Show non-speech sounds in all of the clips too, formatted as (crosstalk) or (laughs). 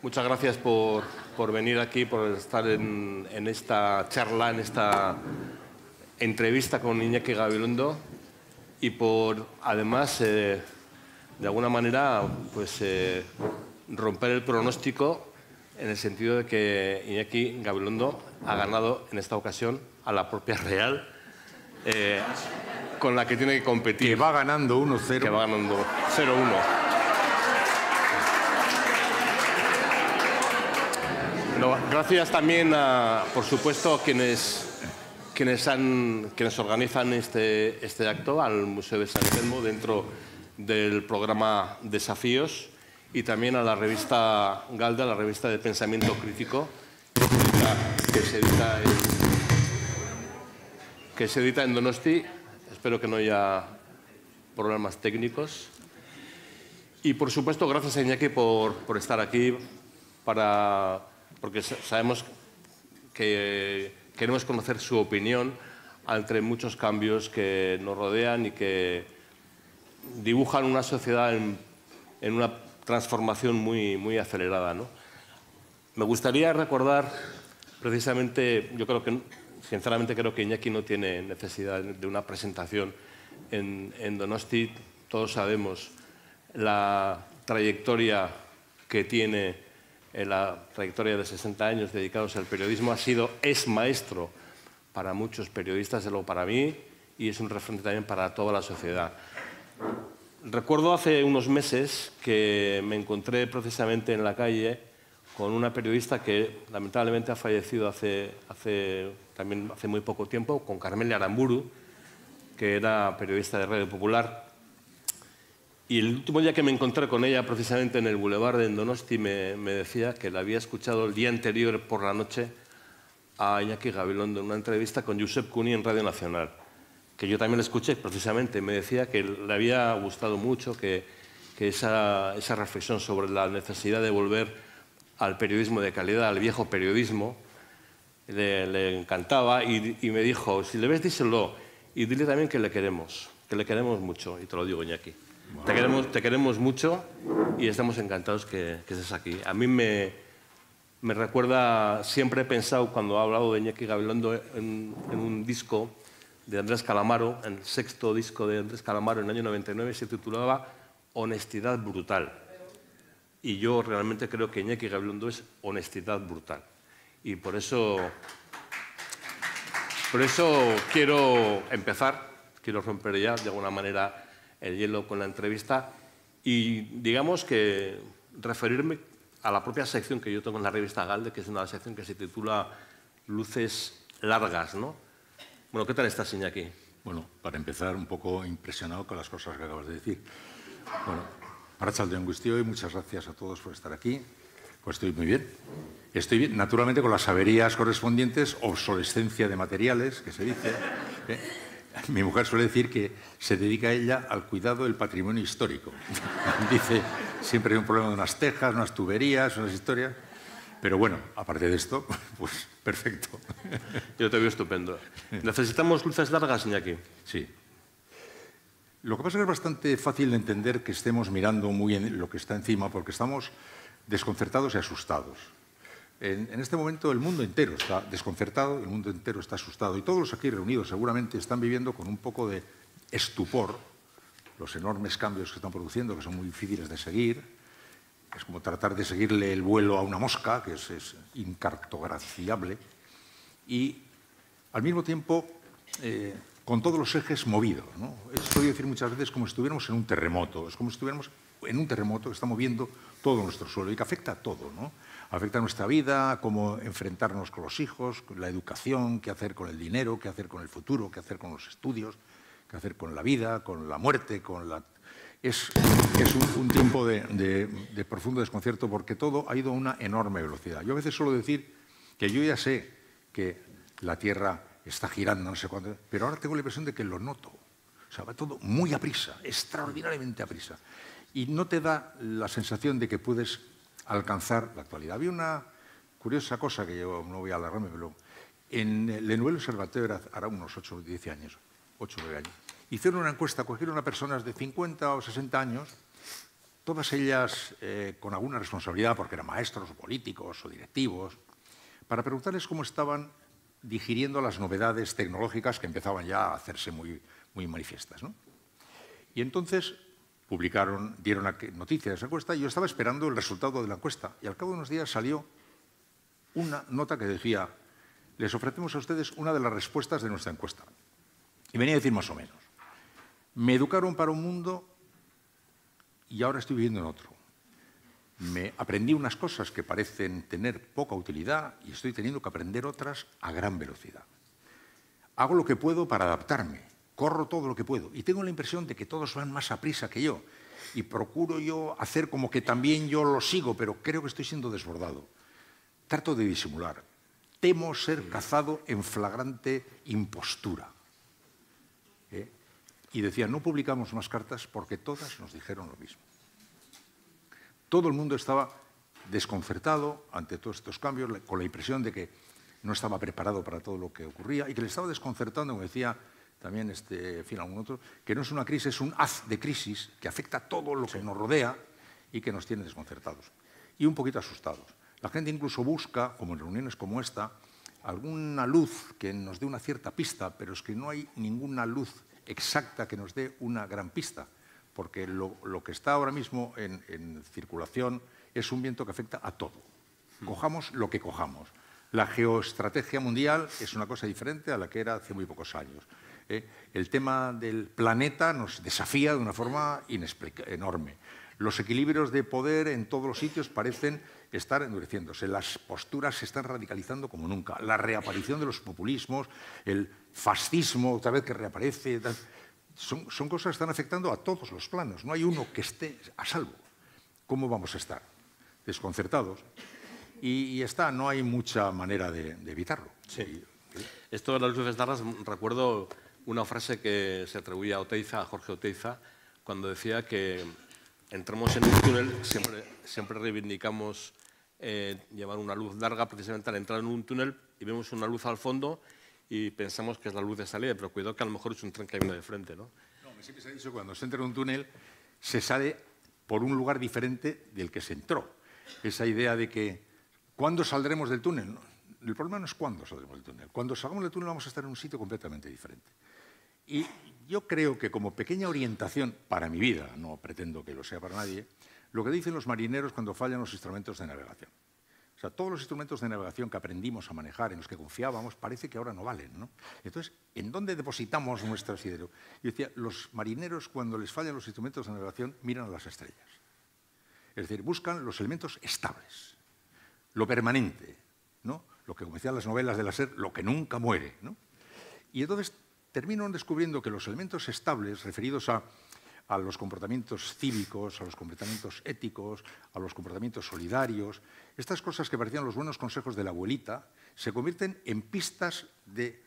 Muchas gracias por, venir aquí, por estar en, esta charla, en esta entrevista con Iñaki Gabilondo y por, además, eh, de alguna manera, pues eh, romper el pronóstico en el sentido de que Iñaki Gabilondo ha ganado en esta ocasión a la propia Real. Eh, con la que tiene que competir. Que va ganando 1-0. Que va ganando 0-1. gracias también, a, por supuesto, a quienes quienes, han, quienes organizan este, este acto al Museo de San Telmo dentro del programa Desafíos y también a la revista Galda, la revista de pensamiento crítico que se edita que se edita en Donosti Espero que no haya problemas técnicos. Y por supuesto, gracias a Iñaki por, estar aquí, para, porque sabemos que queremos conocer su opinión entre muchos cambios que nos rodean y que dibujan una sociedad en, una transformación muy, muy acelerada. Me gustaría recordar precisamente, yo creo que Sinceramente creo que Iñaki no tiene necesidad de una presentación en, Donosti. Todos sabemos la trayectoria que tiene, eh, la trayectoria de 60 años dedicados al periodismo. Ha sido, es maestro para muchos periodistas, de lo para mí, y es un referente también para toda la sociedad. Recuerdo hace unos meses que me encontré precisamente en la calle con una periodista que lamentablemente ha fallecido hace, hace, también hace muy poco tiempo, con carmelia Aramburu, que era periodista de Radio Popular. Y el último día que me encontré con ella, precisamente en el Boulevard de Endonosti, me, decía que la había escuchado el día anterior por la noche a Iñaki Gabilondo en una entrevista con Josep Cuní en Radio Nacional, que yo también la escuché precisamente. Me decía que le había gustado mucho, que, esa reflexión sobre la necesidad de volver al periodismo de calidad, al viejo periodismo, le, encantaba y, me dijo, si le ves, díselo y dile también que le queremos, que le queremos mucho, y te lo digo, Iñaki. Te, queremos, mucho y estamos encantados que, estés aquí. A mí me, recuerda, siempre he pensado cuando he hablado de Iñaki Gabilondo en, en un disco de Andrés Calamaro, en el sexto disco de Andrés Calamaro en el año 99, se titulaba Honestidad Brutal. Y yo realmente creo que Iñaki Gabilondo es honestidad brutal. Y por eso, por eso quiero empezar, quiero romper ya de alguna manera el hielo con la entrevista y digamos que referirme a la propia sección que yo tengo en la revista Galde, que es una sección que se titula Luces largas, ¿no? Bueno, ¿qué tal estás, Iñaki? Bueno, para empezar, un poco impresionado con las cosas que acabas de decir. Bueno, de Angustio y muchas gracias a todos por estar aquí. Pues estoy muy bien. Estoy bien, naturalmente, con las averías correspondientes, obsolescencia de materiales, que se dice. ¿eh? Mi mujer suele decir que se dedica ella al cuidado del patrimonio histórico. (laughs) dice, siempre hay un problema de unas tejas, unas tuberías, unas historias. Pero bueno, aparte de esto, (laughs) pues perfecto. Yo te veo estupendo. (laughs) ¿Necesitamos luces largas, Iñaki? Sí. Lo que pasa es que es bastante fácil de entender que estemos mirando muy en lo que está encima porque estamos desconcertados y asustados. En, este momento el mundo entero está desconcertado, el mundo entero está asustado y todos los aquí reunidos seguramente están viviendo con un poco de estupor los enormes cambios que están produciendo, que son muy difíciles de seguir. Es como tratar de seguirle el vuelo a una mosca, que es, es Y al mismo tiempo... Eh, con todos los ejes movidos. ¿no? Es, decir muchas veces como si estuviéramos en un terremoto, es como si estuviéramos en un terremoto que está moviendo todo nuestro suelo y que afecta a todo. ¿no? Afecta a nuestra vida, cómo enfrentarnos con los hijos, con la educación, qué hacer con el dinero, qué hacer con el futuro, qué hacer con los estudios, qué hacer con la vida, con la muerte, con la... Es, un, tiempo de profundo desconcierto porque todo ha ido a una enorme velocidad. Yo a veces suelo decir que yo ya sé que la Tierra está girando no sé cuánto, pero ahora tengo la impresión de que lo noto. O sea, va todo muy a prisa, extraordinariamente a prisa. Y no te da la sensación de que puedes alcanzar la actualidad. Había una curiosa cosa que yo no voy a alargarme, pero en el Nouvel Observatorio hará unos 8 o 10 años, 8 o 9 años, hicieron una encuesta, cogieron a personas de 50 o 60 años, todas ellas eh, con alguna responsabilidad porque eran maestros o políticos o directivos, para preguntarles cómo estaban digiriendo las novedades tecnológicas que empezaban ya a hacerse muy, muy manifiestas. Y entonces publicaron, dieron noticia de esa encuesta y yo estaba esperando el resultado de la encuesta. Y al cabo de unos días salió una nota que decía, les ofrecemos a ustedes una de las respuestas de nuestra encuesta. Y venía a decir más o menos, me educaron para un mundo y ahora estoy viviendo en otro me aprendí unas cosas que parecen tener poca utilidad y estoy teniendo que aprender otras a gran velocidad. Hago lo que puedo para adaptarme, corro todo lo que puedo y tengo la impresión de que todos van más a prisa que yo y procuro yo hacer como que también yo lo sigo, pero creo que estoy siendo desbordado. Trato de disimular. Temo ser cazado en flagrante impostura. ¿eh? Y decía, no publicamos más cartas porque todas nos dijeron lo mismo. Todo el mundo estaba desconcertado ante todos estos cambios, con la impresión de que no estaba preparado para todo lo que ocurría y que le estaba desconcertando, como decía también este, en fin, algún otro, que no es una crisis, es un haz de crisis que afecta a todo lo que nos rodea y que nos tiene desconcertados y un poquito asustados. La gente incluso busca, como en reuniones como esta, alguna luz que nos dé una cierta pista, pero es que no hay ninguna luz exacta que nos dé una gran pista porque lo, que está ahora mismo en, circulación es un viento que afecta a todo. Hmm. Cojamos lo que cojamos. La geoestrategia mundial es una cosa diferente a la que era hace muy pocos años. ¿eh? El tema del planeta nos desafía de una forma enorme. Los equilibrios de poder en todos los sitios parecen estar endureciéndose. Las posturas se están radicalizando como nunca. La reaparición de los populismos, el fascismo otra vez que reaparece son, cosas que están afectando a todos los planos. No hay uno que esté a salvo. ¿Cómo vamos a estar? Desconcertados. Y, no hay mucha manera de, evitarlo. Esto de las luces largas, recuerdo una frase que se atribuía a Oteiza, a Jorge Oteiza, cuando decía que entramos en un túnel, siempre, reivindicamos eh, llevar una luz larga, precisamente al entrar en un túnel y vemos una luz al fondo y pensamos que es la luz de salida, pero cuidado que a lo mejor es un tren que viene de frente, ¿no? No, siempre se ha dicho que cuando se entra en un túnel se sale por un lugar diferente del que se entró. Esa idea de que ¿cuándo saldremos del túnel? El problema no es cuándo saldremos del túnel. Cuando salgamos del túnel vamos a estar en un sitio completamente diferente. Y yo creo que como pequeña orientación para mi vida, no pretendo que lo sea para nadie, lo que dicen los marineros cuando fallan los instrumentos de navegación todos los instrumentos de navegación que aprendimos a manejar, en los que confiábamos, parece que ahora no valen. Entonces, ¿en dónde depositamos nuestro sidero? Yo decía, los marineros cuando les fallan los instrumentos de navegación miran a las estrellas. Es decir, buscan los elementos estables, lo permanente, ¿no? lo que, como decían las novelas de la SER, lo que nunca muere. Y entonces terminan descubriendo que los elementos estables referidos a a los comportamientos cívicos, a los comportamientos éticos, a los comportamientos solidarios. Estas cosas que parecían los buenos consejos de la abuelita se convierten en pistas de,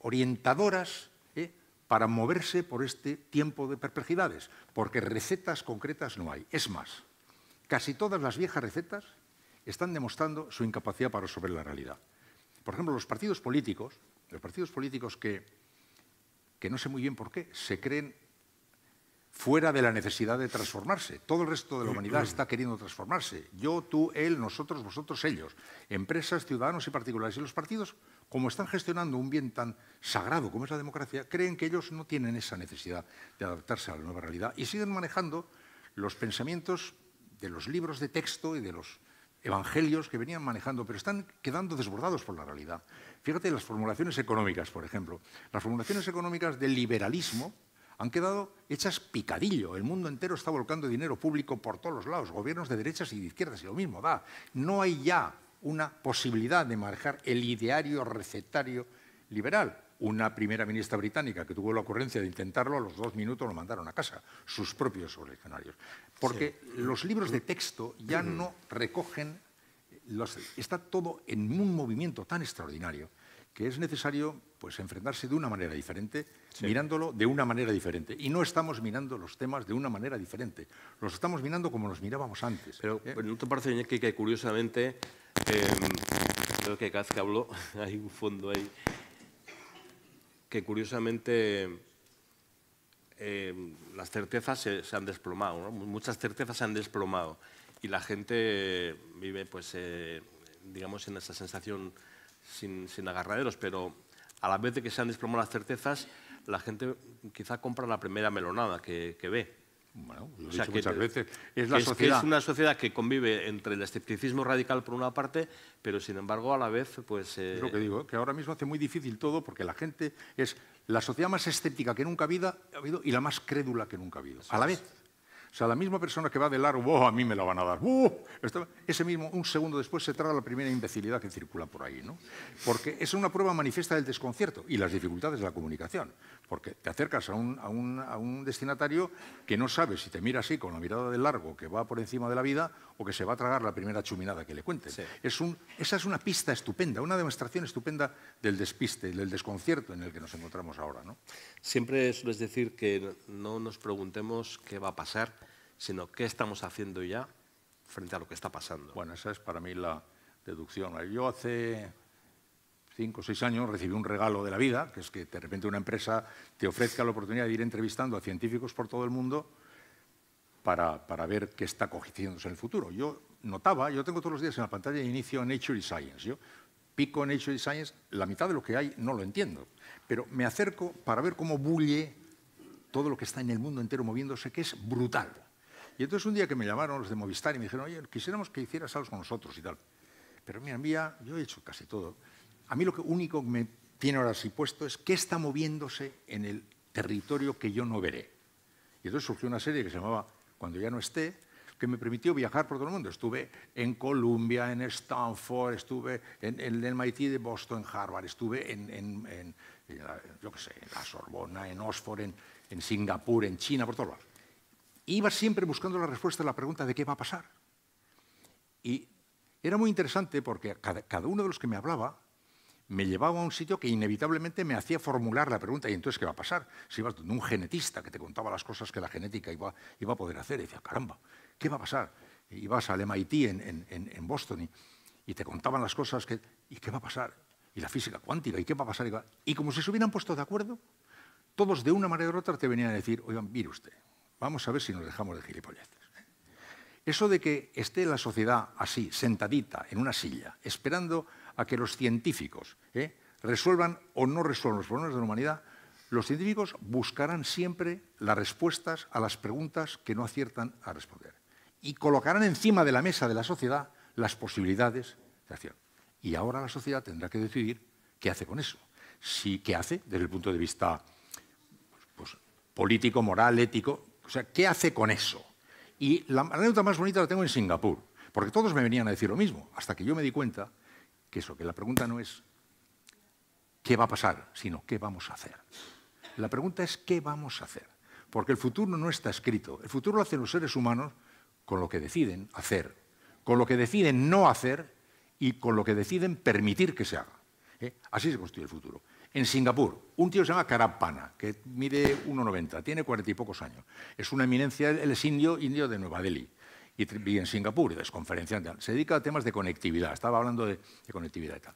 orientadoras ¿eh? para moverse por este tiempo de perplejidades, porque recetas concretas no hay. Es más, casi todas las viejas recetas están demostrando su incapacidad para resolver la realidad. Por ejemplo, los partidos políticos, los partidos políticos que, que no sé muy bien por qué, se creen fuera de la necesidad de transformarse. Todo el resto de la humanidad mm-hmm. está queriendo transformarse. Yo, tú, él, nosotros, vosotros, ellos. Empresas, ciudadanos y particulares. Y los partidos, como están gestionando un bien tan sagrado como es la democracia, creen que ellos no tienen esa necesidad de adaptarse a la nueva realidad y siguen manejando los pensamientos de los libros de texto y de los evangelios que venían manejando, pero están quedando desbordados por la realidad. Fíjate las formulaciones económicas, por ejemplo. Las formulaciones económicas del liberalismo han quedado hechas picadillo. El mundo entero está volcando dinero público por todos los lados, gobiernos de derechas y de izquierdas, y lo mismo da. No hay ya una posibilidad de manejar el ideario recetario liberal. Una primera ministra británica que tuvo la ocurrencia de intentarlo, a los dos minutos lo mandaron a casa, sus propios eleccionarios. Porque los libros de texto ya no recogen, está todo en un movimiento tan extraordinario que es necesario pues, enfrentarse de una manera diferente, mirándolo de una manera diferente. Y no estamos mirando los temas de una manera diferente, los estamos mirando como los mirábamos antes. Pero, ¿eh? ¿no te parece, que curiosamente, em, creo que cada vez que hablo (laughs) hay un fondo ahí, que curiosamente em, las certezas se, han desplomado, muchas certezas se han desplomado y la gente vive, pues, eh, digamos, en esa sensación sin, agarraderos, pero a la vez de que se han desplomado las certezas, la gente quizá compra la primera melonada que, ve. Bueno, lo he dicho muchas veces. Es, una sociedad que convive entre el escepticismo radical por una parte, pero sin embargo a la vez, pues. Eh, lo que digo, que ahora mismo hace muy difícil todo porque la gente es la sociedad más escéptica que nunca ha habido y la más crédula que nunca ha habido. a la vez. O sea, la misma persona que va de largo, oh, a mí me la van a dar. ¡Uh! ese mismo, un segundo después, se traga la primera imbecilidad que circula por ahí, ¿no? Porque es una prueba manifiesta del desconcierto y las dificultades de la comunicación. Porque te acercas a un, destinatario que no sabe si te mira así, con la mirada de largo, que va por encima de la vida, o que se va a tragar la primera chuminada que le cuentes. esa es una pista estupenda, una demostración estupenda del despiste, del desconcierto en el que nos encontramos ahora, ¿no? Siempre sueles decir que no nos preguntemos qué va a pasar, sino qué estamos haciendo ya frente a lo que está pasando. Bueno, esa es para mí la deducción. Yo hace cinco o seis años recibí un regalo de la vida, que es que de repente una empresa te ofrezca la oportunidad de ir entrevistando a científicos por todo el mundo para, ver qué está cogiéndose en el futuro. Yo notaba, yo tengo todos los días en la pantalla de inicio Nature y Science. Yo pico Nature y Science, la mitad de lo que hay no lo entiendo, pero me acerco para ver cómo bulle todo lo que está en el mundo entero moviéndose, que es brutal. Y entonces un día que me llamaron los de Movistar y me dijeron, oye, quisiéramos que hicieras algo con nosotros y tal. Pero mira, mía, yo he hecho casi todo. A mí lo que único que me tiene ahora sí puesto es qué está moviéndose en el territorio que yo no veré. Y entonces surgió una serie que se llamaba Cuando ya no esté, que me permitió viajar por todo el mundo. Estuve en Colombia, en Stanford, estuve en, el MIT de Boston, en Harvard, estuve en, yo qué sé, la Sorbona, en Oxford, en, Singapur, en China, por todos lados iba siempre buscando la respuesta a la pregunta de qué va a pasar. Y era muy interesante porque cada, uno de los que me hablaba me llevaba a un sitio que inevitablemente me hacía formular la pregunta, ¿y entonces qué va a pasar? Si ibas donde un genetista que te contaba las cosas que la genética iba, iba a poder hacer, decía, caramba, ¿qué va a pasar? Ibas al MIT en, Boston y, te contaban las cosas que, ¿y qué va a pasar? Y la física cuántica, ¿y qué va a pasar? Y como si se hubieran puesto de acuerdo, todos de una manera u otra te venían a decir, oigan, mire usted, Vamos a ver si nos dejamos de gilipolleces. Eso de que esté la sociedad así, sentadita, en una silla, esperando a que los científicos ¿eh? resuelvan o no resuelvan los problemas de la humanidad, los científicos buscarán siempre las respuestas a las preguntas que no aciertan a responder y colocarán encima de la mesa de la sociedad las posibilidades de acción. Y ahora la sociedad tendrá que decidir qué hace con eso. Si, ¿Qué hace desde el punto de vista pues, político, moral, ético? O sea, ¿qué hace con eso? Y la anécdota más bonita la tengo en Singapur, porque todos me venían a decir lo mismo, hasta que yo me di cuenta que eso, que la pregunta no es qué va a pasar, sino qué vamos a hacer. La pregunta es qué vamos a hacer, porque el futuro no está escrito, el futuro lo hacen los seres humanos con lo que deciden hacer, con lo que deciden no hacer y con lo que deciden permitir que se haga. ¿eh? Así se construye el futuro. En Singapur, un tío se llama Karapana, que mide 1,90, tiene cuarenta y pocos años. Es una eminencia, él es indio, indio de Nueva Delhi. Y, en Singapur, y es conferenciante. Se dedica a temas de conectividad, estaba hablando de, conectividad y tal.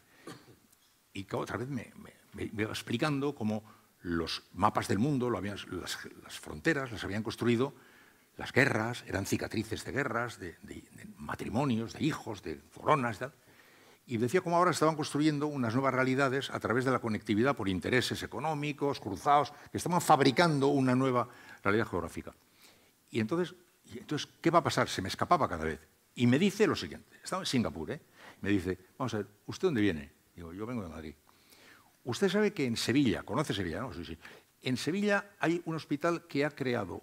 Y otra vez me, iba explicando cómo los mapas del mundo, las, fronteras las habían construido, las guerras, eran cicatrices de guerras, de, matrimonios, de hijos, de coronas y tal. Y decía cómo ahora estaban construyendo unas nuevas realidades a través de la conectividad por intereses económicos, cruzados, que estaban fabricando una nueva realidad geográfica. Y entonces, entonces ¿qué va a pasar? Se me escapaba cada vez. Y me dice lo siguiente, estaba en Singapur, ¿eh? me dice, vamos a ver, ¿usted dónde viene? Digo, yo vengo de Madrid. Usted sabe que en Sevilla, conoce Sevilla, ¿no? Sí, sí. En Sevilla hay un hospital que ha creado,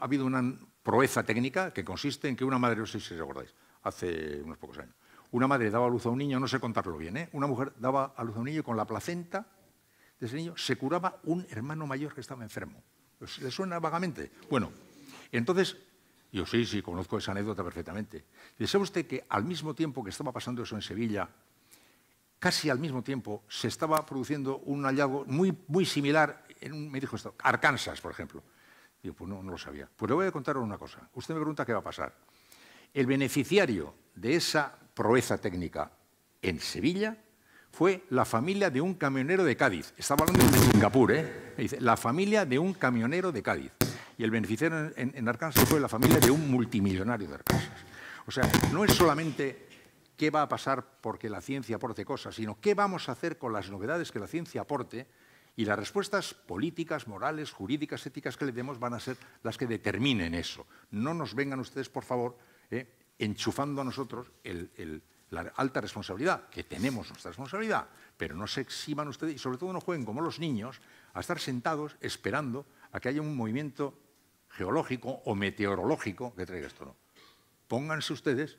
ha habido una proeza técnica que consiste en que una madre, no sé si os acordáis, hace unos pocos años, una madre daba a luz a un niño, no sé contarlo bien, ¿eh? una mujer daba a luz a un niño y con la placenta de ese niño se curaba un hermano mayor que estaba enfermo. Pues, ¿Le suena vagamente? Bueno, entonces, yo sí, sí, conozco esa anécdota perfectamente. ¿Sabe usted que al mismo tiempo que estaba pasando eso en Sevilla, casi al mismo tiempo se estaba produciendo un hallazgo muy, muy similar, en me dijo esto, Arkansas, por ejemplo. Digo, pues no, lo sabía. pero pues le voy a contar una cosa. Usted me pregunta qué va a pasar. El beneficiario de esa proeza técnica en Sevilla fue la familia de un camionero de Cádiz. Estaba hablando de Singapur, ¿eh? Dice, la familia de un camionero de Cádiz. Y el beneficiario en, en Arkansas fue la familia de un multimillonario de Arkansas. O sea, no es solamente qué va a pasar porque la ciencia aporte cosas, sino qué vamos a hacer con las novedades que la ciencia aporte y las respuestas políticas, morales, jurídicas, éticas que le demos van a ser las que determinen eso. No nos vengan ustedes, por favor, ¿eh? enchufando a nosotros la alta responsabilidad, que tenemos nuestra responsabilidad, pero no se eximan ustedes y sobre todo no jueguen como los niños a estar sentados esperando a que haya un movimiento geológico o meteorológico que traiga esto. No. Pónganse ustedes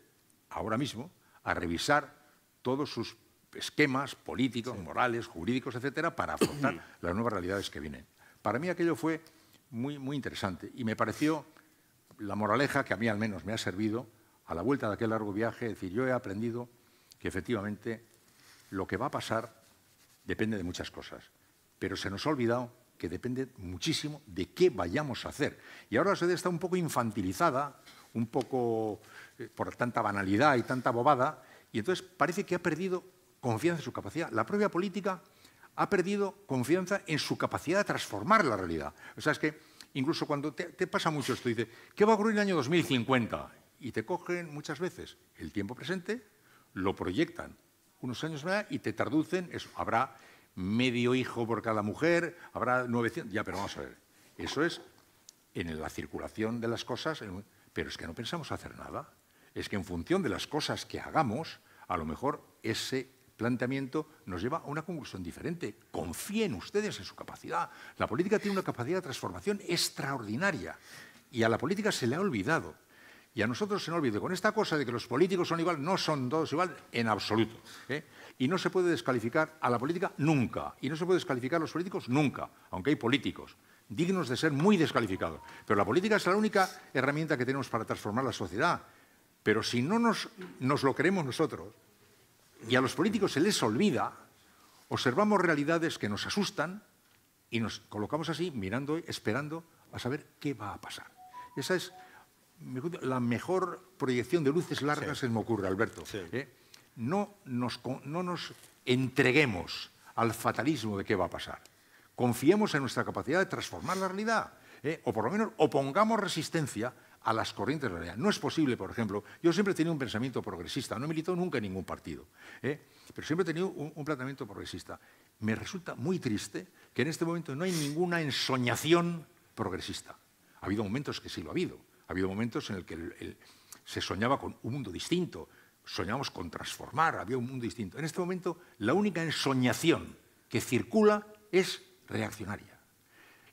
ahora mismo a revisar todos sus esquemas políticos, morales, jurídicos, etcétera, para afrontar (clears throat) las nuevas realidades que vienen. Para mí aquello fue muy, muy interesante y me pareció la moraleja que a mí al menos me ha servido a la vuelta de aquel largo viaje, es decir, yo he aprendido que efectivamente lo que va a pasar depende de muchas cosas, pero se nos ha olvidado que depende muchísimo de qué vayamos a hacer. Y ahora la sociedad está un poco infantilizada, un poco eh, por tanta banalidad y tanta bobada, y entonces parece que ha perdido confianza en su capacidad. La propia política ha perdido confianza en su capacidad de transformar la realidad. O sea, es que Incluso cuando te, pasa mucho esto, dice, ¿qué va a ocurrir en el año 2050? Y te cogen muchas veces el tiempo presente, lo proyectan unos años más y te traducen, eso, habrá medio hijo por cada mujer, habrá 900, ya, pero vamos a ver, eso es en la circulación de las cosas, pero es que no pensamos hacer nada, es que en función de las cosas que hagamos, a lo mejor ese planteamiento nos lleva a una conclusión diferente. Confíen ustedes en su capacidad. La política tiene una capacidad de transformación extraordinaria y a la política se le ha olvidado. Y a nosotros se nos olvida con esta cosa de que los políticos son igual, no son todos igual en absoluto. ¿eh? Y no se puede descalificar a la política nunca. Y no se puede descalificar a los políticos nunca, aunque hay políticos dignos de ser muy descalificados. Pero la política es la única herramienta que tenemos para transformar la sociedad. Pero si no nos, nos lo creemos nosotros, y a los políticos se les olvida, observamos realidades que nos asustan y nos colocamos así, mirando, esperando a saber qué va a pasar. Esa es la mejor proyección de luces largas que se me ocurre, Alberto. ¿eh? no nos entreguemos al fatalismo de qué va a pasar. Confiemos en nuestra capacidad de transformar la realidad. ¿eh? o por lo menos opongamos resistencia a las corrientes de realidad. No es posible, por ejemplo, yo siempre he tenido un pensamiento progresista, no he militado nunca en ningún partido, ¿eh? pero siempre he tenido un, planteamiento progresista. Me resulta muy triste que en este momento no hay ninguna ensoñación progresista. Ha habido momentos que sí lo ha habido, ha habido momentos en los que se soñaba con un mundo distinto, soñamos con transformar, había un mundo distinto. En este momento, la única ensoñación que circula es reaccionaria.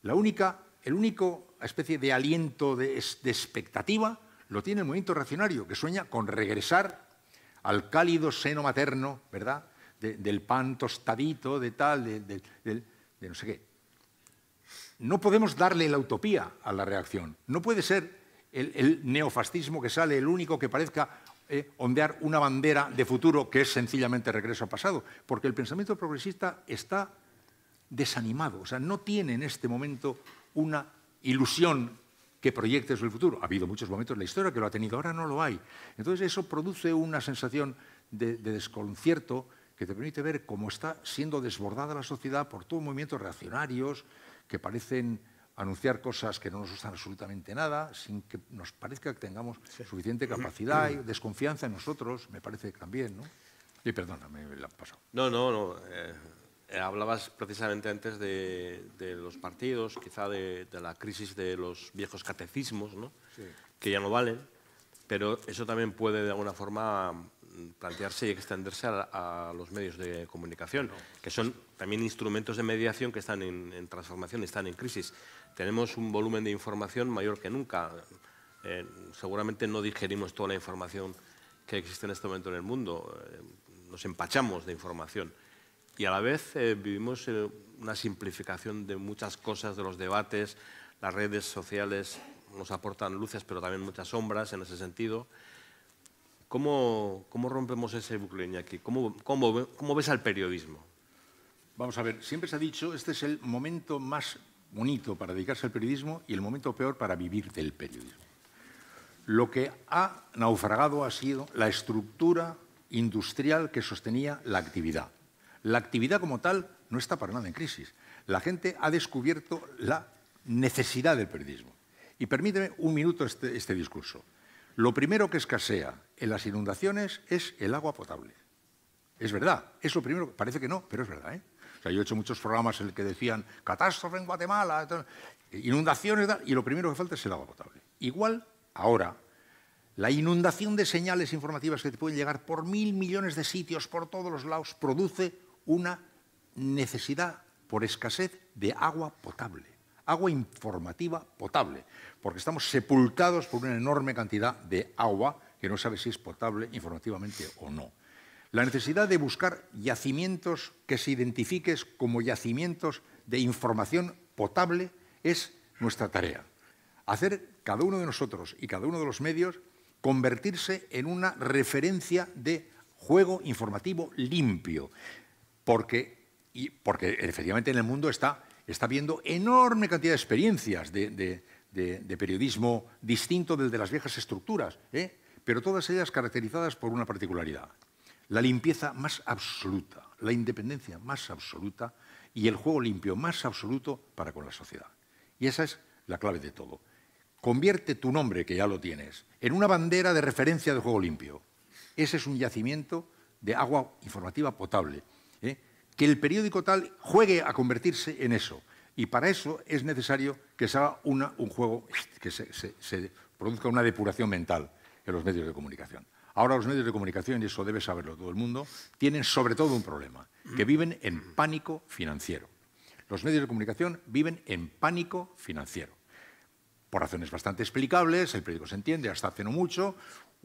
La única el único especie de aliento de, expectativa lo tiene el movimiento racionario, que sueña con regresar al cálido seno materno, ¿verdad? del pan tostadito, de tal, de, no sé qué. No podemos darle la utopía a la reacción. No puede ser el, neofascismo que sale, el único que parezca eh, ondear una bandera de futuro que es sencillamente regreso al pasado, porque el pensamiento progresista está desanimado, o sea, no tiene en este momento una ilusión que proyectes el futuro. Ha habido muchos momentos en la historia que lo ha tenido, ahora no lo hay. Entonces eso produce una sensación de, desconcierto que te permite ver cómo está siendo desbordada la sociedad por todos movimientos reaccionarios que parecen anunciar cosas que no nos gustan absolutamente nada, sin que nos parezca que tengamos suficiente capacidad y desconfianza en nosotros, me parece también, ¿no? Y perdona, me la paso. No, no, no. Eh, eh, hablabas precisamente antes de, los partidos, quizá de, la crisis de los viejos catecismos, ¿no? que ya no valen, pero eso también puede de alguna forma plantearse y extenderse a, los medios de comunicación, que son también instrumentos de mediación que están en, en, transformación, están en crisis. Tenemos un volumen de información mayor que nunca. Eh, seguramente no digerimos toda la información que existe en este momento en el mundo. Eh, nos empachamos de información y a la vez eh, vivimos eh, una simplificación de muchas cosas, de los debates, las redes sociales nos aportan luces, pero también muchas sombras en ese sentido. ¿Cómo, rompemos ese bucle, aquí? ¿Cómo, cómo ves al periodismo? Vamos a ver, siempre se ha dicho, este es el momento más bonito para dedicarse al periodismo y el momento peor para vivir del periodismo. Lo que ha naufragado ha sido la estructura industrial que sostenía la actividad. La actividad como tal no está para nada en crisis. La gente ha descubierto la necesidad del periodismo. Y permíteme un minuto este, este, discurso. Lo primero que escasea en las inundaciones es el agua potable. Es verdad, es lo primero, parece que no, pero es verdad. ¿eh? yo he hecho muchos programas en los que decían catástrofe en Guatemala, inundaciones, y lo primero que falta es el agua potable. Igual, ahora, la inundación de señales informativas que te pueden llegar por mil millones de sitios, por todos los lados, produce una necesidad por escasez de agua potable, agua informativa potable, porque estamos sepultados por una enorme cantidad de agua que no sabe si es potable informativamente o no. La necesidad de buscar yacimientos que se identifiques como yacimientos de información potable es nuestra tarea. Hacer cada uno de nosotros y cada uno de los medios convertirse en una referencia de juego informativo limpio porque, y porque efectivamente en el mundo está, está viendo enorme cantidad de experiencias de, periodismo distinto del de las viejas estructuras, ¿eh? pero todas ellas caracterizadas por una particularidad, la limpieza más absoluta, la independencia más absoluta y el juego limpio más absoluto para con la sociedad. Y esa es la clave de todo. Convierte tu nombre, que ya lo tienes, en una bandera de referencia de juego limpio. Ese es un yacimiento de agua informativa potable ¿eh? que el periódico tal juegue a convertirse en eso. Y para eso es necesario que se haga un juego, que se, se, produzca una depuración mental en los medios de comunicación. Ahora los medios de comunicación, y eso debe saberlo todo el mundo, tienen sobre todo un problema, que viven en pánico financiero. Los medios de comunicación viven en pánico financiero. Por razones bastante explicables, el periódico se entiende, hasta hace no mucho,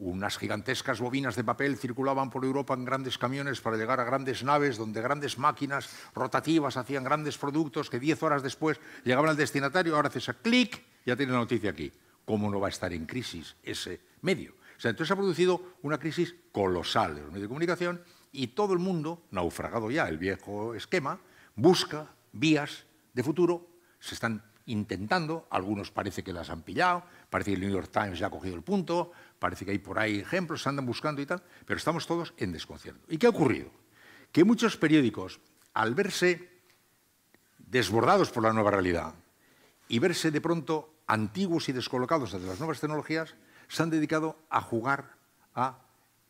unas gigantescas bobinas de papel circulaban por Europa en grandes camiones para llegar a grandes naves donde grandes máquinas rotativas hacían grandes productos que diez horas después llegaban al destinatario. Ahora haces clic, ya tiene la noticia aquí. ¿Cómo no va a estar en crisis ese medio? O sea, entonces ha producido una crisis colosal de los medios de comunicación y todo el mundo, naufragado ya el viejo esquema, busca vías de futuro. Se están intentando, algunos parece que las han pillado, parece que el New York Times ya ha cogido el punto, parece que hay por ahí ejemplos, se andan buscando y tal, pero estamos todos en desconcierto. ¿Y qué ha ocurrido? Que muchos periódicos, al verse desbordados por la nueva realidad y verse de pronto antiguos y descolocados ante las nuevas tecnologías, se han dedicado a jugar a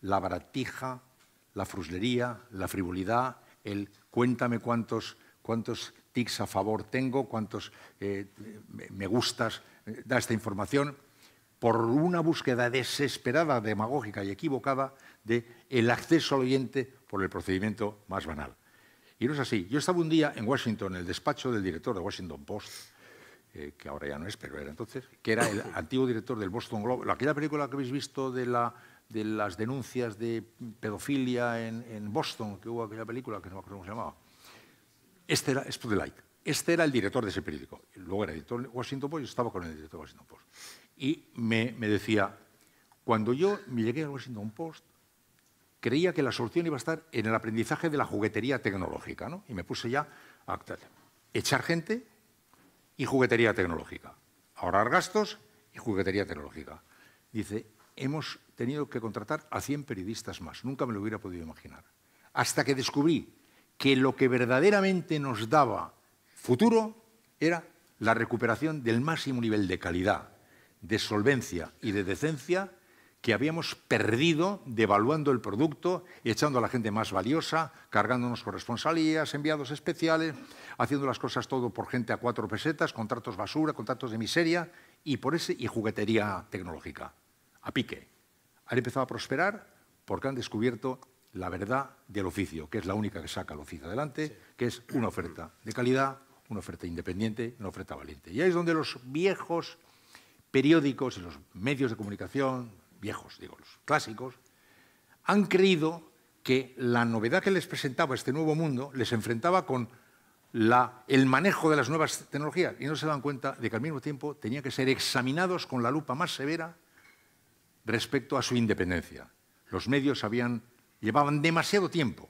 la baratija, la fruslería, la frivolidad, el cuéntame cuántos, cuántos tics a favor tengo, cuántos eh, me gustas eh, da esta información por una búsqueda desesperada, demagógica y equivocada de el acceso al oyente por el procedimiento más banal. Y no es así. Yo estaba un día en Washington, en el despacho del director de Washington Post, eh, que ahora ya no es, pero era entonces, que era el (laughs) antiguo director del Boston Globe. Aquella película que habéis visto de, las denuncias de pedofilia en, Boston, que hubo aquella película, que no me acuerdo cómo se llamaba. Este era Spotlight. Este era el director de ese periódico. Luego era el director de Washington Post y estaba con el director de Washington Post y me, decía, cuando yo me llegué a Washington Post, creía que la solución iba a estar en el aprendizaje de la juguetería tecnológica, Y me puse ya a echar gente y juguetería tecnológica, ahorrar gastos y juguetería tecnológica. Dice, hemos tenido que contratar a 100 periodistas más, nunca me lo hubiera podido imaginar. Hasta que descubrí que lo que verdaderamente nos daba futuro era la recuperación del máximo nivel de calidad de solvencia y de decencia que habíamos perdido devaluando el producto, echando a la gente más valiosa, cargándonos con responsabilidades, enviados especiales, haciendo las cosas todo por gente a cuatro pesetas, contratos basura, contratos de miseria y, por ese, y juguetería tecnológica. A pique. Han empezado a prosperar porque han descubierto la verdad del oficio, que es la única que saca el oficio adelante, que es una oferta de calidad, una oferta independiente, una oferta valiente. Y ahí es donde los viejos periódicos y los medios de comunicación viejos, digo, los clásicos, han creído que la novedad que les presentaba este nuevo mundo les enfrentaba con el manejo de las nuevas tecnologías y no se dan cuenta de que al mismo tiempo tenían que ser examinados con la lupa más severa respecto a su independencia. Los medios habían, llevaban demasiado tiempo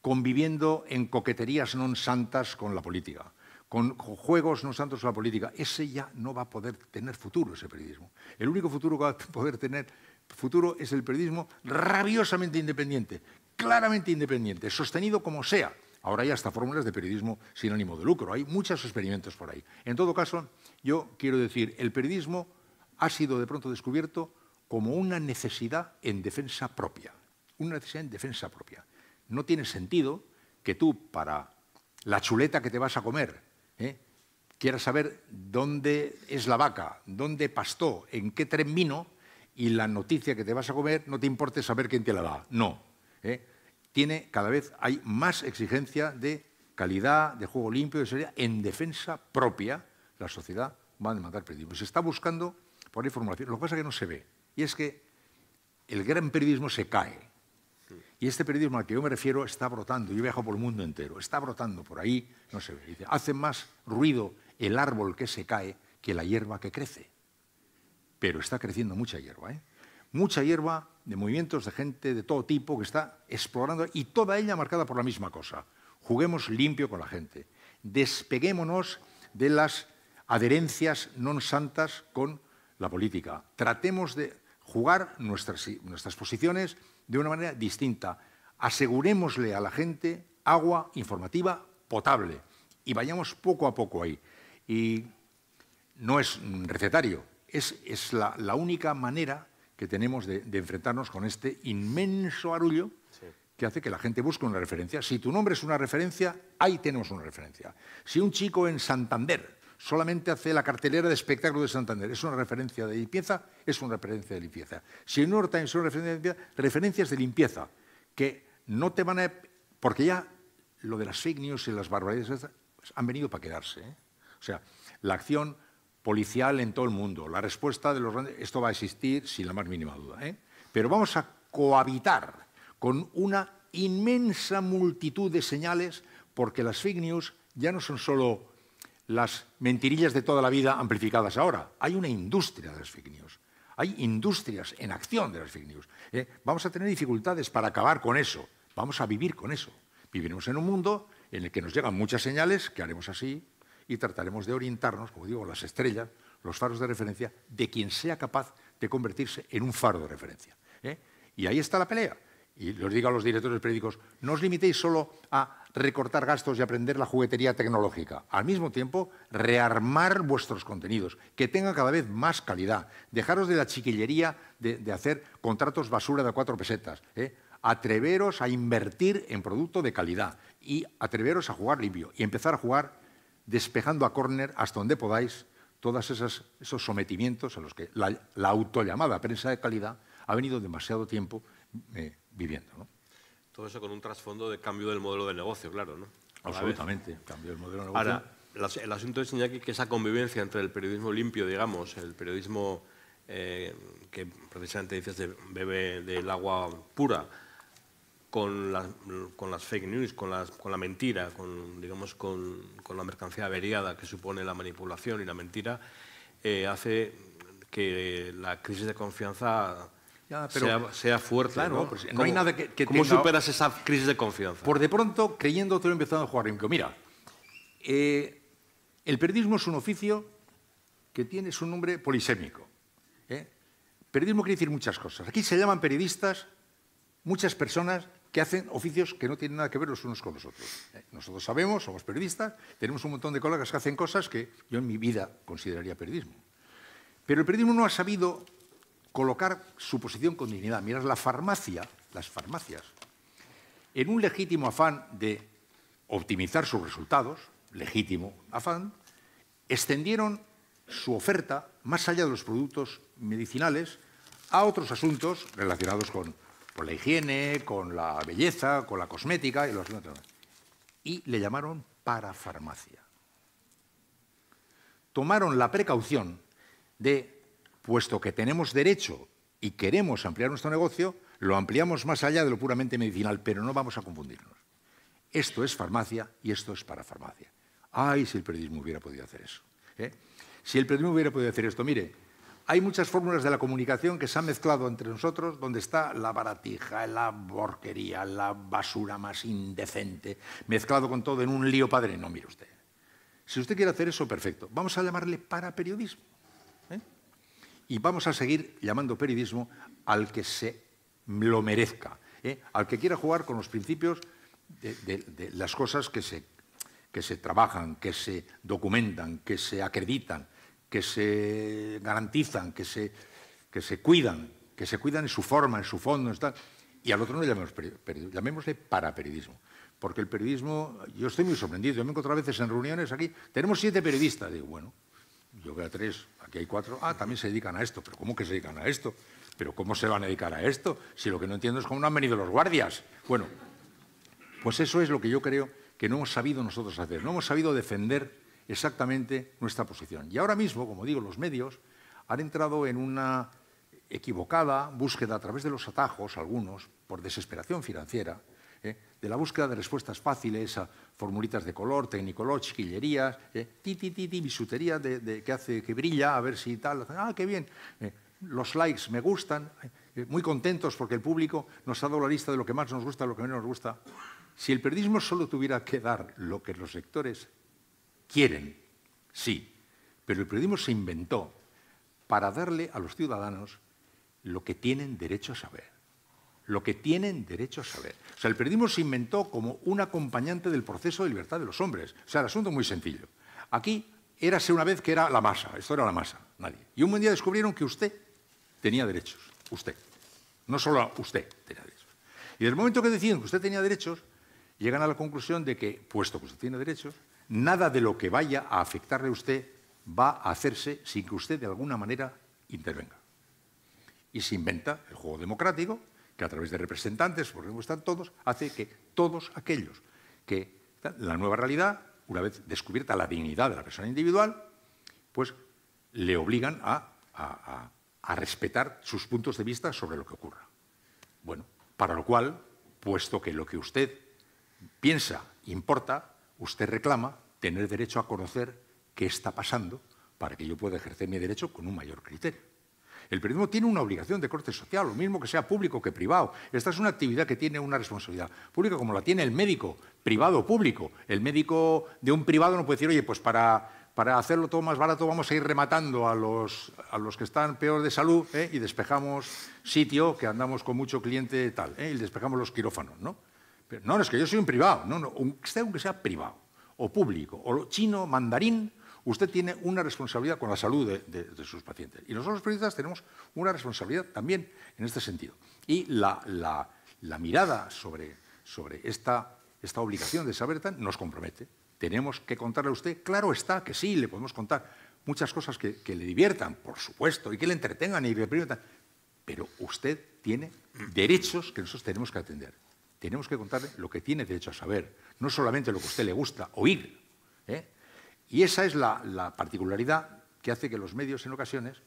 conviviendo en coqueterías non santas con la política con juegos no santos a la política. Ese ya no va a poder tener futuro, ese periodismo. El único futuro que va a poder tener futuro es el periodismo rabiosamente independiente, claramente independiente, sostenido como sea. Ahora hay hasta fórmulas de periodismo sin ánimo de lucro, hay muchos experimentos por ahí. En todo caso, yo quiero decir, el periodismo ha sido de pronto descubierto como una necesidad en defensa propia, una necesidad en defensa propia. No tiene sentido que tú, para la chuleta que te vas a comer, ¿eh? saber dónde es la vaca, dónde pastó, en qué tren vino, y la noticia que te vas a comer no te importe saber quién te la da. No. ¿eh? Tiene, cada vez hay más exigencia de calidad, de juego limpio, de seriedad, en defensa propia. La sociedad va a demandar periodismo. Se está buscando por ahí formulación. Lo que pasa es que no se ve. Y es que el gran periodismo se cae. Y este periodismo al que yo me refiero está brotando, yo viajo por el mundo entero, está brotando por ahí, no se ve. hace más ruido el árbol que se cae que la hierba que crece. Pero está creciendo mucha hierba, ¿eh? Mucha hierba de movimientos de gente de todo tipo que está explorando y toda ella marcada por la misma cosa. Juguemos limpio con la gente. Despeguémonos de las adherencias no santas con la política. Tratemos de jugar nuestras, nuestras posiciones de una manera distinta. Asegurémosle a la gente agua informativa potable y vayamos poco a poco ahí. Y no es recetario, es, la, única manera que tenemos de, enfrentarnos con este inmenso arullo que hace que la gente busque una referencia. Si tu nombre es una referencia, ahí tenemos una referencia. Si un chico en Santander solamente hace la cartelera de espectáculo de Santander. Es una referencia de limpieza, es una referencia de limpieza. Si el New York referencia referencias de limpieza, que no te van a... Porque ya lo de las fake y las barbaridades pues, han venido para quedarse. ¿eh? O sea, la acción policial en todo el mundo, la respuesta de los grandes... Esto va a existir sin la más mínima duda. ¿eh? Pero vamos a cohabitar con una inmensa multitud de señales porque las fake ya no son solo las mentirillas de toda la vida amplificadas ahora. Hay una industria de las fake news. Hay industrias en acción de las fake news. ¿eh? Vamos a tener dificultades para acabar con eso. Vamos a vivir con eso. Viviremos en un mundo en el que nos llegan muchas señales, que haremos así, y trataremos de orientarnos, como digo, las estrellas, los faros de referencia, de quien sea capaz de convertirse en un faro de referencia. ¿eh? Y ahí está la pelea y los digo a los directores periódicos, no os limitéis solo a recortar gastos y aprender la juguetería tecnológica. Al mismo tiempo, rearmar vuestros contenidos, que tengan cada vez más calidad. Dejaros de la chiquillería de, hacer contratos basura de cuatro pesetas. ¿eh? Atreveros a invertir en producto de calidad y atreveros a jugar limpio y empezar a jugar despejando a córner hasta donde podáis todos esos sometimientos a los que la, autollamada prensa de calidad ha venido demasiado tiempo. Eh, viviendo. Todo eso con un trasfondo de cambio del modelo de negocio, claro, ¿no? Absolutamente, cambio del modelo de negocio. Ahora, el asunto es, Iñaki, que esa convivencia entre el periodismo limpio, digamos, el periodismo eh, que precisamente dices de, bebe del agua pura, con, las fake news, con, las, con la mentira, con, digamos, con, la mercancía averiada que supone la manipulación y la mentira, eh, hace que la crisis de confianza pero, sea, fuerte. Pues, ¿no? hay nada que, que ¿Cómo superas esa crisis de confianza? Por de pronto, creyendo todo lo empezado a jugar limpio. Mira, eh, el periodismo es un oficio que tiene su nombre polisémico. ¿eh? Periodismo quiere decir muchas cosas. Aquí se llaman periodistas muchas personas que hacen oficios que no tienen nada que ver los unos con los otros. ¿eh? Nosotros sabemos, somos periodistas, tenemos un montón de colegas que hacen cosas que yo en mi vida consideraría periodismo. Pero el periodismo no ha sabido colocar su posición con dignidad. Mirad, la farmacia, las farmacias, en un legítimo afán de optimizar sus resultados, legítimo afán, extendieron su oferta más allá de los productos medicinales a otros asuntos relacionados con, la higiene, con la belleza, con la cosmética y los demás. Y le llamaron parafarmacia. Tomaron la precaución de puesto que tenemos derecho y queremos ampliar nuestro negocio, lo ampliamos más allá de lo puramente medicinal, pero no vamos a confundirnos. Esto es farmacia y esto es para farmacia. Ay, si el periodismo hubiera podido hacer eso. ¿eh? Si el periodismo hubiera podido hacer esto, mire, hay muchas fórmulas de la comunicación que se han mezclado entre nosotros, donde está la baratija, la borquería, la basura más indecente, mezclado con todo en un lío padre. No, mire usted. Si usted quiere hacer eso, perfecto. Vamos a llamarle para ¿eh? y vamos a seguir llamando periodismo al que se lo merezca, ¿eh? al que quiera jugar con los principios de, las cosas que se, que se trabajan, que se documentan, que se acreditan, que se garantizan, que se, que se cuidan, que se cuidan en su forma, en su fondo, y al otro no le llamemos periodismo, llamémosle paraperiodismo. Porque el periodismo, yo estoy muy sorprendido, yo me encuentro a veces en reuniones aquí, tenemos siete periodistas, digo, bueno, yo veo a tres, aquí hay cuatro, ah, también se dedican a esto, pero ¿cómo que se dedican a esto? ¿Pero cómo se van a dedicar a esto? Si lo que no entiendo es cómo no han venido los guardias. Bueno, pues eso es lo que yo creo que no hemos sabido nosotros hacer, no hemos sabido defender exactamente nuestra posición. Y ahora mismo, como digo, los medios han entrado en una equivocada búsqueda a través de los atajos, algunos, por desesperación financiera, ¿eh? de la búsqueda de respuestas fáciles a formulitas de color, tecnicolor, chiquillerías, ¿eh? bisutería de, que hace que brilla, a ver si tal, ah, qué bien. ¿Eh? los likes me gustan, muy contentos porque el público nos ha dado la lista de lo que más nos gusta, lo que menos nos gusta. Si el periodismo solo tuviera que dar lo que los sectores quieren, sí, pero el periodismo se inventó para darle a los ciudadanos lo que tienen derecho a saber lo que tienen derecho a saber. O sea, el periodismo se inventó como un acompañante del proceso de libertad de los hombres. O sea, el asunto es muy sencillo. Aquí érase una vez que era la masa, esto era la masa, nadie. Y un buen día descubrieron que usted tenía derechos, usted. No solo usted tenía derechos. Y del el momento que deciden que usted tenía derechos, llegan a la conclusión de que, puesto que usted tiene derechos, nada de lo que vaya a afectarle a usted va a hacerse sin que usted de alguna manera intervenga. Y se inventa el juego democrático, que a través de representantes, porque no están todos, hace que todos aquellos que la nueva realidad, una vez descubierta la dignidad de la persona individual, pues le obligan a, a respetar sus puntos de vista sobre lo que ocurra. Bueno, para lo cual, puesto que lo que usted piensa importa, usted reclama tener derecho a conocer qué está pasando para que yo pueda ejercer mi derecho con un mayor criterio. El periodismo tiene una obligación de corte social, lo mismo que sea público que privado. Esta es una actividad que tiene una responsabilidad pública como la tiene el médico, privado o público. El médico de un privado no puede decir, oye, pues para, para hacerlo todo más barato vamos a ir rematando a los, a los que están peor de salud ¿eh? y despejamos sitio, que andamos con mucho cliente tal, ¿eh? y despejamos los quirófanos, ¿no? Pero, no, es que yo soy un privado, no, no, un, aunque sea privado, o público, o chino, mandarín, usted tiene una responsabilidad con la salud de, sus pacientes. Y nosotros los periodistas tenemos una responsabilidad también en este sentido. Y la, mirada sobre, esta, obligación de saber tan nos compromete. Tenemos que contarle a usted, claro está que sí, le podemos contar muchas cosas que, le diviertan, por supuesto, y que le entretengan y le permitan, pero usted tiene derechos que nosotros tenemos que atender. Tenemos que contarle lo que tiene derecho a saber, no solamente lo que a usted le gusta oír. ¿eh? Y esa es la, particularidad que hace que los medios en ocasiones,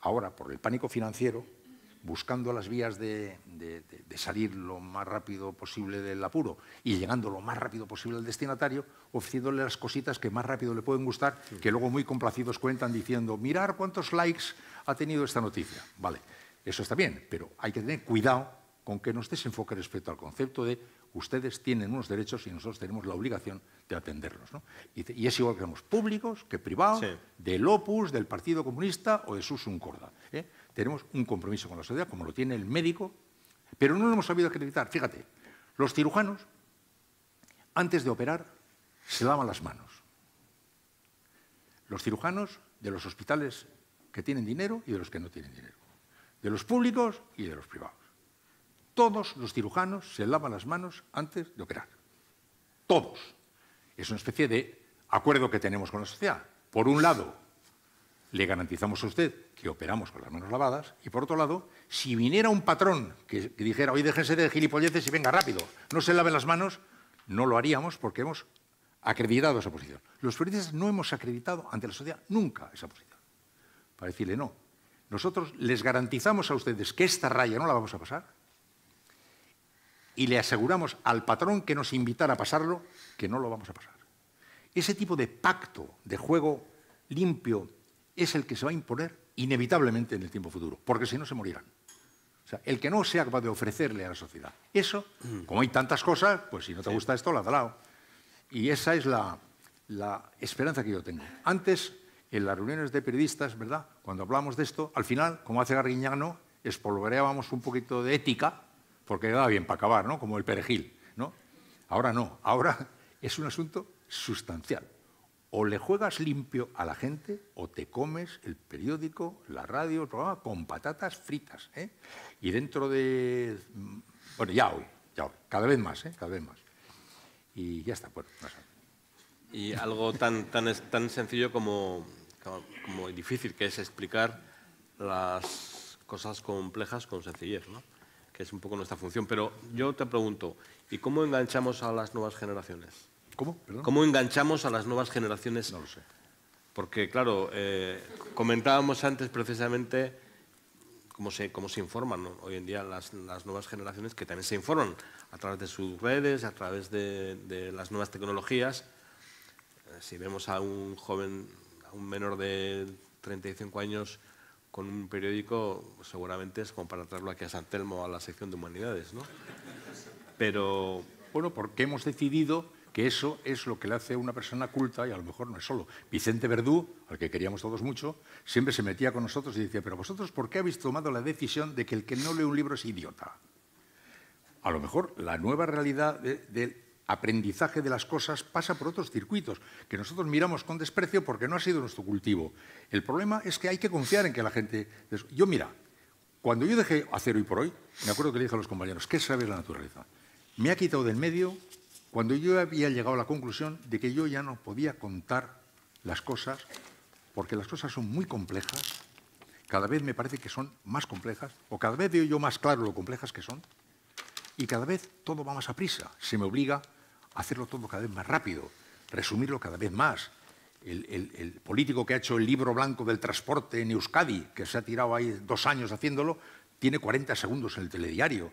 ahora por el pánico financiero, buscando las vías de, salir lo más rápido posible del apuro y llegando lo más rápido posible al destinatario, ofreciéndole las cositas que más rápido le pueden gustar, que luego muy complacidos cuentan diciendo, mirar cuántos likes ha tenido esta noticia. Vale, eso está bien, pero hay que tener cuidado con que nos desenfoque respecto al concepto de ustedes tienen unos derechos y nosotros tenemos la obligación de atenderlos. Y, es igual que somos públicos, que privados, del Opus, del Partido Comunista o de Susun Corda. ¿eh? Tenemos un compromiso con la sociedad, como lo tiene el médico, pero no lo hemos sabido acreditar. Fíjate, los cirujanos, antes de operar, se lavan las manos. Los cirujanos de los hospitales que tienen dinero y de los que no tienen dinero. De los públicos y de los privados. Todos los cirujanos se lavan las manos antes de operar. Todos. Es una especie de acuerdo que tenemos con la sociedad. Por un lado, le garantizamos a usted que operamos con las manos lavadas y por otro lado, si viniera un patrón que, dijera, oye, déjense de gilipolleces y venga rápido, no se laven las manos, no lo haríamos porque hemos acreditado esa posición. Los periodistas no hemos acreditado ante la sociedad nunca esa posición. Para decirle, no, nosotros les garantizamos a ustedes que esta raya no la vamos a pasar y le aseguramos al patrón que nos invitara a pasarlo que no lo vamos a pasar. Ese tipo de pacto de juego limpio es el que se va a imponer inevitablemente en el tiempo futuro, porque si no se morirán. O sea, el que no sea capaz de ofrecerle a la sociedad eso, mm. como hay tantas cosas, pues si no te gusta esto, la talado. Y esa es la, esperanza que yo tengo. Antes, en las reuniones de periodistas, ¿verdad? Cuando hablamos de esto, al final, como hace Garguiñano, espolvoreábamos un poquito de ética porque daba bien para acabar, ¿no? Como el perejil, ¿no? Ahora no, ahora (laughs) es un asunto sustancial. O le juegas limpio a la gente o te comes el periódico, la radio, el programa con patatas fritas. ¿eh? Y dentro de... Mm, bueno, ya hoy, ya hoy. Cada vez más, ¿eh? cada vez más. Y ya está, bueno, no Y algo tan, tan, tan sencillo como difícil que es explicar las cosas complejas con sencillez, ¿no? que es un poco nuestra función. Pero yo te pregunto, ¿y cómo enganchamos a las nuevas generaciones? ¿Cómo? ¿Cómo enganchamos a las nuevas generaciones? No lo sé. Porque, claro, eh, comentábamos antes precisamente cómo se, cómo se informan hoy en día las, las, nuevas generaciones, que también se informan a través de sus redes, a través de, las nuevas tecnologías. Eh, si vemos a un joven, a un menor de 35 años con un periódico seguramente es traerlo aquí a San Telmo a la sección de humanidades, ¿no? Pero, bueno, porque hemos decidido que eso es lo que le hace a una persona culta, y a lo mejor no es solo. Vicente Verdú, al que queríamos todos mucho, siempre se metía con nosotros y decía, pero vosotros, ¿por qué habéis tomado la decisión de que el que no lee un libro es idiota? A lo mejor la nueva realidad del aprendizaje de las cosas pasa por otros circuitos que nosotros miramos con desprecio porque no ha sido nuestro cultivo. El problema es que hay que confiar en que la gente... Yo mira, cuando yo dejé hacer hoy por hoy, me acuerdo que le dije a los compañeros, ¿qué sabe la naturaleza? Me ha quitado del medio cuando yo había llegado a la conclusión de que yo ya no podía contar las cosas porque las cosas son muy complejas, cada vez me parece que son más complejas, o cada vez veo yo más claro lo complejas que son, y cada vez todo va más a prisa. Se me obliga a hacerlo todo cada vez más rápido, resumirlo cada vez más. El, político que ha hecho el libro blanco del transporte en Euskadi, que se ha tirado ahí dos años haciéndolo, tiene 40 segundos en el telediario.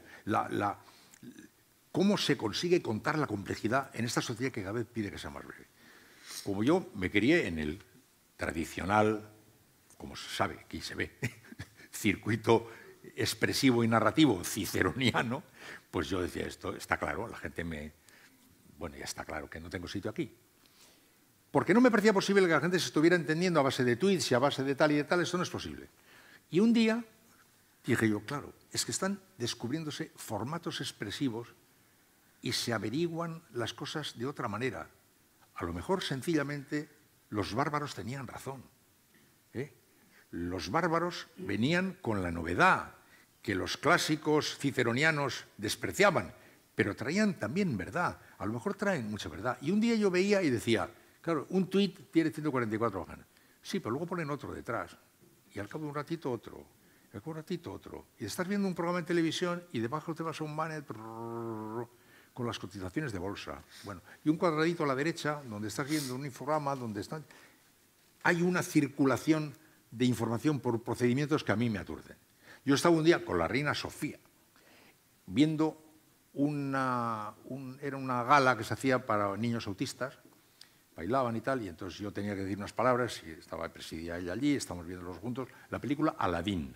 ¿Cómo se consigue contar la complejidad en esta sociedad que cada vez pide que sea más breve? Como yo me crié en el tradicional, como se sabe, aquí se ve, (laughs) circuito expresivo y narrativo ciceroniano, pues yo decía esto, está claro, la gente me... Bueno, ya está claro que no tengo sitio aquí. Porque no me parecía posible que la gente se estuviera entendiendo a base de tweets y a base de tal y de tal, esto no es posible. Y un día dije yo, claro, es que están descubriéndose formatos expresivos y se averiguan las cosas de otra manera. A lo mejor sencillamente los bárbaros tenían razón. ¿eh? Los bárbaros venían con la novedad, que los clásicos ciceronianos despreciaban, pero traían también verdad, a lo mejor traen mucha verdad. Y un día yo veía y decía, claro, un tuit tiene 144 páginas, sí, pero luego ponen otro detrás, y al cabo de un ratito otro, y al cabo de un ratito otro. Y estás viendo un programa de televisión y debajo te vas a un banner con las cotizaciones de bolsa. Bueno, y un cuadradito a la derecha donde estás viendo un infograma donde están... Hay una circulación de información por procedimientos que a mí me aturden. Yo estaba un día con la reina Sofía, viendo una, era una gala que se hacía para niños autistas, bailaban y tal, y entonces yo tenía que decir unas palabras, y estaba presidida ella allí, estamos viéndolos juntos, la película Aladdin.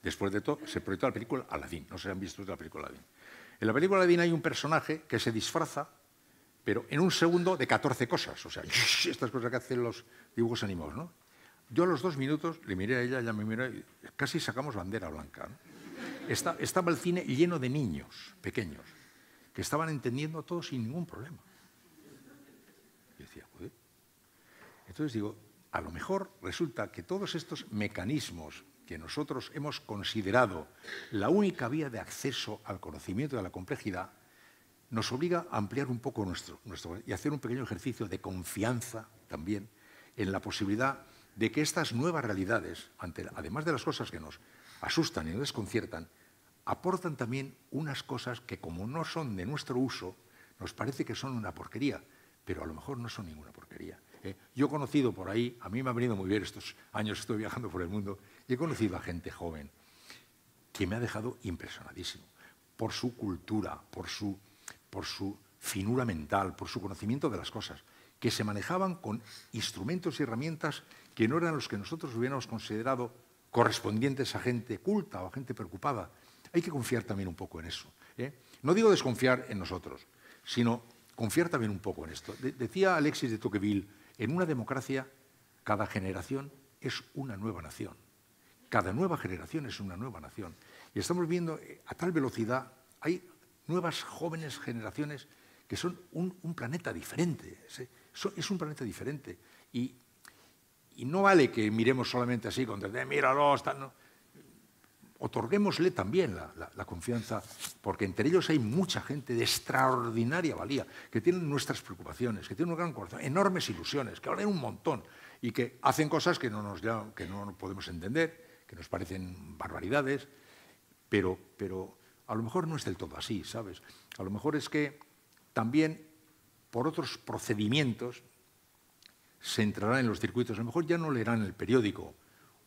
Después de todo, se proyectó la película Aladdin, no se han visto la película Aladdin. En la película Aladdin hay un personaje que se disfraza, pero en un segundo, de 14 cosas, o sea, (laughs) estas cosas que hacen los dibujos animados, ¿no? Yo a los dos minutos le miré a ella, ya me miró, y casi sacamos bandera blanca. estaba el cine lleno de niños pequeños que estaban entendiendo todo sin ningún problema. Yo decía, Entonces digo, a lo mejor resulta que todos estos mecanismos que nosotros hemos considerado la única vía de acceso al conocimiento y a la complejidad, nos obliga a ampliar un poco nuestro y hacer un pequeño ejercicio de confianza también en la posibilidad de que estas nuevas realidades, además de las cosas que nos asustan y nos desconciertan, aportan también unas cosas que como no son de nuestro uso, nos parece que son una porquería, pero a lo mejor no son ninguna porquería. ¿eh? Yo he conocido por ahí, a mí me ha venido muy bien estos años, estoy viajando por el mundo, y he conocido a gente joven que me ha dejado impresionadísimo por su cultura, por su, por su finura mental, por su conocimiento de las cosas, que se manejaban con instrumentos y herramientas que no eran los que nosotros hubiéramos considerado correspondientes a gente culta o a gente preocupada. Hay que confiar también un poco en eso. ¿eh? No digo desconfiar en nosotros, sino confiar también un poco en esto. decía Alexis de Tocqueville, en una democracia cada generación es una nueva nación. Cada nueva generación es una nueva nación. Y estamos viendo eh, a tal velocidad, hay nuevas jóvenes generaciones que son un, planeta diferente. Es, es un planeta diferente. Y y no vale que miremos solamente así, con decir míralos, tal, otorguémosle también la, confianza, porque entre ellos hay mucha gente de extraordinaria valía, que tienen nuestras preocupaciones, que tienen un gran corazón, enormes ilusiones, que valen un montón y que hacen cosas que no, nos que no podemos entender, que nos parecen barbaridades, pero, pero a lo mejor no es del todo así, ¿sabes? A lo mejor es que también por otros procedimientos, se entrará en los circuitos. A lo mejor ya no leerán el periódico,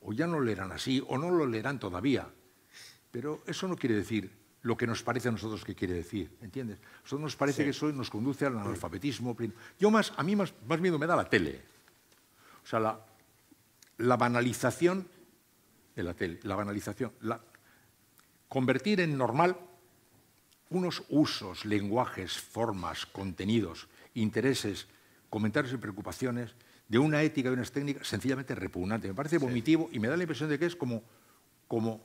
o ya no leerán así, o no lo leerán todavía. Pero eso no quiere decir lo que nos parece a nosotros que quiere decir, ¿entiendes? Eso nos parece que eso nos conduce al analfabetismo. Yo más, a mí más, miedo me da la tele. O sea, la, banalización de la tele, la banalización, convertir en normal unos usos, lenguajes, formas, contenidos, intereses, comentarios y preocupaciones de una ética de unas técnicas sencillamente repugnante. Me parece vomitivo y me da la impresión de que es como, como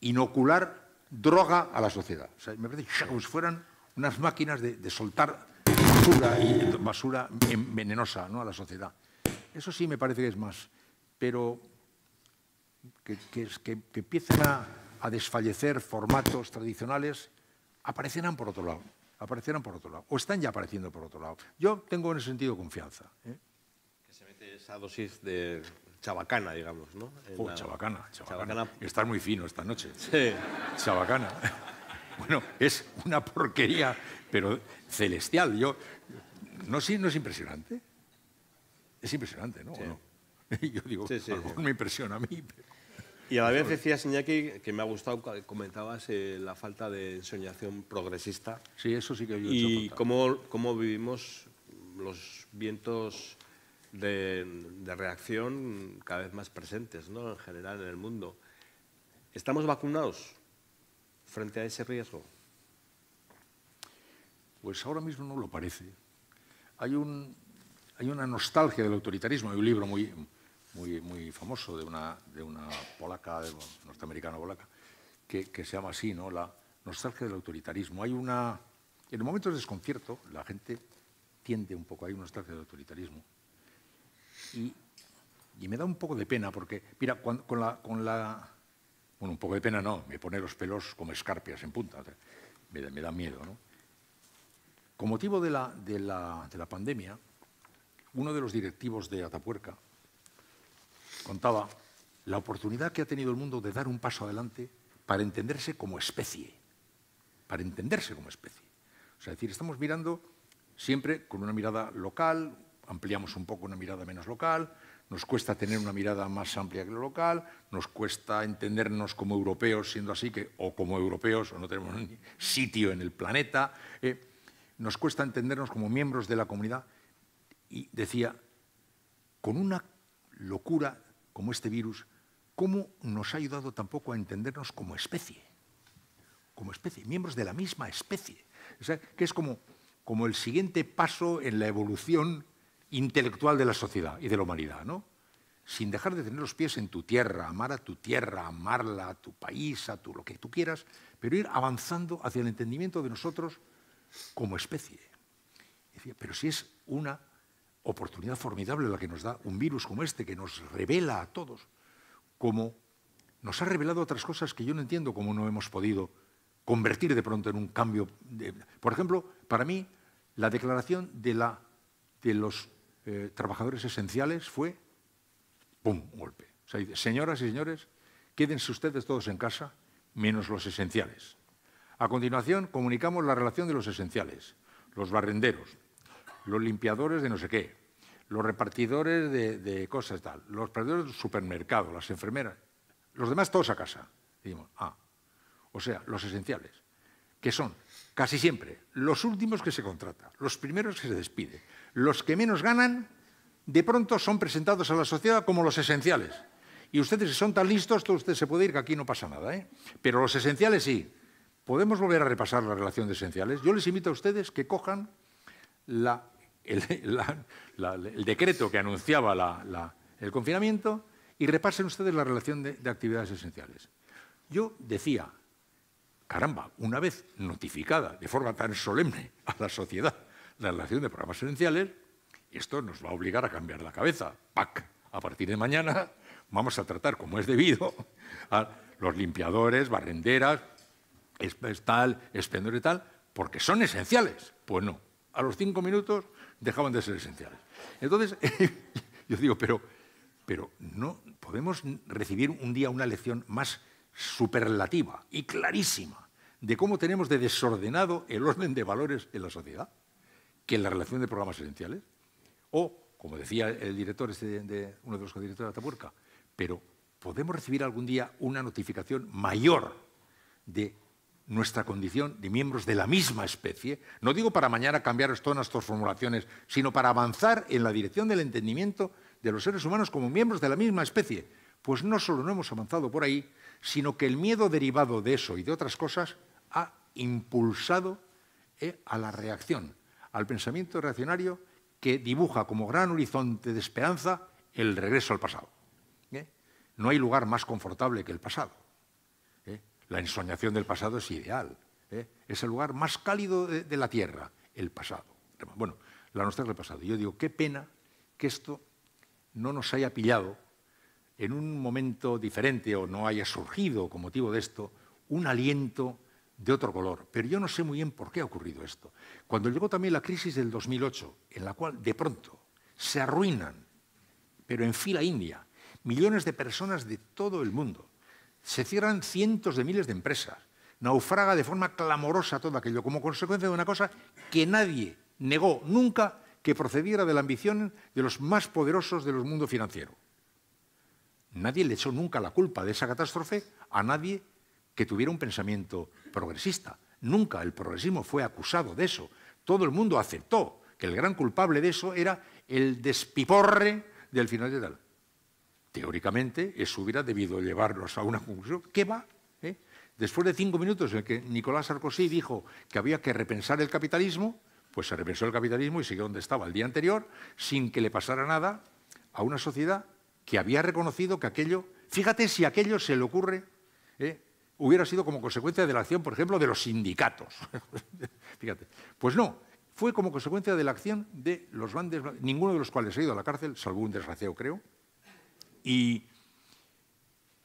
inocular droga a la sociedad. me parece como si fueran unas máquinas de, soltar basura, y basura venenosa ¿no? a la sociedad. Eso sí me parece que es más. Pero que, que, empiecen a, desfallecer formatos tradicionales, aparecerán por otro lado. Aparecerán por otro lado. O están ya apareciendo por otro lado. Yo tengo en ese sentido confianza. ¿eh? esa dosis de chabacana, digamos, ¿no? Oh, chabacana, chabacana, Estás muy fino esta noche. Sí. Chabacana. (laughs) Bueno, es una porquería, pero celestial. Yo, ¿no, sí, ¿No es impresionante? Es impresionante, ¿no? (laughs) Yo digo, me impresiona a mí. Y a la vez decía, Iñaki, que me ha gustado, comentabas eh, la falta de ensoñación progresista. Sí, eso sí que yo he Y cómo, cómo vivimos los vientos de, reacción cada vez más presentes ¿no? en general en el mundo. ¿Estamos vacunados frente a ese riesgo? Pues ahora mismo no lo parece. Hay, un, hay una nostalgia del autoritarismo. Hay un libro muy, muy, muy famoso de una, de una polaca, de norteamericana polaca, que, se llama así, ¿no? La nostalgia del autoritarismo. Hay una... En momentos de desconcierto, la gente tiende un poco, hay una nostalgia del autoritarismo. Y, me da un poco de pena, porque, mira, con, la, Bueno, un poco de pena no, me pone los pelos como escarpias en punta, me, da, miedo, ¿no? Con motivo de la, de la pandemia, uno de los directivos de Atapuerca contaba la oportunidad que ha tenido el mundo de dar un paso adelante para entenderse como especie, para entenderse como especie. O sea, decir, estamos mirando siempre con una mirada local, ampliamos un poco una mirada menos local, nos cuesta tener una mirada más amplia que lo local, nos cuesta entendernos como europeos, siendo así que o como europeos o no tenemos (laughs) sitio en el planeta, eh, nos cuesta entendernos como miembros de la comunidad. Y decía, con una locura como este virus, ¿cómo nos ha ayudado tampoco a entendernos como especie? Como especie, miembros de la misma especie. O sea, que es como, como el siguiente paso en la evolución intelectual de la sociedad y de la humanidad, ¿no? Sin dejar de tener los pies en tu tierra, amar a tu tierra, amarla, a tu país, a tu lo que tú quieras, pero ir avanzando hacia el entendimiento de nosotros como especie. Pero si es una oportunidad formidable la que nos da un virus como este, que nos revela a todos, como nos ha revelado otras cosas que yo no entiendo cómo no hemos podido convertir de pronto en un cambio. Por ejemplo, para mí, la declaración de, la, de los eh, trabajadores esenciales fue, ¡pum!, un golpe. señoras y señores, quédense ustedes todos en casa, menos los esenciales. A continuación, comunicamos la relación de los esenciales, los barrenderos, los limpiadores de no sé qué, los repartidores de, de cosas tal, los perdedores del supermercado, las enfermeras, los demás todos a casa. ah, o sea, los esenciales, que son casi siempre los últimos que se contrata, los primeros que se despide, los que menos ganan de pronto son presentados a la sociedad como los esenciales. Y ustedes si son tan listos, todo ustedes se puede ir que aquí no pasa nada. ¿eh? Pero los esenciales sí. Podemos volver a repasar la relación de esenciales. Yo les invito a ustedes que cojan el, decreto que anunciaba el confinamiento y repasen ustedes la relación de actividades esenciales. Yo decía, caramba, una vez notificada de forma tan solemne a la sociedad la relación de programas esenciales esto nos va a obligar a cambiar la cabeza. ¡Pac! A partir de mañana vamos a tratar como es debido a los limpiadores, barrenderas, tal, tal, porque son esenciales. Pues no, a los cinco minutos dejaban de ser esenciales. Entonces, (laughs) yo digo, pero, pero no podemos recibir un día una lección más superlativa y clarísima de cómo tenemos de desordenado el orden de valores en la sociedad que en la relación de programas esenciales. O, como decía el director, este de, uno de los codirectores de Atapuerca, pero podemos recibir algún día una notificación mayor de nuestra condición de miembros de la misma especie, no digo para mañana cambiar todas nuestras formulaciones, sino para avanzar en la dirección del entendimiento de los seres humanos como miembros de la misma especie. Pues no solo no hemos avanzado por ahí, sino que el miedo derivado de eso y de otras cosas ha impulsado eh, a la reacción al pensamiento reaccionario que dibuja como gran horizonte de esperanza el regreso al pasado. ¿eh? No hay lugar más confortable que el pasado. ¿eh? La ensoñación del pasado es ideal. ¿eh? Es el lugar más cálido de, la Tierra, el pasado. Bueno, la nostalgia del pasado. Yo digo, qué pena que esto no nos haya pillado en un momento diferente o no haya surgido con motivo de esto un aliento de otro color. Pero yo no sé muy bien por qué ha ocurrido esto. Cuando llegó también la crisis del 2008, en la cual de pronto se arruinan, pero en fila india, millones de personas de todo el mundo, se cierran cientos de miles de empresas, naufraga de forma clamorosa todo aquello, como consecuencia de una cosa que nadie negó nunca que procediera de la ambición de los más poderosos del mundo financiero. Nadie le echó nunca la culpa de esa catástrofe a nadie que tuviera un pensamiento progresista. Nunca el progresismo fue acusado de eso. Todo el mundo aceptó que el gran culpable de eso era el despiporre del final de tal. Teóricamente, eso hubiera debido llevarlos a una conclusión. ¿Qué va? ¿Eh? Después de cinco minutos en que Nicolás Sarkozy dijo que había que repensar el capitalismo, pues se repensó el capitalismo y siguió donde estaba el día anterior, sin que le pasara nada a una sociedad que había reconocido que aquello, fíjate si aquello se le ocurre ¿eh? hubiera sido como consecuencia de la acción, por ejemplo, de los sindicatos. (laughs) Fíjate. Pues no, fue como consecuencia de la acción de los grandes, ninguno de los cuales ha ido a la cárcel, salvo un desgraciado, creo. Y,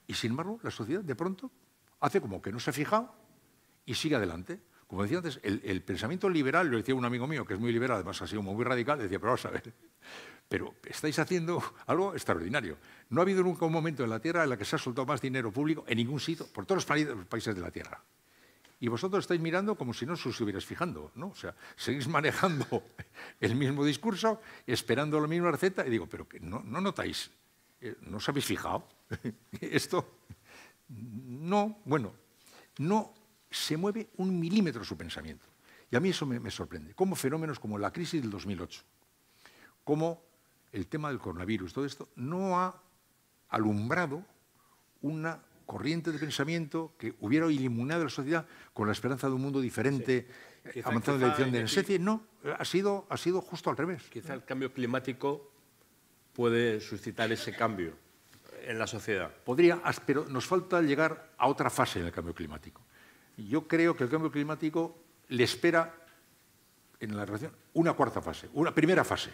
sin embargo, la sociedad de pronto hace como que no se ha fijado y sigue adelante. Como decía antes, el, el pensamiento liberal, lo decía un amigo mío que es muy liberal, además ha sido muy radical, decía, pero vamos a ver, pero estáis haciendo (laughs) algo extraordinario. No ha habido nunca un momento en la Tierra en el que se ha soltado más dinero público en ningún sitio, por todos los países de la Tierra. Y vosotros estáis mirando como si no os hubierais fijando, ¿no? O sea, seguís (laughs) manejando el mismo discurso, esperando la misma receta, y digo, pero no, no notáis, eh, ¿no os habéis fijado? (laughs) Esto, no, bueno, no se mueve un milímetro su pensamiento. Y a mí eso me, me sorprende. Como fenómenos como la crisis del 2008, como el tema del coronavirus, todo esto, no ha alumbrado una corriente de pensamiento que hubiera iluminado la sociedad con la esperanza de un mundo diferente, avanzando en la dirección de No, ha sido, ha sido justo al revés. Quizá el cambio climático puede suscitar ese cambio en la sociedad. Podría, pero nos falta llegar a otra fase en el cambio climático. Yo creo que el cambio climático le espera en la relación una cuarta fase, una primera fase,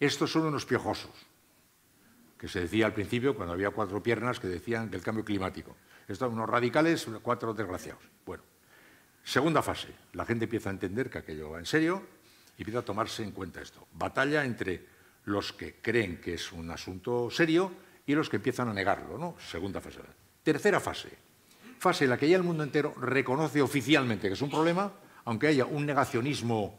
estos son unos piojosos, que se decía al principio cuando había cuatro piernas que decían el cambio climático. Estos son unos radicales, cuatro desgraciados. Bueno, segunda fase. La gente empieza a entender que aquello va en serio y empieza a tomarse en cuenta esto. Batalla entre los que creen que es un asunto serio y los que empiezan a negarlo, ¿no? Segunda fase. Tercera fase. Fase en la que ya el mundo entero reconoce oficialmente que es un problema, aunque haya un negacionismo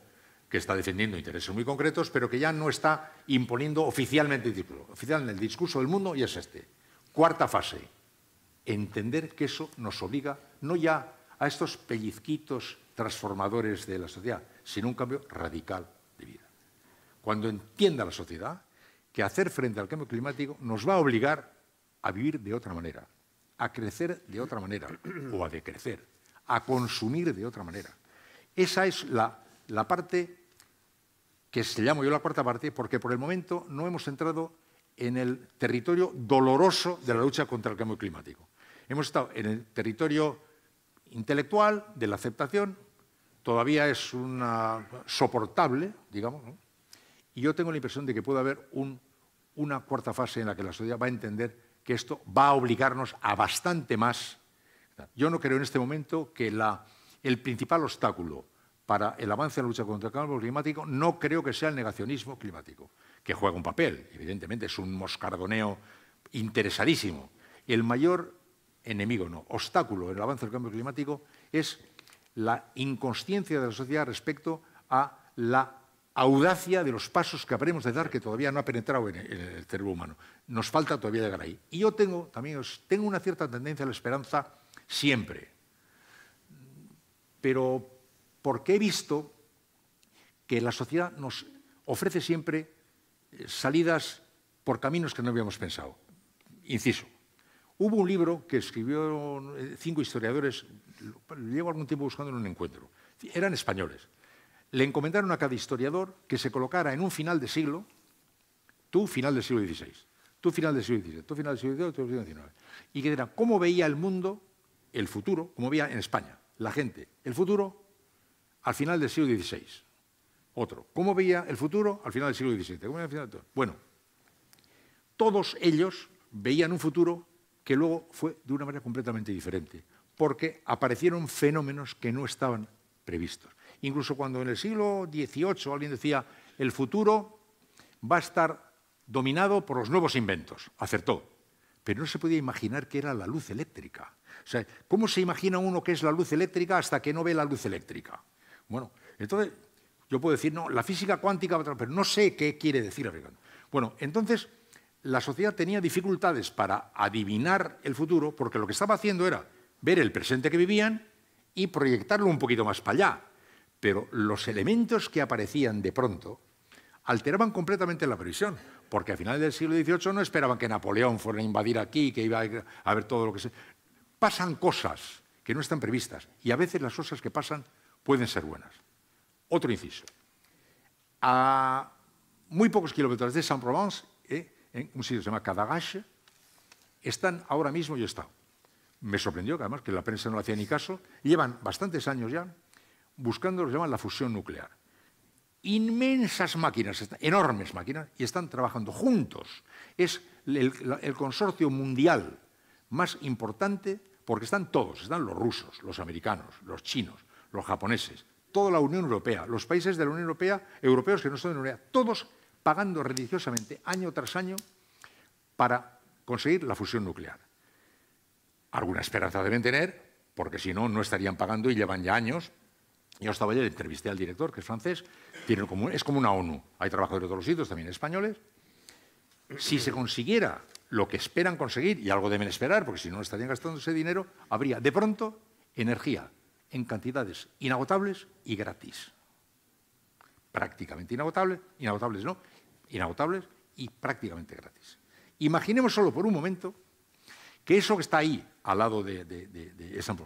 que está defendiendo intereses muy concretos, pero que ya no está imponiendo oficialmente el discurso. el discurso del mundo y es este. Cuarta fase, entender que eso nos obliga no ya a estos pellizquitos transformadores de la sociedad, sino un cambio radical de vida. Cuando entienda la sociedad que hacer frente al cambio climático nos va a obligar a vivir de otra manera, a crecer de otra manera o a decrecer, a consumir de otra manera. Esa es la, la parte que se llama yo la cuarta parte, porque por el momento no hemos entrado en el territorio doloroso de la lucha contra el cambio climático. Hemos estado en el territorio intelectual, de la aceptación, todavía es una soportable, digamos, y yo tengo la impresión de que puede haber una cuarta fase en la que la sociedad va a entender que esto va a obligarnos a bastante más. Yo no creo en este momento que el principal obstáculo para el avance en la lucha contra el cambio climático, no creo que sea el negacionismo climático, que juega un papel, evidentemente, es un moscardoneo interesadísimo. El mayor enemigo, no, obstáculo en el avance del cambio climático es la inconsciencia de la sociedad respecto a la audacia de los pasos que habremos de dar que todavía no ha penetrado en el, cerebro humano. Nos falta todavía llegar ahí. Y yo tengo, también tengo una cierta tendencia a la esperanza siempre. Pero porque he visto que la sociedad nos ofrece siempre eh, salidas por caminos que no habíamos pensado. Inciso. Hubo un libro que escribió eh, cinco historiadores, llevo algún tiempo buscando en un encuentro, eran españoles. Le encomendaron a cada historiador que se colocara en un final de siglo, tú final del siglo XVI, tú final del siglo XVI, tú final del siglo XIX, tú final del siglo XIX, y que dirán cómo veía el mundo, el futuro, cómo veía en España, la gente, el futuro al final del siglo XVI. Otro, ¿cómo veía el futuro al final del siglo XVII? Bueno, todos ellos veían un futuro que luego fue de una manera completamente diferente, porque aparecieron fenómenos que no estaban previstos. Incluso cuando en el siglo XVIII alguien decía, el futuro va a estar dominado por los nuevos inventos, acertó, pero no se podía imaginar que era la luz eléctrica. O sea, ¿cómo se imagina uno que es la luz eléctrica hasta que no ve la luz eléctrica? Bueno, entonces yo puedo decir, no, la física cuántica, va a pero no sé qué quiere decir africano. Bueno, entonces la sociedad tenía dificultades para adivinar el futuro, porque lo que estaba haciendo era ver el presente que vivían y proyectarlo un poquito más para allá. Pero los elementos que aparecían de pronto alteraban completamente la previsión, porque a finales del siglo XVIII no esperaban que Napoleón fuera a invadir aquí, que iba a ver todo lo que se... Pasan cosas que no están previstas y a veces las cosas que pasan pueden ser buenas. Otro inciso. A muy pocos kilómetros de Saint-Provence, eh, en un sitio que se llama Cadagache, están ahora mismo, y están, me sorprendió que además que la prensa no le hacía ni caso, llevan bastantes años ya buscando lo que llaman la fusión nuclear. Inmensas máquinas, enormes máquinas, y están trabajando juntos. Es el consorcio mundial más importante porque están todos, están los rusos, los americanos, los chinos, los japoneses, toda la Unión Europea, los países de la Unión Europea, europeos que no son de la Unión Europea, todos pagando religiosamente año tras año para conseguir la fusión nuclear. Alguna esperanza deben tener, porque si no, no estarían pagando y llevan ya años. Yo estaba ayer, entrevisté al director, que es francés, tiene es como una ONU, hay trabajadores de todos los sitios, también españoles. Si se consiguiera lo que esperan conseguir, y algo deben esperar, porque si no estarían gastando ese dinero, habría de pronto energía en cantidades inagotables y gratis. Prácticamente inagotables, inagotables no, inagotables y prácticamente gratis. Imaginemos solo por un momento que eso que está ahí, al lado de, esa de,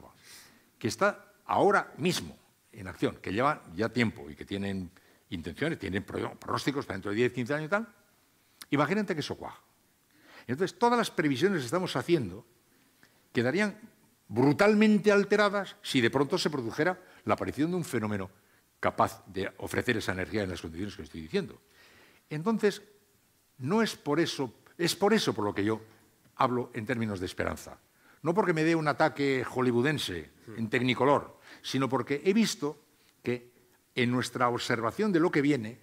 que está ahora mismo en acción, que lleva ya tiempo y que tienen intenciones, tienen pronósticos dentro de 10, 15 años y tal, imagínate que eso cuaja. Entonces, todas las previsiones que estamos haciendo quedarían brutalmente alteradas si de pronto se produjera la aparición de un fenómeno capaz de ofrecer esa energía en las condiciones que estoy diciendo. Entonces, no es por eso, es por eso por lo que yo hablo en términos de esperanza. No porque me dé un ataque hollywoodense en tecnicolor, sino porque he visto que en nuestra observación de lo que viene,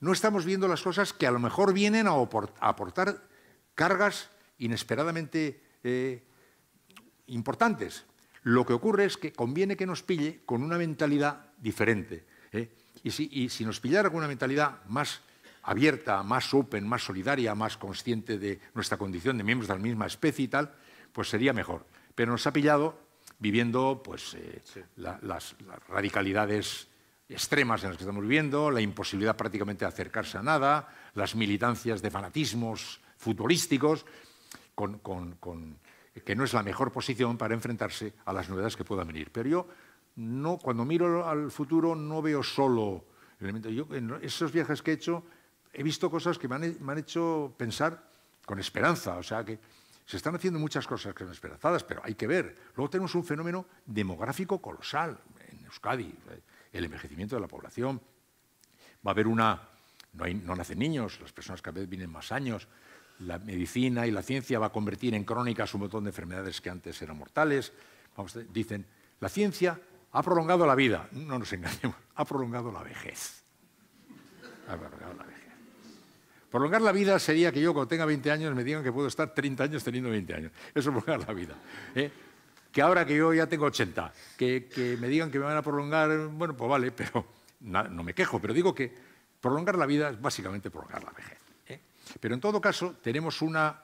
no estamos viendo las cosas que a lo mejor vienen a aportar cargas inesperadamente eh, importantes. Lo que ocurre es que conviene que nos pille con una mentalidad diferente. ¿eh? Y, si, nos pillara con una mentalidad más abierta, más open, más solidaria, más consciente de nuestra condición de miembros de la misma especie y tal, pues sería mejor. Pero nos ha pillado viviendo pues, eh, las, radicalidades extremas en las que estamos viviendo, la imposibilidad prácticamente de acercarse a nada, las militancias de fanatismos futbolísticos, con, que no es la mejor posición para enfrentarse a las novedades que puedan venir. Pero yo, no, cuando miro al futuro, no veo solo en esos viajes que he hecho, he visto cosas que me han, hecho pensar con esperanza. O sea, que se están haciendo muchas cosas que son esperanzadas, pero hay que ver. Luego tenemos un fenómeno demográfico colosal en Euskadi, eh, el envejecimiento de la población. Va a haber una... No, no nacen niños, las personas cada vez vienen más años la medicina y la ciencia va a convertir en crónicas un montón de enfermedades que antes eran mortales. dicen, la ciencia ha prolongado la vida, no nos engañemos, (laughs) ha prolongado la vejez. Ha prolongado la vejez. Prolongar la vida sería que yo cuando tenga 20 años me digan que puedo estar 30 años teniendo 20 años. Eso es prolongar la vida. ¿eh? Que ahora que yo ya tengo 80, que, me digan que me van a prolongar, bueno, pues vale, pero no me quejo, pero digo que prolongar la vida es básicamente prolongar la vejez. Pero en todo caso, tenemos unas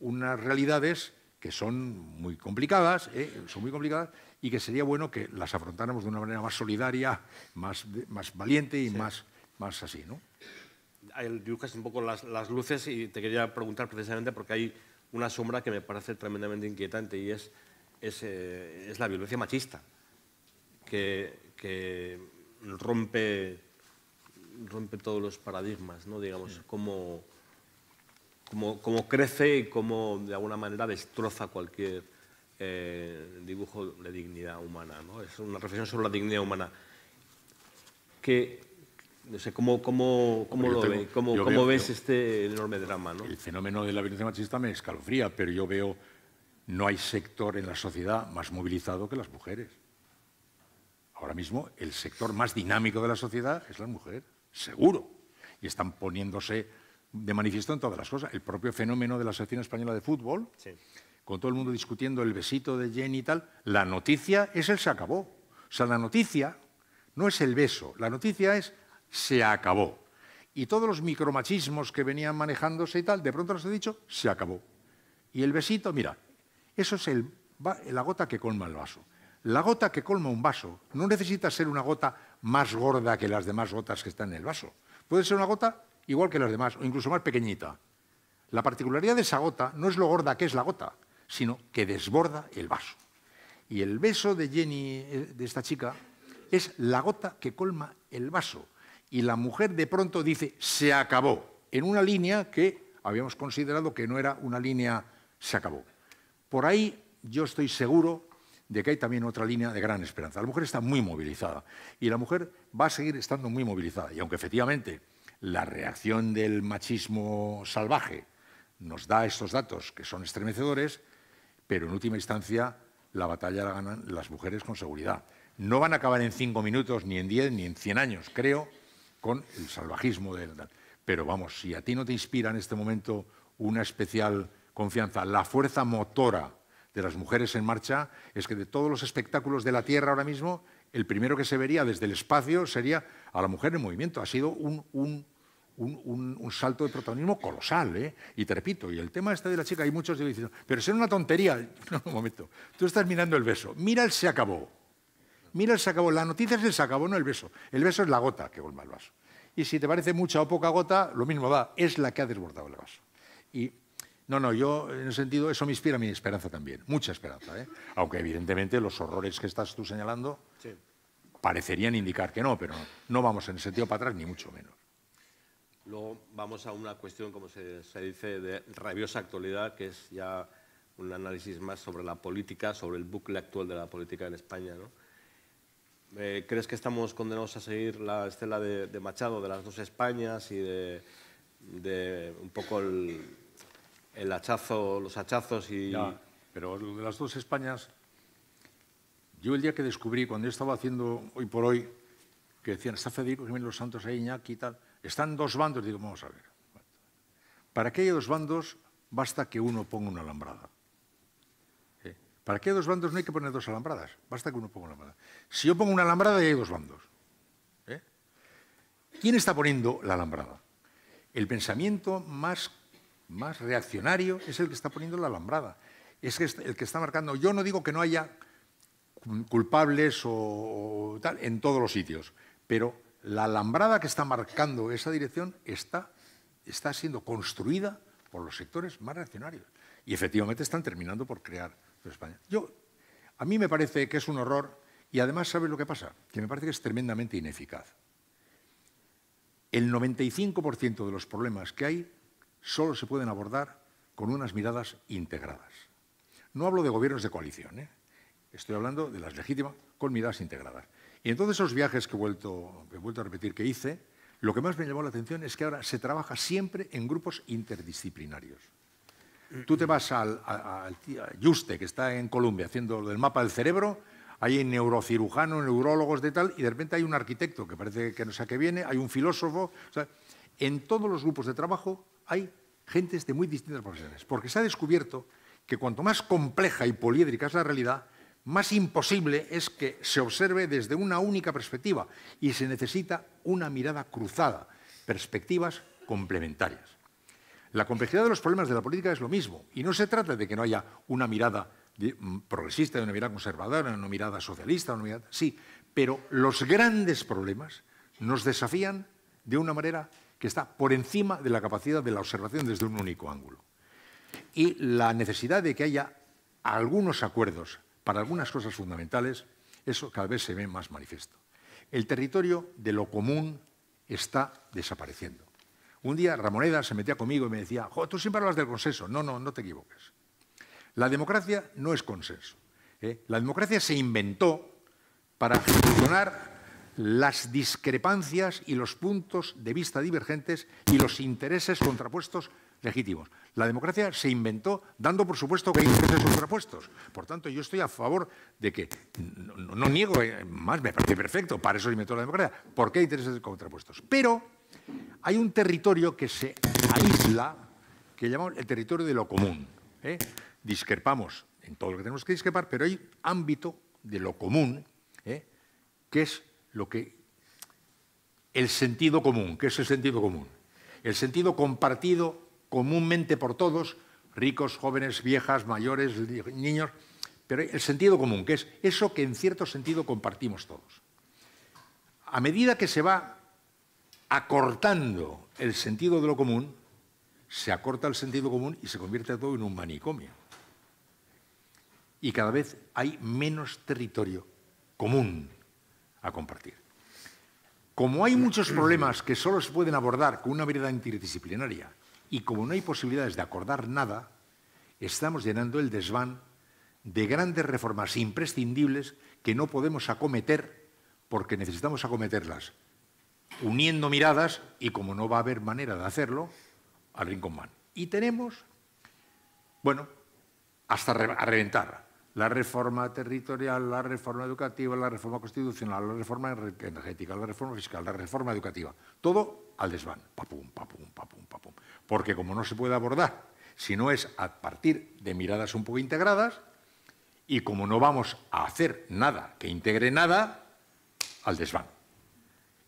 realidades que son muy complicadas, ¿eh? son muy complicadas, y que sería bueno que las afrontáramos de una manera más solidaria, más, más valiente y más, más así, ¿no? un poco las, luces y te quería preguntar precisamente porque hay una sombra que me parece tremendamente inquietante y es, es, eh, es la violencia machista, que, que rompe rompe todos los paradigmas, ¿no? Digamos, cómo, crece y cómo de alguna manera destroza cualquier eh, dibujo de dignidad humana, ¿no? Es una reflexión sobre la dignidad humana. Que, no sé, ¿cómo, lo ¿Cómo, ves este enorme drama? ¿no? El fenómeno de la violencia machista me escalofría, pero yo veo no hay sector en la sociedad más movilizado que las mujeres. Ahora mismo el sector más dinámico de la sociedad es la mujer seguro. Y están poniéndose de manifiesto en todas las cosas. El propio fenómeno de la selección española de fútbol, con todo el mundo discutiendo el besito de Jenny y tal, la noticia es el se acabó. O sea, la noticia no es el beso, la noticia es se acabó. Y todos los micromachismos que venían manejándose y tal, de pronto nos he dicho, se acabó. Y el besito, mira, eso es el, la gota que colma el vaso. La gota que colma un vaso no necesita ser una gota más gorda que las demás gotas que están en el vaso. Puede ser una gota igual que las demás o incluso más pequeñita. La particularidad de esa gota no es lo gorda que es la gota, sino que desborda el vaso. Y el beso de Jenny, eh, de esta chica, es la gota que colma el vaso. Y la mujer de pronto dice, se acabó, en una línea que habíamos considerado que no era una línea, se acabó. Por ahí yo estoy seguro de que hay también otra línea de gran esperanza. La mujer está muy movilizada y la mujer va a seguir estando muy movilizada. Y aunque efectivamente la reacción del machismo salvaje nos da estos datos que son estremecedores, pero en última instancia la batalla la ganan las mujeres con seguridad. No van a acabar en cinco minutos, ni en diez, ni en cien años, creo, con el salvajismo del... Pero vamos, si a ti no te inspira en este momento una especial confianza, la fuerza motora de las mujeres en marcha es que de todos los espectáculos de la Tierra ahora mismo, el primero que se vería desde el espacio sería a la mujer en movimiento. Ha sido un, un, salto de protagonismo colosal. ¿eh? Y te repito, y el tema está de la chica, hay muchos que dicen, pero eso una tontería. (laughs) un momento, tú estás mirando el beso, mira el se acabó. Mira se acabó, la noticia es el se acabó, no el beso. El beso es la gota que colma el vaso. Y si te parece mucha o poca gota, lo mismo da, es la que ha desbordado el vaso. Y no, no, yo en ese sentido eso me inspira mi esperanza también, mucha esperanza. ¿eh? Aunque evidentemente los horrores que estás tú señalando parecerían indicar que no, pero no vamos en ese sentido para atrás ni mucho menos. Luego vamos a una cuestión, como se, dice, de rabiosa actualidad, que es ya un análisis más sobre la política, sobre el bucle actual de la política en España. Eh, ¿Crees que estamos condenados a seguir la estela de, Machado, de las dos Españas y de un poco el, el hachazo, los hachazos y... Pero pero de las dos Españas, yo el día que descubrí, cuando yo estaba haciendo hoy por hoy, que decían, está Federico Jiménez Los Santos ahí, Iñaki y tal, están dos bandos, digo, vamos a ver. Para que haya dos bandos basta que uno ponga una alambrada. ¿Eh? Para que haya dos bandos no hay que poner dos alambradas, basta que uno ponga una alambrada. Si yo pongo una alambrada ya hay dos bandos. ¿eh? ¿Quién está poniendo la alambrada? El pensamiento más más reaccionario es el que está poniendo la alambrada. Es el que está marcando. Yo no digo que no haya culpables o tal en todos los sitios, pero la alambrada que está marcando esa dirección está, está siendo construida por los sectores más reaccionarios. Y efectivamente están terminando por crear España. Yo, a mí me parece que es un horror y además, ¿sabes lo que pasa? Que me parece que es tremendamente ineficaz. El 95% de los problemas que hay solo se pueden abordar con unas miradas integradas. No hablo de gobiernos de coalición, ¿eh? estoy hablando de las legítimas con miradas integradas. Y en todos esos viajes que he vuelto, he vuelto a repetir que hice, lo que más me llamó la atención es que ahora se trabaja siempre en grupos interdisciplinarios. Tú te vas al, Yuste, Juste, que está en Colombia, haciendo el mapa del cerebro, hay neurocirujanos, neurólogos de tal, y de repente hay un arquitecto que parece que no sé a qué viene, hay un filósofo. en todos los grupos de trabajo hay gentes de muy distintas profesiones, porque se ha descubierto que cuanto más compleja y poliédrica es la realidad, más imposible es que se observe desde una única perspectiva y se necesita una mirada cruzada, perspectivas complementarias. La complejidad de los problemas de la política es lo mismo y no se trata de que no haya una mirada mm, progresista, una mirada conservadora, una mirada socialista, una mirada... Sí, pero los grandes problemas nos desafían de una manera que está por encima de la capacidad de la observación desde un único ángulo. Y la necesidad de que haya algunos acuerdos para algunas cosas fundamentales, eso cada vez se ve más manifiesto. El territorio de lo común está desapareciendo. Un día Ramoneda se metía conmigo y me decía, tú siempre hablas del consenso. No, no, no te equivoques. La democracia no es consenso. ¿eh? La democracia se inventó para funcionar las discrepancias y los puntos de vista divergentes y los intereses contrapuestos legítimos. La democracia se inventó dando por supuesto que hay intereses contrapuestos. Por tanto, yo estoy a favor de que, no, niego eh, más, me parece perfecto, para eso se inventó la democracia, porque hay intereses contrapuestos. Pero hay un territorio que se aísla, que llamamos el territorio de lo común. ¿eh? Discrepamos en todo lo que tenemos que discrepar, pero hay ámbito de lo común, ¿eh? que es lo que el sentido común, ¿qué es el sentido común? El sentido compartido comúnmente por todos, ricos, jóvenes, viejas, mayores, niños, pero el sentido común, que es eso que en cierto sentido compartimos todos. A medida que se va acortando el sentido de lo común, se acorta el sentido común y se convierte todo en un manicomio. Y cada vez hay menos territorio común a compartir. Como hay muchos problemas que solo se pueden abordar con una mirada interdisciplinaria y como no hay posibilidades de acordar nada, estamos llenando el desván de grandes reformas imprescindibles que no podemos acometer porque necesitamos acometerlas uniendo miradas y como no va a haber manera de hacerlo, al rincón van. Y tenemos, bueno, hasta a reventar la reforma territorial, la reforma educativa, la reforma constitucional, la reforma energética, la reforma fiscal, la reforma educativa. Todo al desván. Papum, papum, papum, papum. Porque como no se puede abordar, si no es a partir de miradas un poco integradas, y como no vamos a hacer nada que integre nada, al desván.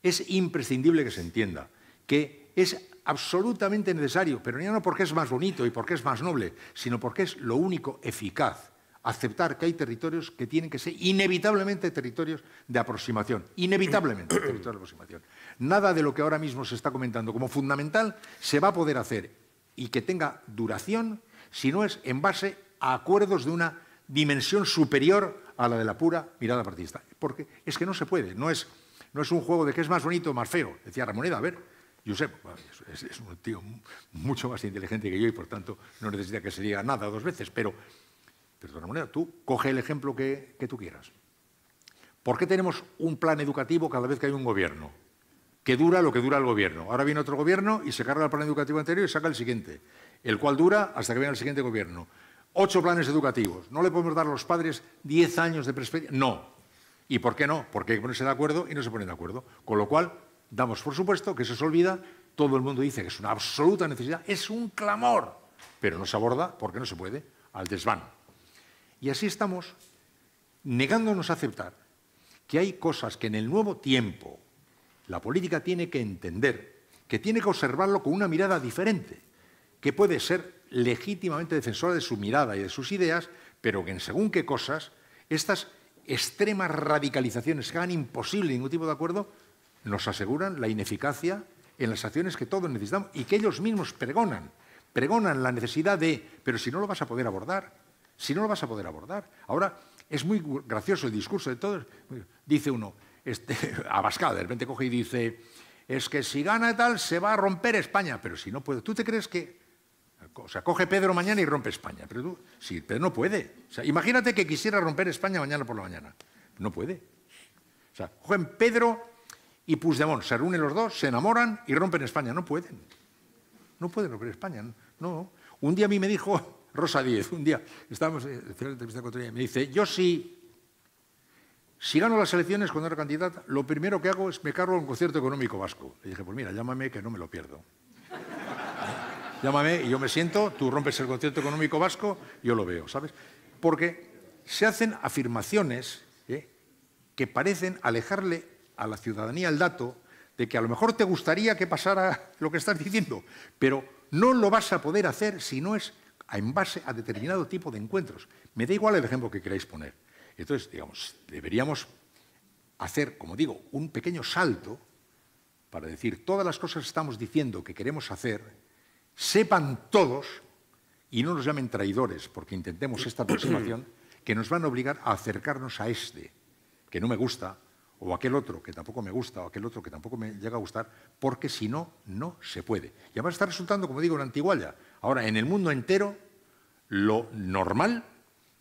Es imprescindible que se entienda que es absolutamente necesario, pero ya no porque es más bonito y porque es más noble, sino porque es lo único eficaz aceptar que hay territorios que tienen que ser inevitablemente territorios de aproximación, (clears throat) inevitablemente (clears throat) territorios de aproximación. Nada de lo que ahora mismo se está comentando como fundamental se va a poder hacer y que tenga duración si no es en base a acuerdos de una dimensión superior a la de la pura mirada partidista. Porque es que no se puede, no es, no es un juego de qué es más bonito o más feo, decía Ramoneda, a ver, Josep es, un tío mucho más inteligente que yo y por tanto no necesita que se diga nada dos veces, pero pero de alguna manera, tú coge el ejemplo que, tú quieras. ¿Por qué tenemos un plan educativo cada vez que hay un gobierno? Que dura lo que dura el gobierno. Ahora viene otro gobierno y se carga el plan educativo anterior y saca el siguiente, el cual dura hasta que venga el siguiente gobierno. Ocho planes educativos. ¿No le podemos dar a los padres diez años de perspectiva? No. ¿Y por qué no? Porque hay que ponerse de acuerdo y no se ponen de acuerdo. Con lo cual, damos por supuesto que eso se olvida. Todo el mundo dice que es una absoluta necesidad, es un clamor, pero no se aborda porque no se puede, al desván. Y así estamos negándonos a aceptar que hay cosas que en el nuevo tiempo la política tiene que entender, que tiene que observarlo con una mirada diferente, que puede ser legítimamente defensora de su mirada y de sus ideas, pero que en según qué cosas, estas extremas radicalizaciones que hagan imposible ningún tipo de acuerdo, nos aseguran la ineficacia en las acciones que todos necesitamos y que ellos mismos pregonan. Pregonan la necesidad de, pero si no lo vas a poder abordar, si no lo vas a poder abordar. Ahora, es muy gracioso el discurso de todos. Dice uno, este, (laughs) Abascal, de repente coge y dice, es que si gana tal se va a romper España, pero si no puede, ¿tú te crees que... O sea, coge Pedro mañana y rompe España, pero tú, pero no puede. O sea, imagínate que quisiera romper España mañana por la mañana. No puede. O sea, cogen Pedro y Puigdemont, se reúnen los dos, se enamoran y rompen España. No pueden. No pueden romper España. No. Un día a mí me dijo Rosa Díez, un día, estábamos en eh, la entrevista con y me dice, yo sí, si gano las elecciones con otra candidata, lo primero que hago es me cargo a un concierto económico vasco. Le dije, pues mira, llámame que no me lo pierdo. (laughs) llámame y yo me siento, tú rompes el concierto económico vasco, yo lo veo, ¿sabes? Porque se hacen afirmaciones ¿eh? que parecen alejarle a la ciudadanía el dato de que a lo mejor te gustaría que pasara lo que estás diciendo, pero no lo vas a poder hacer si no es en base a determinado tipo de encuentros. Me da igual el ejemplo que queráis poner. Entonces, digamos, deberíamos hacer, como digo, un pequeño salto para decir todas las cosas que estamos diciendo que queremos hacer, sepan todos y no nos llamen traidores porque intentemos esta aproximación (clears throat) que nos van a obligar a acercarnos a este que no me gusta o aquel otro que tampoco me gusta o aquel otro que tampoco me llega a gustar, porque si no, no se puede. Y además está resultando, como digo, una antigualla, Ahora, en el mundo entero, lo normal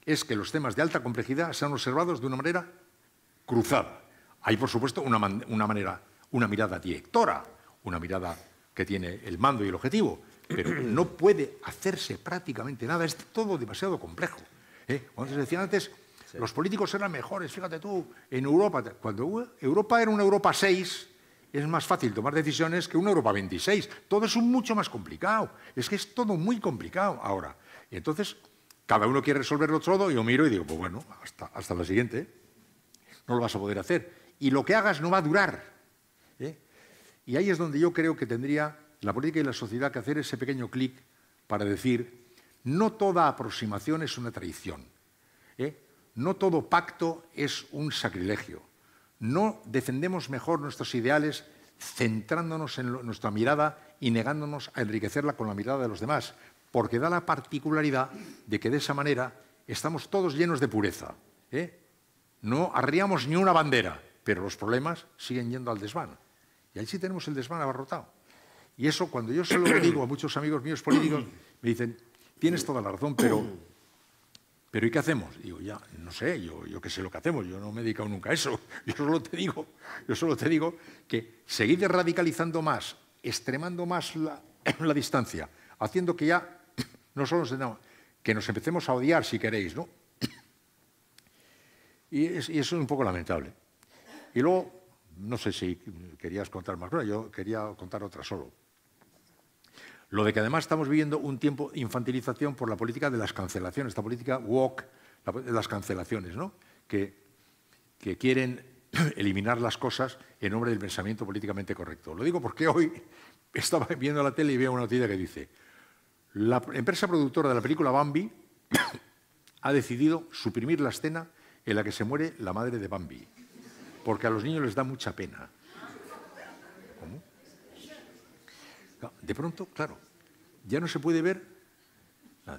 es que los temas de alta complejidad sean observados de una manera cruzada. Hay, por supuesto, una, manera, una mirada directora, una mirada que tiene el mando y el objetivo, pero (clears throat) no puede hacerse prácticamente nada, es todo demasiado complejo. ¿eh? Cuando se decía antes, los políticos eran mejores, fíjate tú, en Europa, cuando Europa era una Europa 6, es más fácil tomar decisiones que una Europa 26. Todo es mucho más complicado. Es que es todo muy complicado ahora. Y entonces, cada uno quiere resolverlo todo, y yo miro y digo, pues bueno, hasta, hasta la siguiente. ¿eh? No lo vas a poder hacer. Y lo que hagas no va a durar. ¿eh? Y ahí es donde yo creo que tendría la política y la sociedad que hacer ese pequeño clic para decir, no toda aproximación es una traición. ¿eh? No todo pacto es un sacrilegio no defendemos mejor nuestros ideales centrándonos en nuestra mirada y negándonos a enriquecerla con la mirada de los demás, porque da la particularidad de que de esa manera estamos todos llenos de pureza. ¿eh? No arriamos ni una bandera, pero los problemas siguen yendo al desván. Y ahí sí tenemos el desván abarrotado. Y eso cuando yo se lo digo a muchos amigos míos políticos, me dicen, tienes toda la razón, pero pero ¿y qué hacemos? Digo, ya, no sé, yo, yo qué sé lo que hacemos, yo no me he dedicado nunca a eso. (laughs) Yo solo te digo, yo solo te digo que seguir radicalizando más, extremando más la, (clears throat) distancia, haciendo que ya (clears throat) no solo nos, que nos empecemos a odiar si queréis, ¿no? (clears throat) Y, eso es un poco lamentable. Y luego, no sé si querías contar más, cosas, yo quería contar otra solo. Lo de que además estamos viviendo un tiempo infantilización por la política de las cancelaciones, esta política walk, de las cancelaciones, ¿no? que, que quieren (clears throat) eliminar las cosas en nombre del pensamiento políticamente correcto. Lo digo porque hoy (laughs) estaba viendo la tele y veo una noticia que dice, la empresa productora de la película Bambi (clears throat) ha decidido suprimir la escena en la que se muere la madre de Bambi, porque a los niños les da mucha pena. De pronto, claro, ya no se puede ver.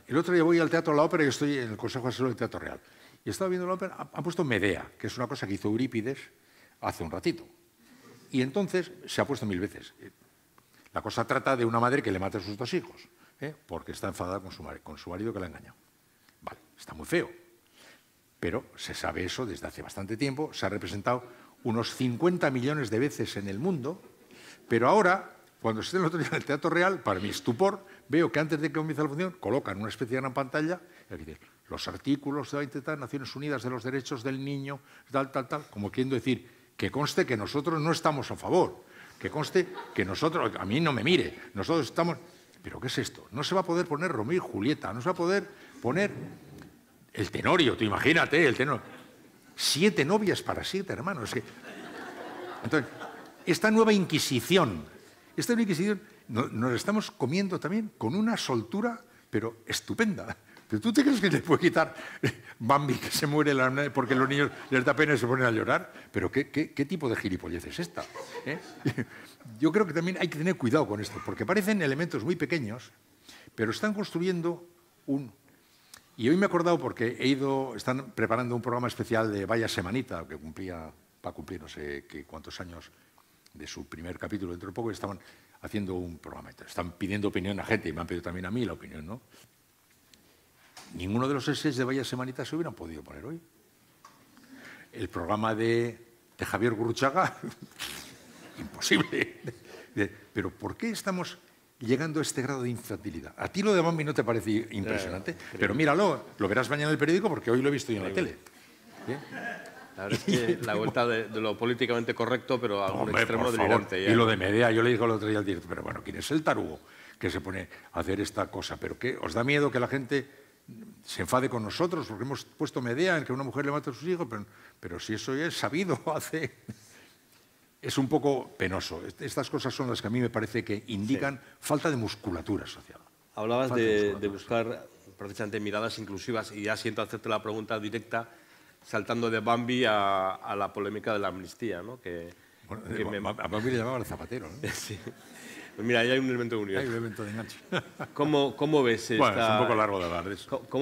El otro día voy al Teatro de la Ópera y estoy en el Consejo de Asesor del Teatro Real. Y estaba viendo la ópera, han puesto Medea, que es una cosa que hizo Eurípides hace un ratito. Y entonces se ha puesto mil veces. Eh, la cosa trata de una madre que le mata a sus dos hijos, ¿eh? porque está enfadada con su, marido, con su marido que la ha engañado. Vale, está muy feo. Pero se sabe eso desde hace bastante tiempo, se ha representado unos 50 millones de veces en el mundo, pero ahora cuando esté el otro día en el Teatro Real, para mi estupor, veo que antes de que comience la función colocan una especie de gran pantalla y aquí dicen los artículos de la Naciones Unidas de los Derechos del Niño, tal, tal, tal, como queriendo decir que conste que nosotros no estamos a favor, que conste que nosotros, a mí no me mire, nosotros estamos... ¿Pero qué es esto? No se va a poder poner Romeo Julieta, no se va a poder poner el tenorio, tú imagínate, el tenorio. Siete novias para siete hermanos. Entonces, esta nueva inquisición esta Inquisición nos estamos comiendo también con una soltura, pero estupenda. tú te crees que te puede quitar Bambi que se muere porque los niños les da pena y se ponen a llorar? ¿Pero qué, tipo de gilipollez es esta? ¿eh? (laughs) Yo creo que también hay que tener cuidado con esto, porque parecen elementos muy pequeños, pero están construyendo un... Y hoy me he acordado porque he ido, están preparando un programa especial de Vaya Semanita, que cumplía, para cumplir no sé cuántos años de su primer capítulo dentro de poco, estaban haciendo un programa. Están pidiendo opinión a gente y me han pedido también a mí la opinión, ¿no? Ninguno de los ss de Vaya Semanita se hubieran podido poner hoy. El programa de, Javier Gurruchaga, (laughs) imposible. Pero ¿por qué estamos llegando a este grado de infantilidad? A ti lo de Bambi no te parece impresionante, eh, pero míralo, lo verás mañana en el periódico porque hoy lo he visto yo en la tele. ¿Eh? La verdad es que (laughs) la vuelta de, lo políticamente correcto, pero a un extremo delirante. Y lo de Medea, yo le dije al otro día al directo, pero bueno, ¿quién es el tarugo que se pone a hacer esta cosa? ¿Pero qué? ¿Os da miedo que la gente se enfade con nosotros porque hemos puesto Medea en que una mujer le mata a sus hijos? Pero, pero si eso ya es sabido (laughs) hace... Es un poco penoso. Estas cosas son las que a mí me parece que indican falta de musculatura social. Hablabas de, de, buscar precisamente miradas inclusivas y ya siento hacerte la pregunta directa saltando de Bambi a, la polémica de la amnistía, ¿no? Que, A Bambi le llamaban el zapatero, ¿no? (laughs) sí. Pues mira, ahí hay un elemento de unión. Hay un elemento de enganche. (laughs) ¿Cómo, ves esta...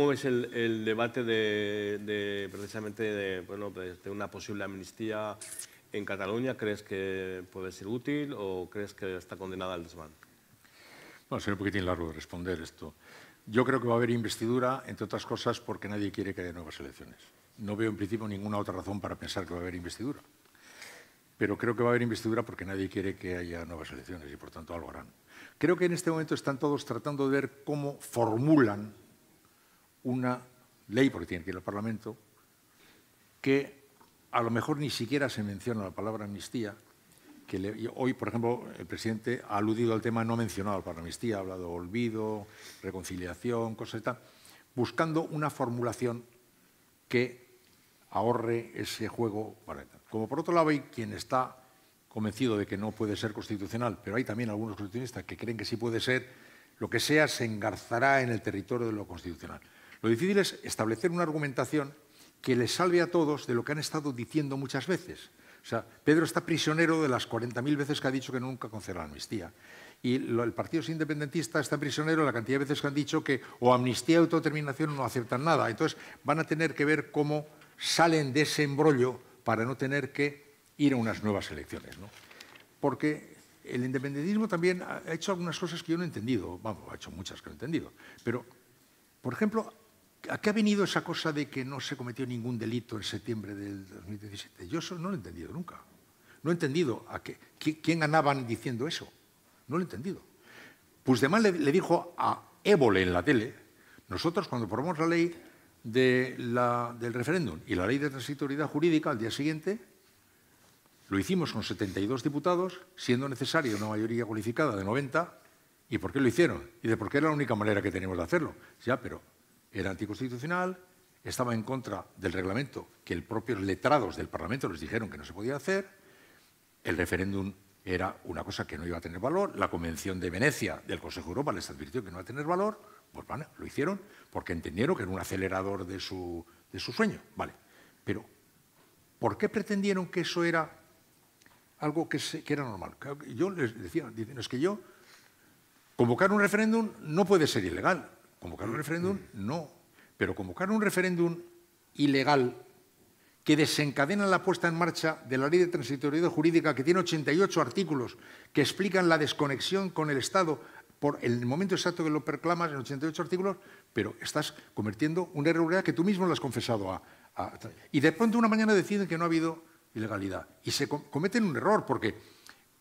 ves el, debate de, precisamente de, una posible amnistía en Cataluña? ¿Crees que puede ser útil o crees que está condenada al desván? Bueno, será un poquitín largo de responder esto. Yo creo que va a haber investidura, entre otras cosas, porque nadie quiere que haya nuevas elecciones no veo en principio ninguna otra razón para pensar que va a haber investidura. Pero creo que va a haber investidura porque nadie quiere que haya nuevas elecciones y por tanto algo harán. Creo que en este momento están todos tratando de ver cómo formulan una ley, porque tiene que ir al Parlamento, que a lo mejor ni siquiera se menciona la palabra amnistía. Que hoy, por ejemplo, el presidente ha aludido al tema, no ha mencionado la palabra amnistía, ha hablado de olvido, reconciliación, cosas y tal, buscando una formulación que ahorre ese juego. Como por otro lado hay quien está convencido de que no puede ser constitucional, pero hay también algunos constitucionistas que creen que sí puede ser, lo que sea se engarzará en el territorio de lo constitucional. Lo difícil es establecer una argumentación que les salve a todos de lo que han estado diciendo muchas veces. O sea, Pedro está prisionero de las 40.000 veces que ha dicho que nunca concederá amnistía. Y el Partido Independentista está prisionero de la cantidad de veces que han dicho que o amnistía o autodeterminación no aceptan nada. Entonces van a tener que ver cómo salen de ese embrollo para no tener que ir a unas nuevas elecciones. Porque el independentismo también ha hecho algunas cosas que yo no he entendido, vamos, ha hecho muchas que no he entendido, pero, por ejemplo, ¿a qué ha venido esa cosa de que no se cometió ningún delito en septiembre del 2017? Yo eso no lo he entendido nunca. No he entendido a qué, quién ganaban diciendo eso. No lo he entendido. Pues de le, le dijo a Évole en la tele, nosotros cuando formamos la ley de la, del referéndum y la ley de transitoriedad jurídica al día siguiente, lo hicimos con 72 diputados, siendo necesaria una mayoría cualificada de 90. ¿Y por qué lo hicieron? Y de por qué era la única manera que teníamos de hacerlo. Ya, pero era anticonstitucional, estaba en contra del reglamento que el propios letrados del Parlamento les dijeron que no se podía hacer, el referéndum era una cosa que no iba a tener valor, la Convención de Venecia del Consejo Europa les advirtió que no iba a tener valor, pues lo hicieron porque entendieron que era un acelerador de su, sueño. Vale, pero ¿por qué pretendieron que eso era algo que, era normal? Yo les decía, es que yo, convocar un referéndum no puede ser ilegal. Convocar un referéndum mm. no. Pero convocar un referéndum ilegal que desencadena la puesta en marcha de la ley de transitoriedad jurídica que tiene 88 artículos que explican la desconexión con el Estado por el momento exacto que lo proclamas en 88 artículos, pero estás convirtiendo una irregularidad que tú mismo lo has confesado a, y de pronto una mañana deciden que no ha habido ilegalidad y se cometen un error porque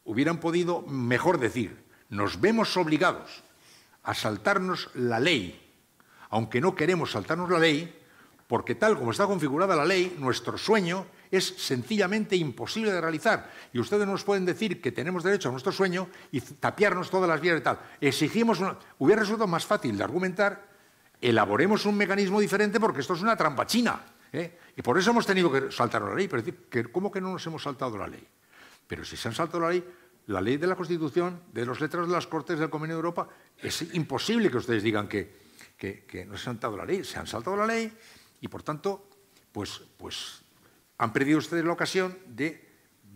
hubieran podido mejor decir, nos vemos obligados a saltarnos la ley, aunque no queremos saltarnos la ley, porque tal como está configurada la ley, nuestro sueño es sencillamente imposible de realizar. Y ustedes nos pueden decir que tenemos derecho a nuestro sueño y tapiarnos todas las vías y tal. Exigimos una... Hubiera resultado más fácil de argumentar, elaboremos un mecanismo diferente porque esto es una trampa china. ¿eh? Y por eso hemos tenido que saltar la ley. Pero decir, ¿cómo que no nos hemos saltado la ley? Pero si se han saltado la ley, la ley de la Constitución, de los letras de las Cortes del Convenio de Europa, es imposible que ustedes digan que, no se han saltado la ley. Se han saltado la ley y, por tanto, pues, pues han perdido ustedes la ocasión de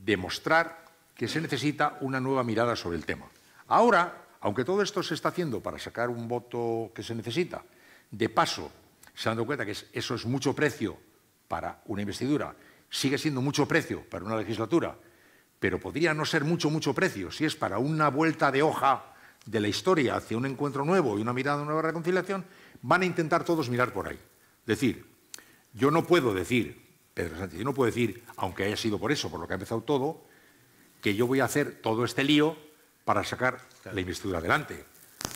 demostrar que se necesita una nueva mirada sobre el tema. Ahora, aunque todo esto se está haciendo para sacar un voto que se necesita, de paso, se han cuenta que eso es mucho precio para una investidura, sigue siendo mucho precio para una legislatura, pero podría no ser mucho, mucho precio si es para una vuelta de hoja de la historia hacia un encuentro nuevo y una mirada, una nueva reconciliación, van a intentar todos mirar por ahí. Es decir, yo no puedo decir yo no puedo decir, aunque haya sido por eso, por lo que ha empezado todo, que yo voy a hacer todo este lío para sacar la investidura adelante.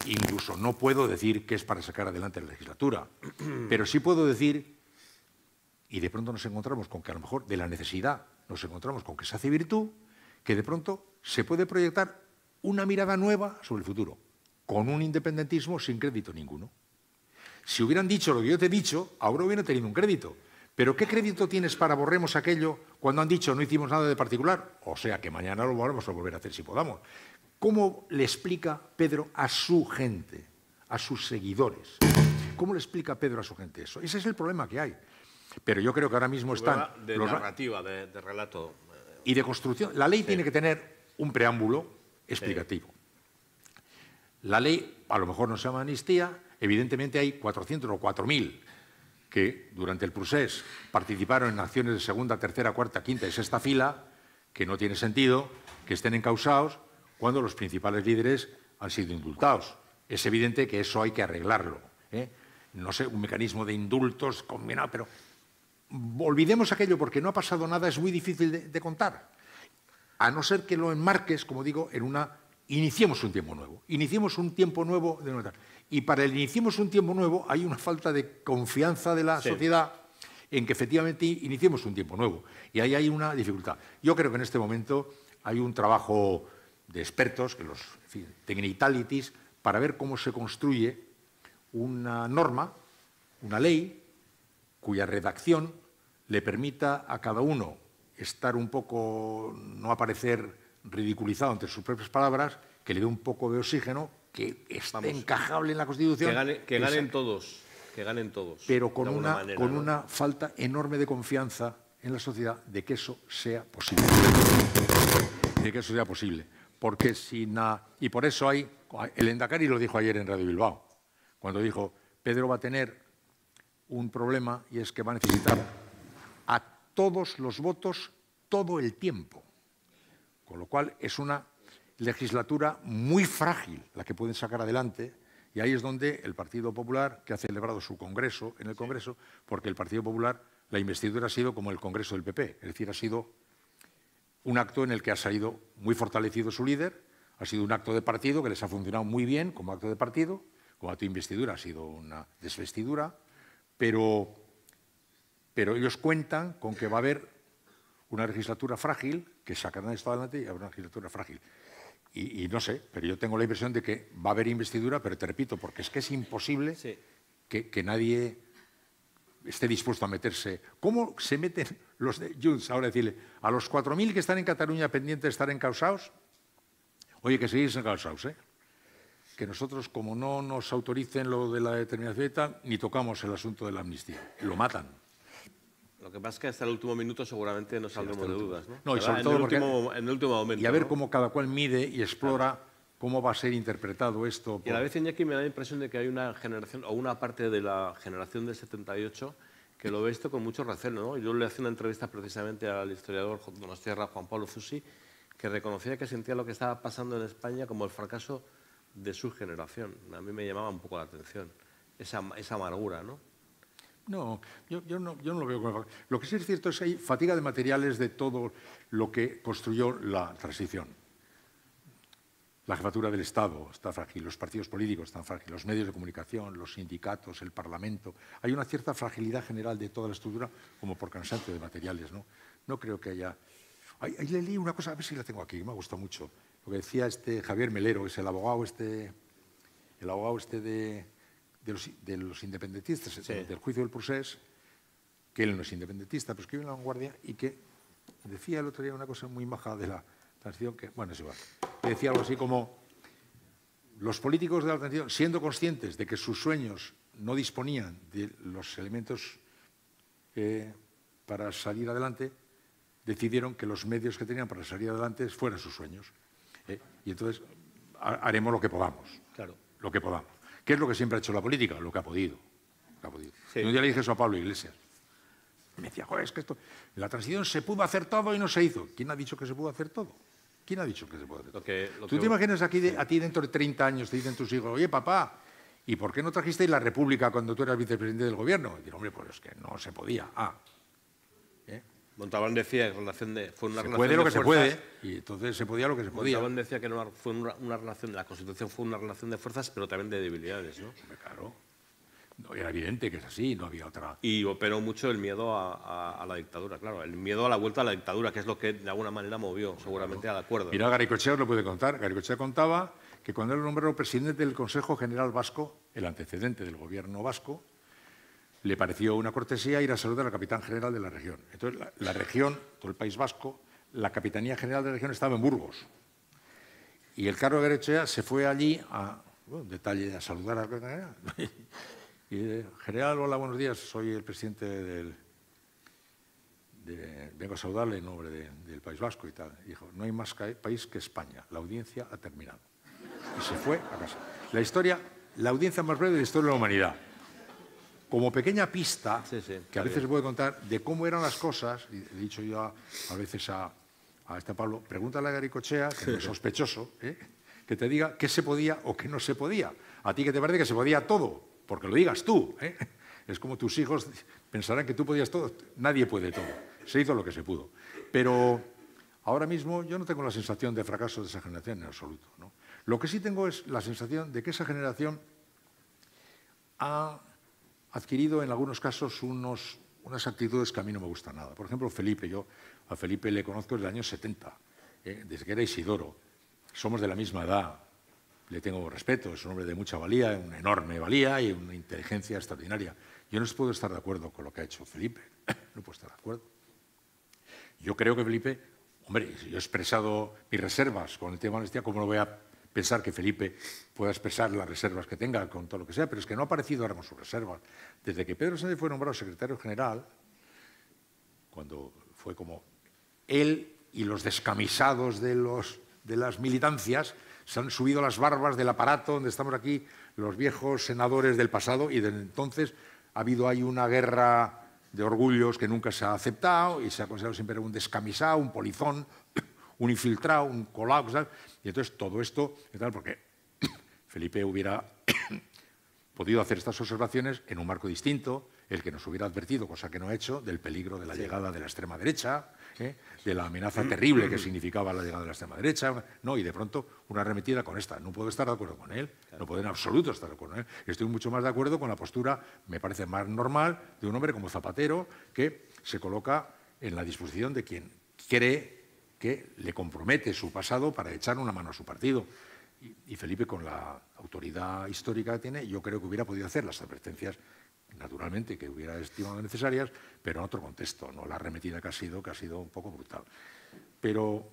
Incluso no puedo decir que es para sacar adelante la legislatura, (clears throat) pero sí puedo decir, y de pronto nos encontramos con que a lo mejor de la necesidad nos encontramos con que se hace virtud, que de pronto se puede proyectar una mirada nueva sobre el futuro, con un independentismo sin crédito ninguno. Si hubieran dicho lo que yo te he dicho, ahora hubieran tenido un crédito. Pero ¿qué crédito tienes para borremos aquello cuando han dicho no hicimos nada de particular? O sea que mañana lo volvemos a volver a hacer si podamos. ¿Cómo le explica Pedro a su gente, a sus seguidores? ¿Cómo le explica Pedro a su gente eso? Ese es el problema que hay. Pero yo creo que ahora mismo están... De narrativa, de, relato. Y de construcción. La ley tiene que tener un preámbulo explicativo. La ley a lo mejor no se llama amnistía, evidentemente hay 400 o 4.000 que durante el procés participaron en acciones de segunda, tercera, cuarta, quinta y sexta fila, que no tiene sentido que estén encausados cuando los principales líderes han sido indultados. Es evidente que eso hay que arreglarlo. ¿eh? No sé, un mecanismo de indultos combinado, pero olvidemos aquello porque no ha pasado nada, es muy difícil de, contar. A no ser que lo enmarques, como digo, en una iniciemos un tiempo nuevo. Iniciemos un tiempo nuevo de y para el iniciemos un tiempo nuevo hay una falta de confianza de la sociedad en que efectivamente iniciemos un tiempo nuevo. Y ahí hay una dificultad. Yo creo que en este momento hay un trabajo de expertos, que los en para ver cómo se construye una norma, una ley, cuya redacción le permita a cada uno estar un poco, no aparecer ridiculizado entre sus propias palabras, que le dé un poco de oxígeno que esté encajable en la Constitución. Que, ganen todos, que ganen todos. Pero con, una, con una falta enorme de confianza en la sociedad de que eso sea posible. De que eso sea posible. Porque si na, y por eso hay, el Endacari lo dijo ayer en Radio Bilbao, cuando dijo, Pedro va a tener un problema y es que va a necesitar a todos los votos todo el tiempo. Con lo cual es una legislatura muy frágil la que pueden sacar adelante. Y ahí es donde el Partido Popular, que ha celebrado su congreso en el Congreso, porque el Partido Popular, la investidura ha sido como el congreso del PP, es decir, ha sido un acto en el que ha salido muy fortalecido su líder, ha sido un acto de partido que les ha funcionado muy bien como acto de partido, como acto de investidura ha sido una desvestidura, pero, ellos cuentan con que va a haber una legislatura frágil, que sacarán esto adelante y habrá una legislatura frágil. Y, no sé, pero yo tengo la impresión de que va a haber investidura, pero te repito, porque es que es imposible que, que, nadie esté dispuesto a meterse. ¿Cómo se meten los de Junts ahora decirle a los 4.000 que están en Cataluña pendientes de estar encausados? Oye, que seguís encausados, ¿eh? Que nosotros, como no nos autoricen lo de la determinación y ni tocamos el asunto de la amnistía. Lo matan. Lo que pasa es que hasta el último minuto seguramente no saldremos de dudas. No, y sobre todo en el, último, momento. Y a ver cómo cada cual mide y explora cómo va a ser interpretado esto. Y a la vez, Iñaki, me da la impresión de que hay una generación, o una parte de la generación del 78, que lo ve esto con mucho recelo. ¿no? Yo le hacía una entrevista precisamente al historiador Donostierra, Juan Pablo Fusi, que reconocía que sentía lo que estaba pasando en España como el fracaso de su generación. A mí me llamaba un poco la atención esa, esa amargura, ¿no? No yo, no, lo veo como... Lo que sí es cierto es que hay fatiga de materiales de todo lo que construyó la transición. La jefatura del Estado está frágil, los partidos políticos están frágiles, los medios de comunicación, los sindicatos, el Parlamento. Hay una cierta fragilidad general de toda la estructura, como por cansancio de materiales. No, creo que haya... Ahí, le leí una cosa, a ver si la tengo aquí, me ha gustado mucho. Lo que decía este Javier Melero, que es el abogado este, el abogado este de, de los, independentistas, del juicio del procés, que él no es independentista, pero que en la vanguardia y que decía el otro día una cosa muy maja de la transición, que, bueno, es va decía algo así como, los políticos de la transición, siendo conscientes de que sus sueños no disponían de los elementos eh, para salir adelante, decidieron que los medios que tenían para salir adelante fueran sus sueños. Eh, y entonces haremos lo que podamos. Claro. Lo que podamos. ¿Qué es lo que siempre ha hecho la política? Lo que ha podido. un día le dije eso a Pablo Iglesias. me decía, joder, es que esto, la transición se pudo hacer todo y no se hizo. ¿Quién ha dicho que se pudo hacer todo? ¿Quién ha dicho que se pudo hacer? todo? ¿Tú te imaginas aquí a ti dentro de 30 años te dicen tus hijos, oye papá, ¿y por qué no trajisteis la República cuando tú eras vicepresidente del gobierno? Y digo, hombre, pues es que no se podía. Ah, Montalbán decía en relación de... Fue una relación que y entonces se podía lo que se podía. Montalbán decía que fue una, la Constitución fue una relación de fuerzas, pero también de debilidades, ¿no? Claro. era evidente que es así, no había otra... Y operó mucho el miedo a, la dictadura, claro, el miedo a la vuelta a la dictadura, que es lo que de alguna manera movió seguramente al acuerdo. Mira, Garicochea lo puede contar. Garicochea contaba que cuando él nombró presidente del Consejo General Vasco, el antecedente del gobierno vasco, le pareció una cortesía ir a saludar al capitán general de la región. Entonces, la, región, todo el País Vasco, la capitanía general de la región estaba en Burgos. Y el carro de derecha se fue allí a, detalle, a saludar al capitán general. y, eh, general, hola, buenos días, soy el presidente del... vengo a saludarle en nombre del País Vasco y tal. dijo, no hay más país que España, la audiencia ha terminado. Y se fue a casa. La historia, la audiencia más breve de la historia de la humanidad como pequeña pista, que a veces se puede contar, de cómo eran las cosas, y he dicho yo a, veces a, este Pablo, pregúntale a Garicochea, que es (laughs) sospechoso, ¿eh? que te diga qué se podía o qué no se podía. A ti que te parece que se podía todo, porque lo digas tú. ¿eh? (laughs) Es como tus hijos pensarán que tú podías todo. Nadie puede todo. Se hizo lo que se pudo. Pero ahora mismo yo no tengo la sensación de fracaso de esa generación en absoluto. Lo que sí tengo es la sensación de que esa generación ha adquirido en algunos casos unas actitudes que a mí no me gustan nada. Por ejemplo, Felipe, yo a Felipe le conozco desde el año 70, eh, desde que era Isidoro. Somos de la misma edad, le tengo respeto, es un hombre de mucha valía, una enorme valía y una inteligencia extraordinaria. Yo no puedo estar de acuerdo con lo que ha hecho Felipe, (laughs) no puedo estar de acuerdo. Yo creo que Felipe, hombre, yo he expresado mis reservas con el tema de la honestidad, ¿cómo lo voy a pensar que Felipe pueda expresar las reservas que tenga con todo lo que sea, pero es que no ha aparecido ahora con sus reservas. Desde que Pedro Sánchez fue nombrado secretario general, cuando fue como él y los descamisados de, de las militancias se han subido las barbas del aparato donde estamos aquí los viejos senadores del pasado y desde entonces ha habido ahí una guerra de orgullos que nunca se ha aceptado y se ha considerado siempre un descamisado, un polizón, un infiltrado, un colado, Y entonces todo esto, porque (coughs) Felipe hubiera (coughs) podido hacer estas observaciones en un marco distinto, el que nos hubiera advertido, cosa que no ha hecho, del peligro de la llegada de la extrema derecha, ¿eh? de la amenaza terrible que significaba la llegada de la extrema derecha, no, y de pronto una arremetida con esta. No puedo estar de acuerdo con él, no puedo en absoluto estar de acuerdo con él. Estoy mucho más de acuerdo con la postura, me parece más normal, de un hombre como Zapatero, que se coloca en la disposición de quien cree que le compromete su pasado para echar una mano a su partido. Y Felipe, con la autoridad histórica que tiene, yo creo que hubiera podido hacer las advertencias, naturalmente, que hubiera estimado necesarias, pero en otro contexto, no la arremetida que ha sido, que ha sido un poco brutal. Pero,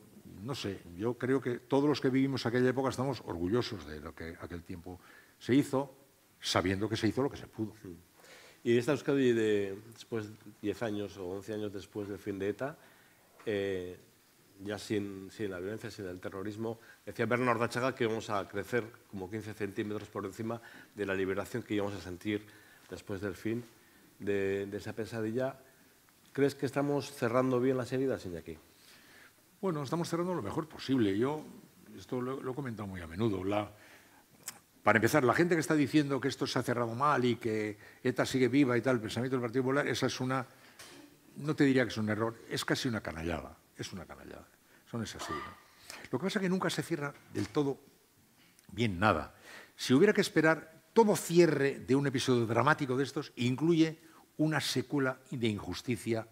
no sé, yo creo que todos los que vivimos aquella época estamos orgullosos de lo que aquel tiempo se hizo, sabiendo que se hizo lo que se pudo. Y esta Euskadi, de, después, 10 años o 11 años después del fin de ETA, eh, ya sin, la violencia, sin el terrorismo. Decía Bernard Dachaga que íbamos a crecer como 15 centímetros por encima de la liberación que íbamos a sentir después del fin de, esa pesadilla. ¿Crees que estamos cerrando bien las heridas, Iñaki? Bueno, estamos cerrando lo mejor posible. Yo, esto lo, he comentado muy a menudo. para empezar, la gente que está diciendo que esto se ha cerrado mal y que ETA sigue viva y tal, el pensamiento del Partido Popular, esa es una, no te diría que es un error, es casi una canallada es una canallada. Son esas así. Lo que pasa es que nunca se cierra del todo bien nada. Si hubiera que esperar, todo cierre de un episodio dramático de estos incluye una secuela de injusticia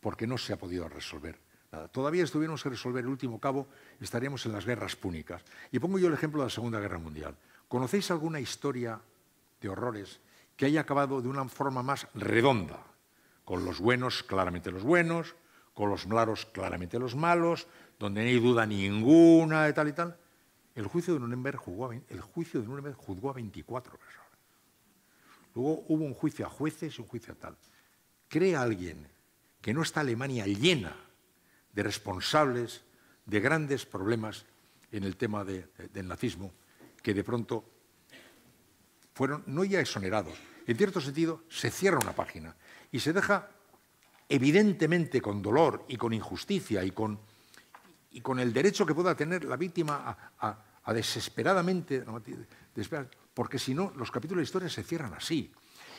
porque no se ha podido resolver. Nada. Todavía estuviéramos que resolver el último cabo, estaríamos en las guerras púnicas. Y pongo yo el ejemplo de la Segunda Guerra Mundial. ¿Conocéis alguna historia de horrores que haya acabado de una forma más redonda? Con los buenos, claramente los buenos, con los malos claramente los malos, donde no hay duda ninguna de tal y tal. El juicio de Nuremberg, jugó el juicio de juzgó a 24 personas. Luego hubo un juicio a jueces y un juicio a tal. ¿Cree alguien que no está Alemania llena de responsables de grandes problemas en el tema del nazismo, que de pronto fueron no ya exonerados, en cierto sentido se cierra una página y se deja evidentemente con dolor y con injusticia y con, y con el derecho que pueda tener la víctima a, desesperadamente, porque si no, los capítulos de historia se cierran así.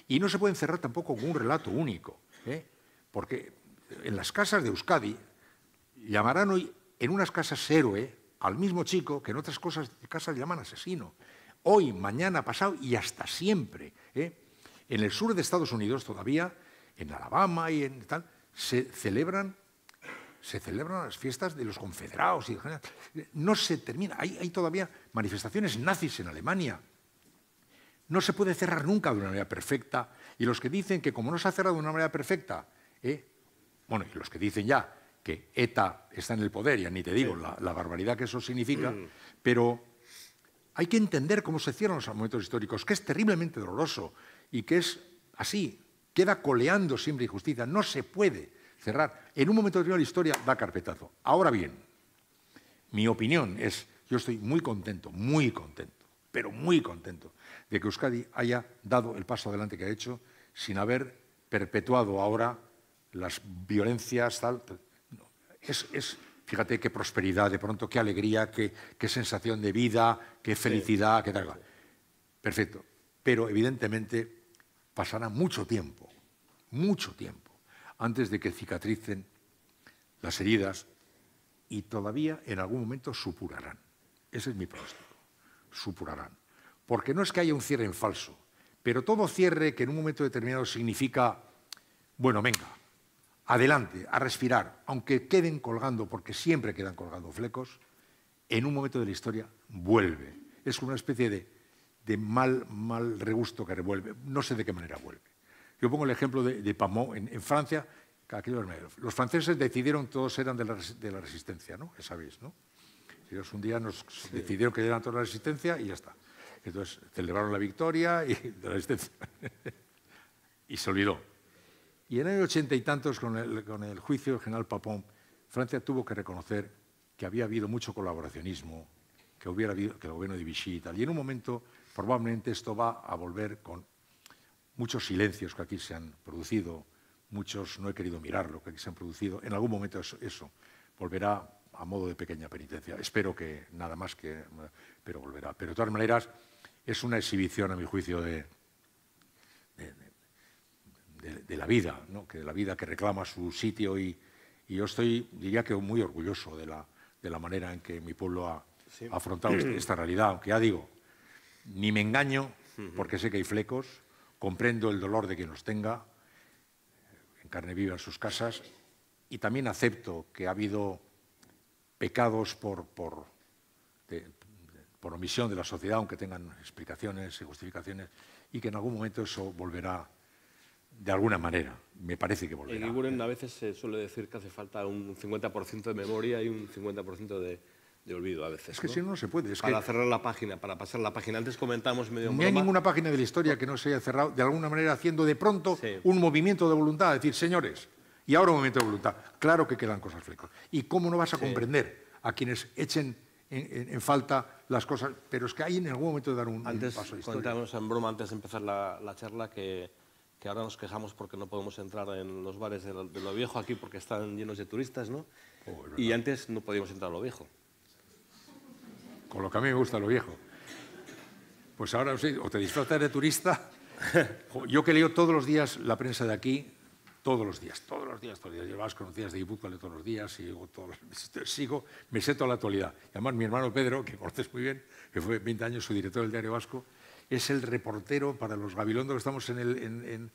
Y no se pueden cerrar tampoco con un relato único, ¿eh? porque en las casas de Euskadi llamarán hoy en unas casas héroe al mismo chico que en otras cosas, casas llaman asesino. Hoy, mañana, pasado y hasta siempre. ¿eh? En el sur de Estados Unidos todavía en Alabama y en tal, se celebran, se celebran las fiestas de los confederados. Y, no se termina. Hay, todavía manifestaciones nazis en Alemania. No se puede cerrar nunca de una manera perfecta. Y los que dicen que como no se ha cerrado de una manera perfecta, ¿eh? bueno, y los que dicen ya que ETA está en el poder, ya ni te digo la, barbaridad que eso significa, mm. pero hay que entender cómo se cierran los momentos históricos, que es terriblemente doloroso y que es así, queda coleando siempre injusticia. No se puede cerrar. En un momento de la historia da carpetazo. Ahora bien, mi opinión es, yo estoy muy contento, muy contento, pero muy contento de que Euskadi haya dado el paso adelante que ha hecho sin haber perpetuado ahora las violencias, tal. es, fíjate qué prosperidad de pronto, qué alegría, qué, sensación de vida, qué felicidad, qué tal. Perfecto. Pero evidentemente pasará mucho tiempo, mucho tiempo, antes de que cicatricen las heridas y todavía en algún momento supurarán. Ese es mi pronóstico, supurarán. Porque no es que haya un cierre en falso, pero todo cierre que en un momento determinado significa, bueno, venga, adelante, a respirar, aunque queden colgando, porque siempre quedan colgando flecos, en un momento de la historia vuelve. Es una especie de de mal, mal regusto que revuelve. No sé de qué manera vuelve. Yo pongo el ejemplo de, de en, Francia. Los franceses decidieron, todos eran de la, resistencia, ¿no? Ya sabéis, ¿no? Ellos un día nos decidieron que eran de la resistencia y ya está. Entonces celebraron la victoria y, (laughs) de la resistencia. y se olvidó. Y en el año ochenta y tantos, con el, juicio del general Papón, Francia tuvo que reconocer que había habido mucho colaboracionismo, que, hubiera habido, que el gobierno de Vichy y tal. Y en un momento probablemente esto va a volver con muchos silencios que aquí se han producido, muchos no he querido mirar lo que aquí se han producido. En algún momento eso, volverá a modo de pequeña penitencia. Espero que nada más que, pero volverá. Pero de todas maneras, es una exhibición, a mi juicio, de, de, la vida, ¿no? que la vida que reclama su sitio y, yo estoy, diría que muy orgulloso de la, de la manera en que mi pueblo ha afrontado este, esta realidad, aunque ya digo, ni me engaño, porque sé que hay flecos, comprendo el dolor de quien los tenga, en carne viva en sus casas, y también acepto que ha habido pecados por, por, omisión de la sociedad, aunque tengan explicaciones y justificaciones, y que en algún momento eso volverá de alguna manera. Me parece que volverá. En ¿eh? a veces se suele decir que hace falta un 50% de memoria y un 50% de, de olvido a veces. Es que si no, se puede. para cerrar la página, para pasar la página. Antes comentamos medio. No hay ninguna página de la historia que no se haya cerrado de alguna manera haciendo de pronto un movimiento de voluntad, decir, señores, y ahora un movimiento de voluntad. Claro que quedan cosas flecos. ¿Y cómo no vas a comprender a quienes echen en, falta las cosas? Pero es que hay en algún momento de dar un, antes, paso de en broma antes de empezar la, charla que ahora nos quejamos porque no podemos entrar en los bares de lo, viejo aquí porque están llenos de turistas, ¿no? Oh, y antes no podíamos entrar a lo viejo con lo que a mí me gusta lo viejo. Pues ahora, o te disfrutas de turista, (laughs) yo que leo todos los días la prensa de aquí, todos los días, todos los días, todos los días. Yo los conocidas de Ibúz, todos los días, sigo, sigo, me sé toda la actualidad. Y además, mi hermano Pedro, que conoces muy bien, que fue 20 años su director del Diario Vasco, es el reportero para los gabilondos que estamos en el...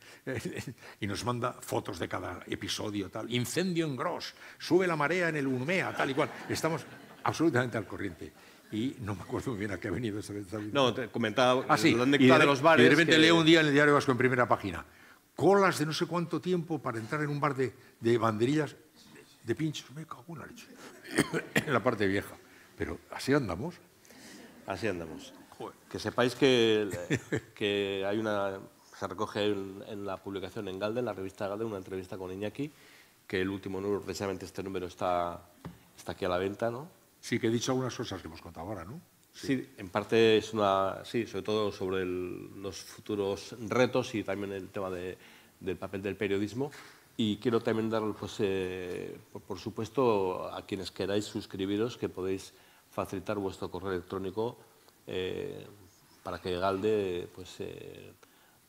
y nos manda fotos de cada episodio, tal. Incendio en Gros, sube la marea en el Unmea, tal y cual. Estamos absolutamente al corriente y no me acuerdo muy bien a qué ha venido esa vez. No, comentaba ah, sí. de, los bares. de repente leo un día en el diario Vasco en primera página, colas de no sé cuánto tiempo para entrar en un bar de, banderillas de pinchos, me cago en la leche, (coughs) en la parte vieja. Pero así andamos. Así andamos. Que sepáis que, que hay una, se recoge en, la publicación en Galde, en la revista Galde, una entrevista con Iñaki, que el último número, precisamente este número, está, está aquí a la venta, ¿no? Sí, que he dicho algunas cosas que hemos contado ahora, ¿no? Sí, en parte es una... Sí, sobre todo sobre los futuros retos y también el tema del papel del periodismo. Y quiero también dar, pues, eh, por, supuesto, a quienes queráis suscribiros, que podéis facilitar vuestro correo electrónico eh, para que Galde pues, eh,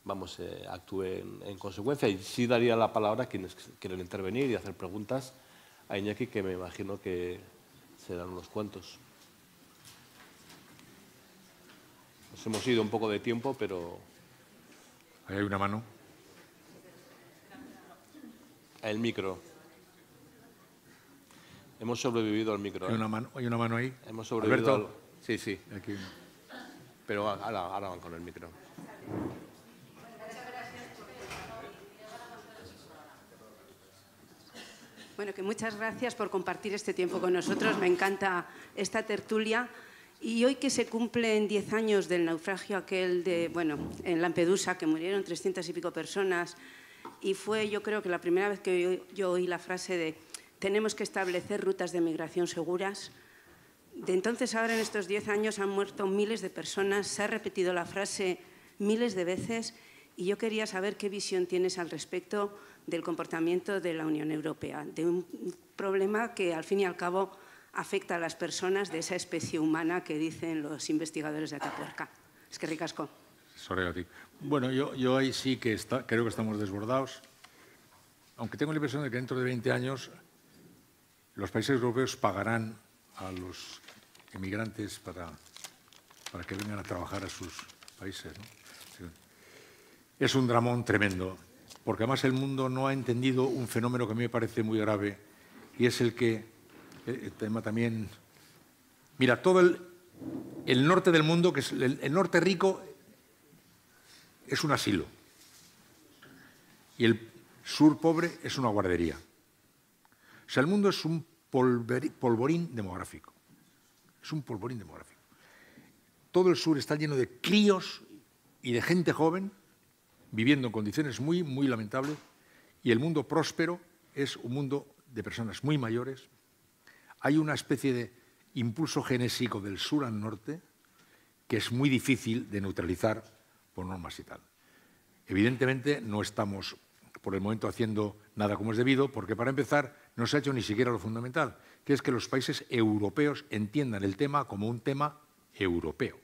vamos, actúe en, en, consecuencia. Y sí daría la palabra a quienes quieren intervenir y hacer preguntas a Iñaki, que me imagino que serán unos cuantos. Nos hemos ido un poco de tiempo, pero... Ahí hay una mano. El micro. Hemos sobrevivido al micro. ¿Hay una ¿eh? mano, ¿hay una mano ahí? Hemos sobrevivido Sí, sí. Aquí. Pero ahora van con el micro. Bueno, que muchas gracias por compartir este tiempo con nosotros. Me encanta esta tertulia. Y hoy que se cumplen 10 años del naufragio aquel de, bueno, en Lampedusa, que murieron trescientas y pico personas, y fue yo creo que la primera vez que yo, oí la frase de tenemos que establecer rutas de migración seguras. De entonces ahora en estos 10 años han muerto miles de personas, se ha repetido la frase miles de veces y yo quería saber qué visión tienes al respecto del comportamiento de la Unión Europea, de un problema que al fin y al cabo afecta a las personas de esa especie humana que dicen los investigadores de Atapuerca. Es que ricasco. Bueno, yo, yo, ahí sí que está, creo que estamos desbordados, aunque tengo la impresión de que dentro de 20 años los países europeos pagarán a los emigrantes para, para que vengan a trabajar a sus países. Es un dramón tremendo porque además el mundo no ha entendido un fenómeno que a mí me parece muy grave, y es el que, eh, el tema también, mira, todo el, norte del mundo, que es el norte rico, es un asilo, y el sur pobre es una guardería. O sea, el mundo es un polvorín demográfico. Es un polvorín demográfico. Todo el sur está lleno de críos y de gente joven viviendo en condiciones muy, muy lamentables y el mundo próspero es un mundo de personas muy mayores. Hay una especie de impulso genésico del sur al norte que es muy difícil de neutralizar por normas y tal. Evidentemente no estamos por el momento haciendo nada como es debido, porque para empezar no se ha hecho ni siquiera lo fundamental, que es que los países europeos entiendan el tema como un tema europeo.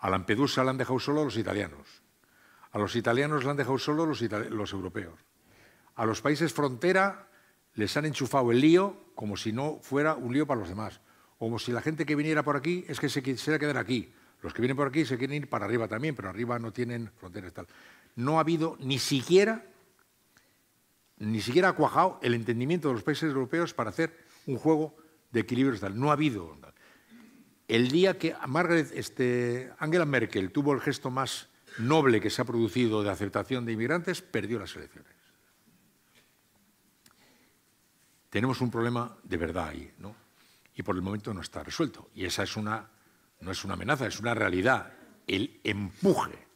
A Lampedusa la han dejado solo los italianos. A los italianos la han dejado solo los, los europeos. A los países frontera les han enchufado el lío como si no fuera un lío para los demás. Como si la gente que viniera por aquí es que se quisiera quedar aquí. Los que vienen por aquí se quieren ir para arriba también, pero arriba no tienen fronteras tal. No ha habido ni siquiera, ni siquiera ha cuajado el entendimiento de los países europeos para hacer un juego de equilibrio tal. No ha habido. onda el día que este, Angela Merkel tuvo el gesto más noble que se ha producido de aceptación de inmigrantes, perdió las elecciones. Tenemos un problema de verdad ahí, ¿no? Y por el momento no está resuelto. Y esa es una, no es una amenaza, es una realidad. El empuje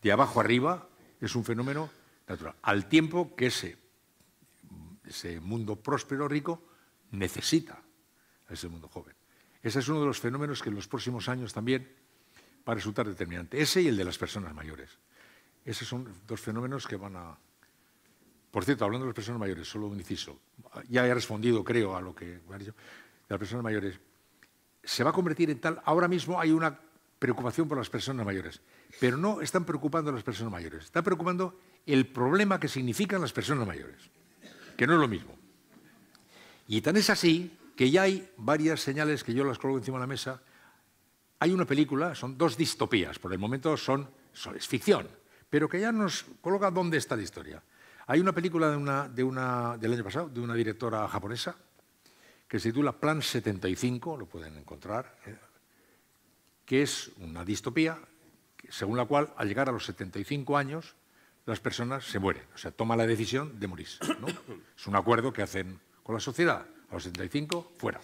de abajo arriba es un fenómeno natural. Al tiempo que ese, ese mundo próspero, rico, necesita a ese mundo joven. Ese es uno de los fenómenos que en los próximos años también va a resultar determinante. Ese y el de las personas mayores. Esos son dos fenómenos que van a... Por cierto, hablando de las personas mayores, solo un inciso. Ya he respondido, creo, a lo que dicho. De las personas mayores. Se va a convertir en tal... Ahora mismo hay una preocupación por las personas mayores, pero no están preocupando a las personas mayores. Está preocupando el problema que significan las personas mayores, que no es lo mismo. Y tan es así que ya hay varias señales que yo las coloco encima de la mesa. Hay una película, son dos distopías, por el momento son, ficción, pero que ya nos coloca dónde está la historia. Hay una película del año pasado de una directora japonesa que se titula Plan 75, lo pueden encontrar, ¿eh? que es una distopía según la cual al llegar a los 75 años las personas se mueren, o sea, toma la decisión de morirse. (coughs) Es un acuerdo que hacen con la sociedad a los 75, fuera.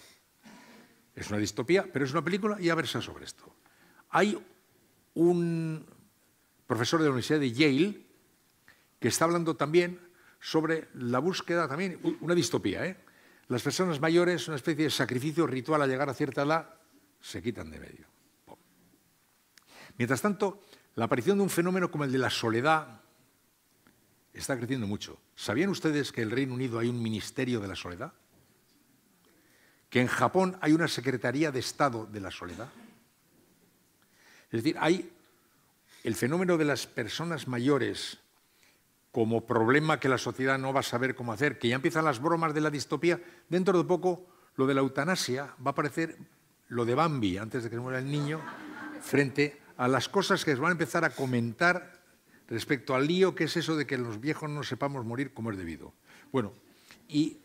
Es una distopía, pero es una película y a versa sobre esto. Hay un profesor de la Universidad de Yale que está hablando también sobre la búsqueda, también una distopía, ¿eh? Las personas mayores, una especie de sacrificio ritual a llegar a cierta edad, se quitan de medio. Mientras tanto, la aparición de un fenómeno como el de la soledad está creciendo mucho. ¿Sabían ustedes que en el Reino Unido hay un ministerio de la soledad? que en Japón hay una Secretaría de Estado de la Soledad. Es decir, hay el fenómeno de las personas mayores como problema que la sociedad no va a saber cómo hacer, que ya empiezan las bromas de la distopía, dentro de poco lo de la eutanasia va a parecer lo de Bambi, antes de que muera el niño, frente a las cosas que se van a empezar a comentar respecto al lío que es eso de que los viejos no sepamos morir como es debido. Bueno, y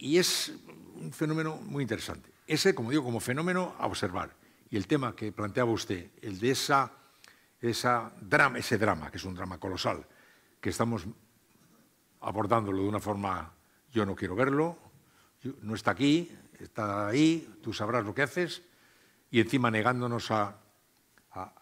es un fenómeno muy interesante. Ese, como digo, como fenómeno a observar. Y el tema que planteaba usted, el de esa, drama, ese drama, que es un drama colosal, que estamos abordándolo de una forma, yo no quiero verlo, no está aquí, está ahí, tú sabrás lo que haces, y encima negándonos a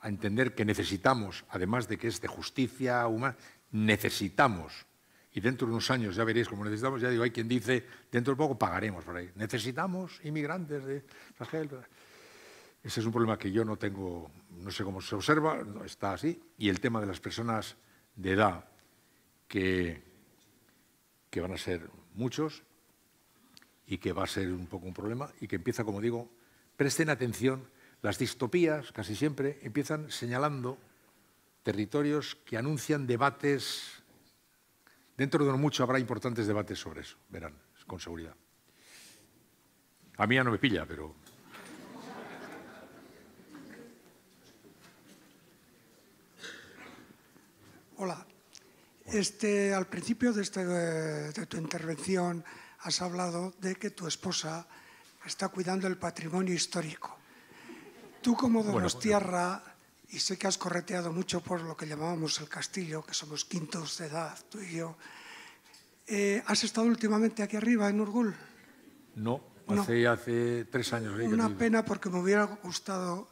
entender que necesitamos, además de que es de justicia humana, necesitamos y dentro de unos años ya veréis cómo necesitamos, ya digo, hay quien dice, dentro de poco pagaremos por ahí. Necesitamos inmigrantes de Sahel. Ese es un problema que yo no tengo, no sé cómo se observa, está así. Y el tema de las personas de edad, que, que van a ser muchos y que va a ser un poco un problema y que empieza, como digo, presten atención, las distopías casi siempre empiezan señalando territorios que anuncian debates Dentro de no mucho habrá importantes debates sobre eso, verán, con seguridad. A mí ya no me pilla, pero... Hola. Este, al principio de, este, eh, tu intervención has hablado de que tu esposa está cuidando el patrimonio histórico. Tú como Donostiarra... tierra y sé que has correteado mucho por lo que llamábamos el castillo, que somos quintos de edad, tú y yo. Eh, ¿Has estado últimamente aquí arriba, en Urgul? No, hace, hace tres años. Una pena porque me hubiera gustado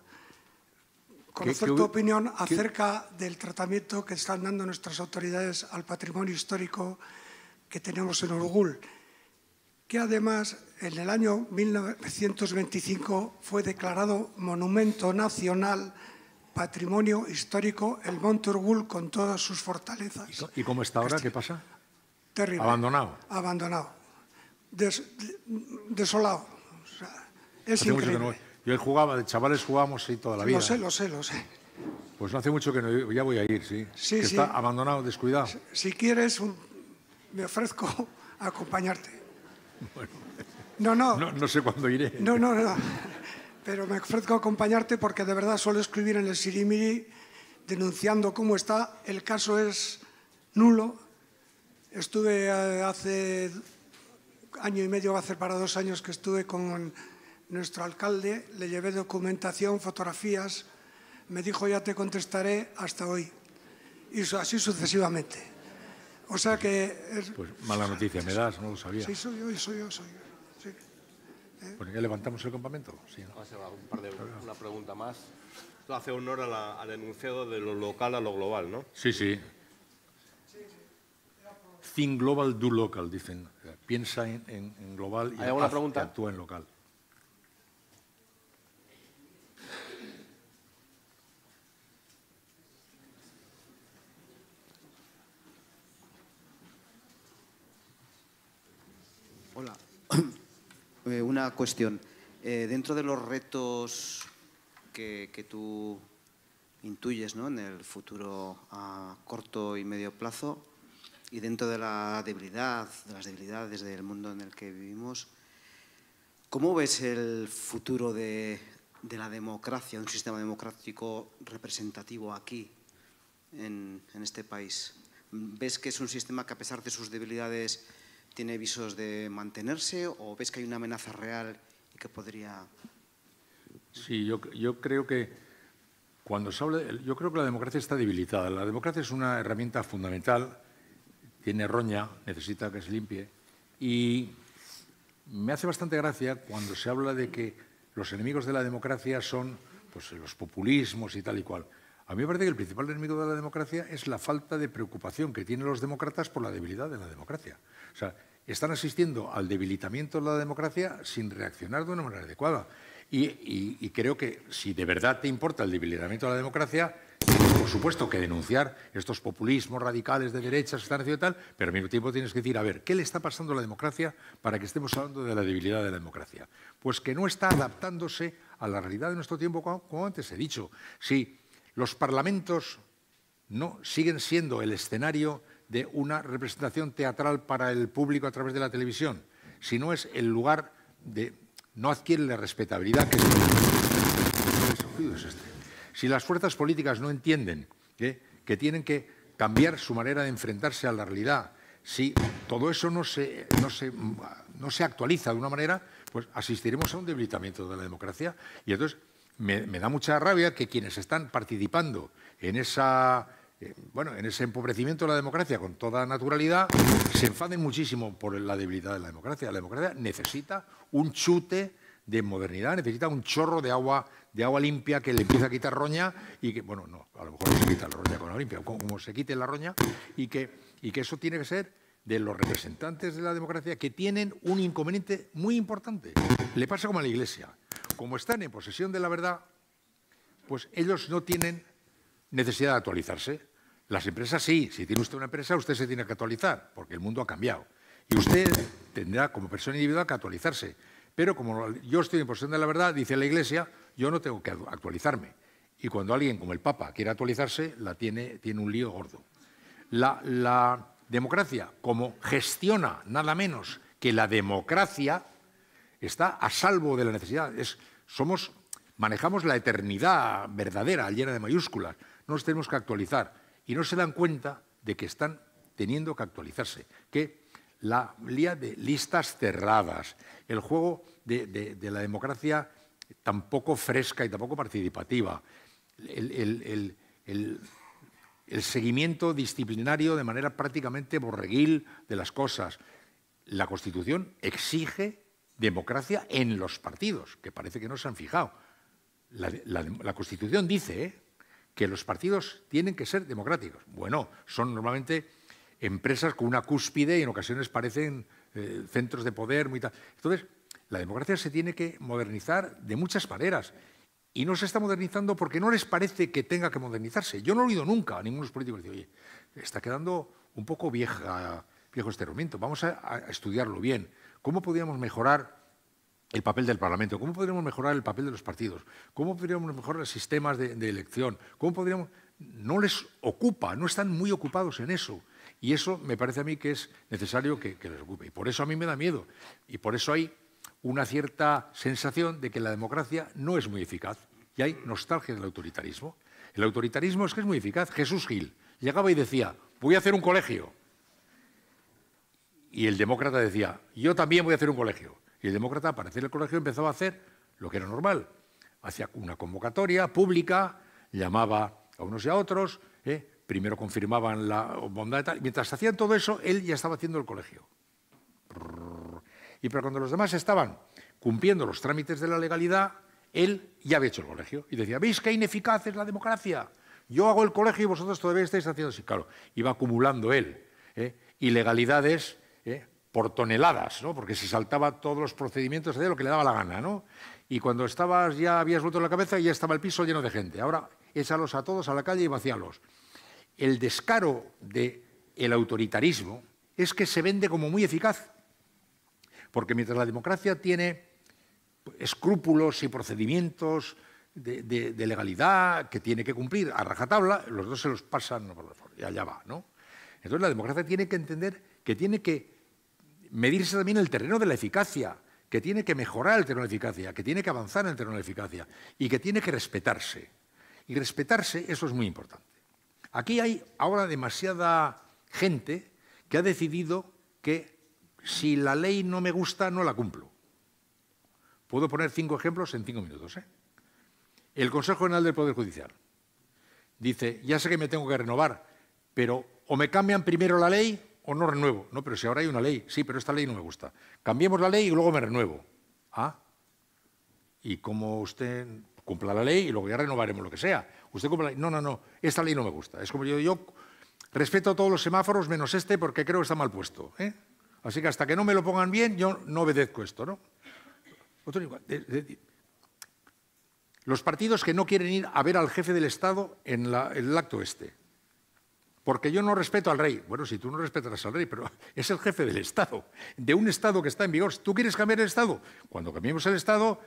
conocer tu opinión acerca del tratamiento que están dando nuestras autoridades al patrimonio histórico que tenemos en Urgul, que además en el año 1925 fue declarado Monumento Nacional patrimonio histórico el Monte Urgul con todas sus fortalezas. ¿Y cómo está ahora? ¿Qué pasa? Terrible. Abandonado. Abandonado. desolado. es increíble. yo jugaba, de chavales jugamos ahí toda la vida. Lo sé, lo sé, lo sé. Pues no hace mucho que no, ya voy a ir, sí. sí, Está abandonado, descuidado. Si, quieres, me ofrezco a acompañarte. (laughs) no. No, no sé cuándo iré. No, no, no pero me ofrezco a acompañarte porque de verdad suelo escribir en el Sirimiri denunciando cómo está. El caso es nulo. Estuve eh, hace año y medio, va a ser para dos años que estuve con nuestro alcalde, le llevé documentación, fotografías, me dijo ya te contestaré hasta hoy. Y así sucesivamente. O sea que... pues mala noticia me das, no lo sabía. Sí, soy soy yo, soy yo ya ¿Eh? levantamos el campamento. Ah, una pregunta más. Esto hace honor al enunciado de lo local a lo global, ¿no? Sí, sí. Think global, do local, dicen. Piensa en, global y actúa en local. una cuestión. Eh, dentro de los retos que, tú intuyes ¿no? en el futuro a corto y medio plazo, y dentro de la debilidad, de las debilidades del mundo en el que vivimos, ¿cómo ves el futuro de, la democracia, un sistema democrático representativo aquí, en, en, este país? ¿Ves que es un sistema que a pesar de sus debilidades tiene visos de mantenerse o ves que hay una amenaza real y que podría...? Sí, yo, creo que cuando se habla... yo creo que la democracia está debilitada. La democracia es una herramienta fundamental, tiene roña, necesita que se limpie y me hace bastante gracia cuando se habla de que los enemigos de la democracia son pues, los populismos y tal y cual. A mí me parece que el principal enemigo de la democracia es la falta de preocupación que tienen los demócratas por la debilidad de la democracia. O sea, están asistiendo al debilitamiento de la democracia sin reaccionar de una manera adecuada. Y, creo que si de verdad te importa el debilitamiento de la democracia, por supuesto que denunciar estos populismos radicales de derechas están haciendo tal, pero al mismo tiempo tienes que decir, a ver, ¿qué le está pasando a la democracia para que estemos hablando de la debilidad de la democracia? Pues que no está adaptándose a la realidad de nuestro tiempo, como antes he dicho. Sí. Los parlamentos no siguen siendo el escenario de una representación teatral para el público a través de la televisión, sino es el lugar de no adquiere la respetabilidad que este? si las fuerzas políticas no entienden que, tienen que cambiar su manera de enfrentarse a la realidad, si todo eso no se, no se actualiza de una manera, pues asistiremos a un debilitamiento de la democracia y entonces me, da mucha rabia que quienes están participando en esa eh, bueno, en ese empobrecimiento de la democracia con toda naturalidad, se enfaden muchísimo por la debilidad de la democracia. La democracia necesita un chute de modernidad, necesita un chorro de agua, de agua limpia que le empiece a quitar roña y que, bueno, no, a lo mejor no se quita la roña con la limpia, como se quite la roña y que, y que eso tiene que ser de los representantes de la democracia que tienen un inconveniente muy importante. Le pasa como a la Iglesia como están en posesión de la verdad, pues ellos no tienen necesidad de actualizarse. Las empresas sí, si tiene usted una empresa, usted se tiene que actualizar, porque el mundo ha cambiado. Y usted tendrá como persona individual que actualizarse. Pero como yo estoy en posesión de la verdad, dice la Iglesia, yo no tengo que actualizarme. Y cuando alguien como el Papa quiere actualizarse, la tiene, tiene un lío gordo. La, democracia, como gestiona nada menos que la democracia, está a salvo de la necesidad. Es somos, manejamos la eternidad verdadera, llena de mayúsculas. No nos tenemos que actualizar. Y no se dan cuenta de que están teniendo que actualizarse. Que la lía de listas cerradas, el juego de, la democracia tampoco fresca y tampoco participativa, el, el, seguimiento disciplinario de manera prácticamente borreguil de las cosas. La Constitución exige democracia en los partidos, que parece que no se han fijado. La, Constitución dice ¿eh? que los partidos tienen que ser democráticos. Bueno, son normalmente empresas con una cúspide y en ocasiones parecen eh, centros de poder. Muy tal. Entonces, la democracia se tiene que modernizar de muchas maneras y no se está modernizando porque no les parece que tenga que modernizarse. Yo no he oído nunca a ninguno los políticos decir, oye, está quedando un poco viejo este argumento, vamos a estudiarlo bien. ¿Cómo podríamos mejorar el papel del Parlamento? ¿Cómo podríamos mejorar el papel de los partidos? ¿Cómo podríamos mejorar los sistemas de, elección? ¿Cómo podríamos...? No les ocupa, no están muy ocupados en eso. Y eso me parece a mí que es necesario que, que les ocupe. Y por eso a mí me da miedo. Y por eso hay una cierta sensación de que la democracia no es muy eficaz. Y hay nostalgia del autoritarismo. El autoritarismo es que es muy eficaz. Jesús Gil llegaba y decía, voy a hacer un colegio. Y el demócrata decía, yo también voy a hacer un colegio. Y el demócrata, para hacer el colegio, empezaba a hacer lo que era normal. Hacía una convocatoria pública, llamaba a unos y a otros, ¿eh? primero confirmaban la bondad y tal. Mientras hacían todo eso, él ya estaba haciendo el colegio. Y pero cuando los demás estaban cumpliendo los trámites de la legalidad, él ya había hecho el colegio. Y decía, ¿veis qué ineficaz es la democracia? Yo hago el colegio y vosotros todavía estáis haciendo así. Claro, iba acumulando él. ¿eh? Ilegalidades por toneladas, ¿no? porque se saltaba todos los procedimientos, de lo que le daba la gana. ¿no? Y cuando estabas ya habías vuelto la cabeza y ya estaba el piso lleno de gente. Ahora échalos a todos a la calle y vacíalos. El descaro del autoritarismo es que se vende como muy eficaz, porque mientras la democracia tiene escrúpulos y procedimientos de, legalidad que tiene que cumplir a rajatabla, los dos se los pasan y allá va. ¿no? Entonces la democracia tiene que entender que tiene que medirse también el terreno de la eficacia, que tiene que mejorar el terreno de eficacia, que tiene que avanzar en el terreno de eficacia y que tiene que respetarse. Y respetarse, eso es muy importante. Aquí hay ahora demasiada gente que ha decidido que si la ley no me gusta, no la cumplo. Puedo poner cinco ejemplos en cinco minutos. ¿eh? El Consejo General del Poder Judicial dice, ya sé que me tengo que renovar, pero o me cambian primero la ley o no renuevo. No, pero si ahora hay una ley, sí, pero esta ley no me gusta. Cambiemos la ley y luego me renuevo. Ah. y como usted cumpla la ley y luego ya renovaremos lo que sea. Usted cumpla la ley. No, no, no, esta ley no me gusta. Es como yo, yo respeto todos los semáforos menos este porque creo que está mal puesto. ¿eh? Así que hasta que no me lo pongan bien, yo no obedezco esto, ¿no? Otro igual. Los partidos que no quieren ir a ver al jefe del Estado en el acto este porque yo no respeto al rey. Bueno, si tú no respetas al rey, pero (laughs) es el jefe del Estado, de un Estado que está en vigor. ¿Tú quieres cambiar el Estado? Cuando cambiemos el Estado,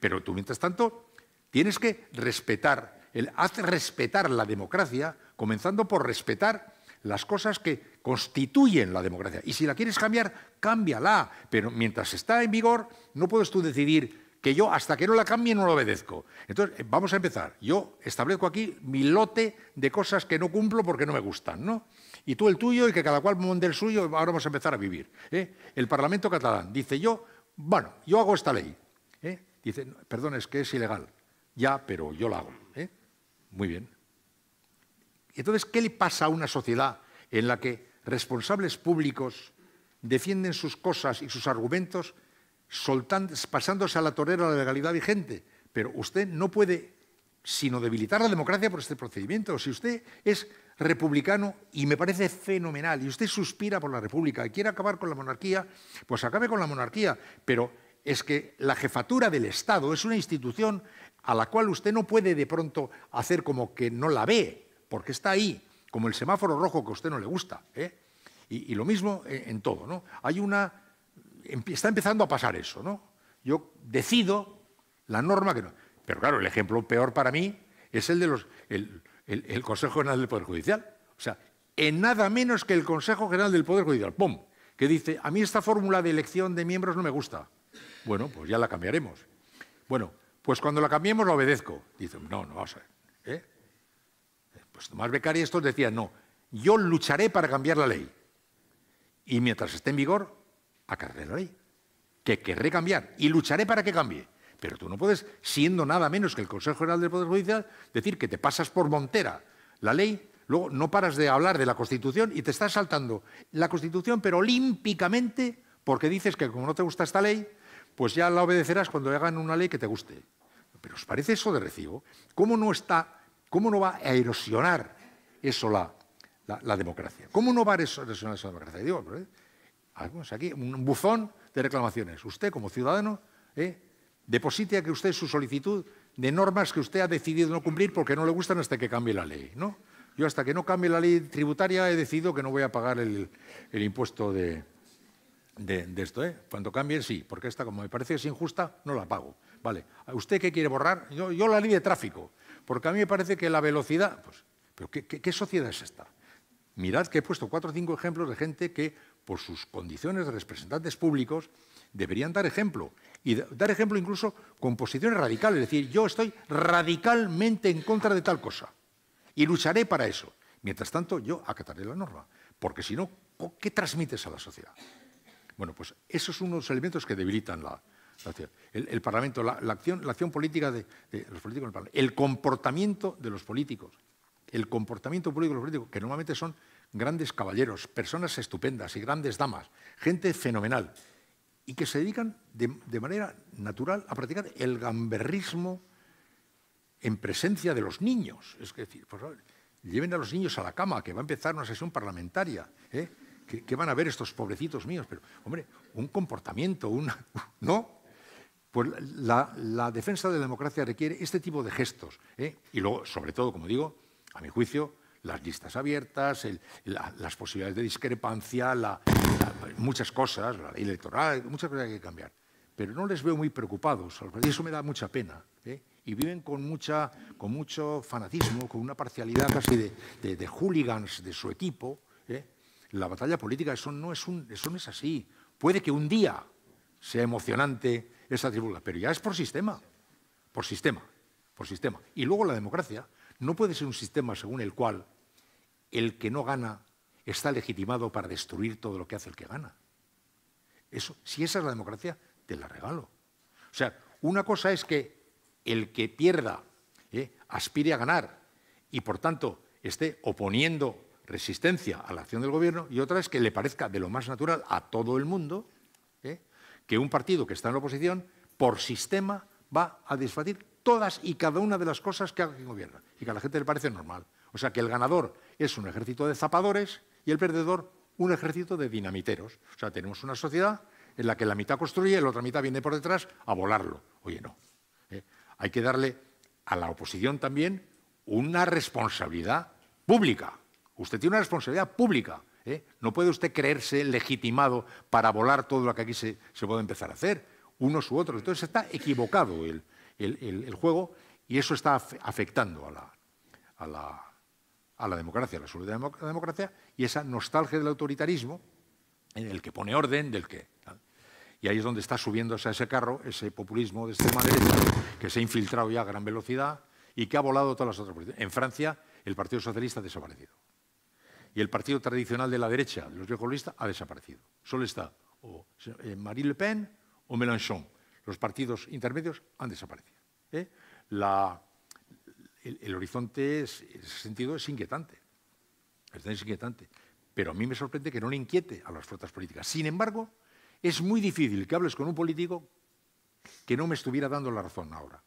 pero tú mientras tanto tienes que respetar, el, haz respetar la democracia, comenzando por respetar las cosas que constituyen la democracia. Y si la quieres cambiar, cámbiala, pero mientras está en vigor, no puedes tú decidir que yo hasta que no la cambie no la obedezco. Entonces, eh, vamos a empezar. Yo establezco aquí mi lote de cosas que no cumplo porque no me gustan, Y tú el tuyo y que cada cual monte el suyo, ahora vamos a empezar a vivir. ¿eh? El Parlamento catalán dice yo, bueno, yo hago esta ley. ¿eh? Dice, perdón, es que es ilegal. Ya, pero yo la hago. Muy bien. ¿Y entonces qué le pasa a una sociedad en la que responsables públicos defienden sus cosas y sus argumentos pasándose a la torera la legalidad vigente. Pero usted no puede sino debilitar la democracia por este procedimiento. Si usted es republicano y me parece fenomenal, y usted suspira por la república y quiere acabar con la monarquía, pues acabe con la monarquía. Pero es que la jefatura del Estado es una institución a la cual usted no puede de pronto hacer como que no la ve, porque está ahí, como el semáforo rojo que a usted no le gusta. ¿eh? Y, lo mismo en, en todo. ¿no? Hay una está empezando a pasar eso, ¿no? Yo decido la norma que no. Pero claro, el ejemplo peor para mí es el de los el, Consejo General del Poder Judicial. O sea, en nada menos que el Consejo General del Poder Judicial. ¡Pum! Que dice, a mí esta fórmula de elección de miembros no me gusta. Bueno, pues ya la cambiaremos. Bueno, pues cuando la cambiemos la obedezco. Dicen, no, no vamos a ver. ¿eh? Pues Tomás Becari estos decían, no, yo lucharé para cambiar la ley. Y mientras esté en vigor, ley, que querré cambiar y lucharé para que cambie. Pero tú no puedes, siendo nada menos que el Consejo General del Poder Judicial, decir que te pasas por montera la ley, luego no paras de hablar de la Constitución y te estás saltando la Constitución, pero olímpicamente, porque dices que como no te gusta esta ley, pues ya la obedecerás cuando hagan una ley que te guste. ¿Pero os parece eso de recibo? ¿Cómo no, está, cómo no va a erosionar eso la, democracia? ¿Cómo no va a erosionar esa democracia? Digo, aquí, un buzón de reclamaciones. Usted, como ciudadano, ¿eh? deposite que usted su solicitud de normas que usted ha decidido no cumplir porque no le gustan hasta que cambie la ley, ¿no? Yo hasta que no cambie la ley tributaria he decidido que no voy a pagar el, impuesto de, esto. ¿eh? Cuando cambie, sí, porque esta, como me parece es injusta, no la pago. Vale. ¿Usted qué quiere borrar? Yo, la ley de tráfico, porque a mí me parece que la velocidad... Pues, ¿Pero qué sociedad es esta? Mirad que he puesto cuatro o cinco ejemplos de gente que por sus condiciones de representantes públicos, deberían dar ejemplo. Y dar ejemplo incluso con posiciones radicales. Es decir, yo estoy radicalmente en contra de tal cosa. Y lucharé para eso. Mientras tanto, yo acataré la norma. Porque si no, ¿qué transmites a la sociedad? Bueno, pues esos son los elementos que debilitan la, el, Parlamento, la, acción, política de, los políticos en el Parlamento, el comportamiento de los políticos, el comportamiento político de los políticos, que normalmente son grandes caballeros, personas estupendas y grandes damas, gente fenomenal, y que se dedican de, manera natural a practicar el gamberrismo en presencia de los niños. Es decir, por favor, lleven a los niños a la cama, que va a empezar una sesión parlamentaria. ¿eh? ¿Qué, van a ver estos pobrecitos míos? Pero, hombre, un comportamiento, (laughs) ¿no? Pues la, defensa de la democracia requiere este tipo de gestos. ¿eh? Y luego, sobre todo, como digo, a mi juicio, las listas abiertas, las posibilidades de discrepancia, muchas cosas, la ley electoral, muchas cosas que hay que cambiar. Pero no les veo muy preocupados, y eso me da mucha pena. ¿eh? Y viven con, mucha, con mucho fanatismo, con una parcialidad casi de, hooligans de su equipo. ¿eh? La batalla política, eso no, es eso no es así. Puede que un día sea emocionante esa tribuna, pero ya es por sistema, por sistema, por sistema. Y luego la democracia no puede ser un sistema según el cual el que no gana está legitimado para destruir todo lo que hace el que gana. Eso, si esa es la democracia, te la regalo. O sea, una cosa es que el que pierda ¿eh? aspire a ganar y por tanto esté oponiendo resistencia a la acción del gobierno y otra es que le parezca de lo más natural a todo el mundo ¿eh? que un partido que está en la oposición por sistema va a desfatir todas y cada una de las cosas que haga quien gobierna y que a la gente le parece normal. O sea que el ganador es un ejército de zapadores y el perdedor un ejército de dinamiteros. O sea, tenemos una sociedad en la que la mitad construye y la otra mitad viene por detrás a volarlo. Oye, no. ¿eh? Hay que darle a la oposición también una responsabilidad pública. Usted tiene una responsabilidad pública. ¿eh? No puede usted creerse legitimado para volar todo lo que aquí se, puede empezar a hacer, unos u otros. Entonces está equivocado el, juego y eso está afectando a a la a la democracia, a la solidaridad de la democracia, y esa nostalgia del autoritarismo, en el que pone orden, del que... Y ahí es donde está subiéndose a ese carro, ese populismo de extrema derecha, que se ha infiltrado ya a gran velocidad y que ha volado todas las otras En Francia, el Partido Socialista ha desaparecido. Y el partido tradicional de la derecha, de los viejos ha desaparecido. Solo está o eh, Marine Le Pen o Mélenchon. Los partidos intermedios han desaparecido. ¿eh? La el, horizonte en ese sentido es inquietante. Es inquietante. Pero a mí me sorprende que no le inquiete a las fuerzas políticas. Sin embargo, es muy difícil que hables con un político que no me estuviera dando la razón ahora.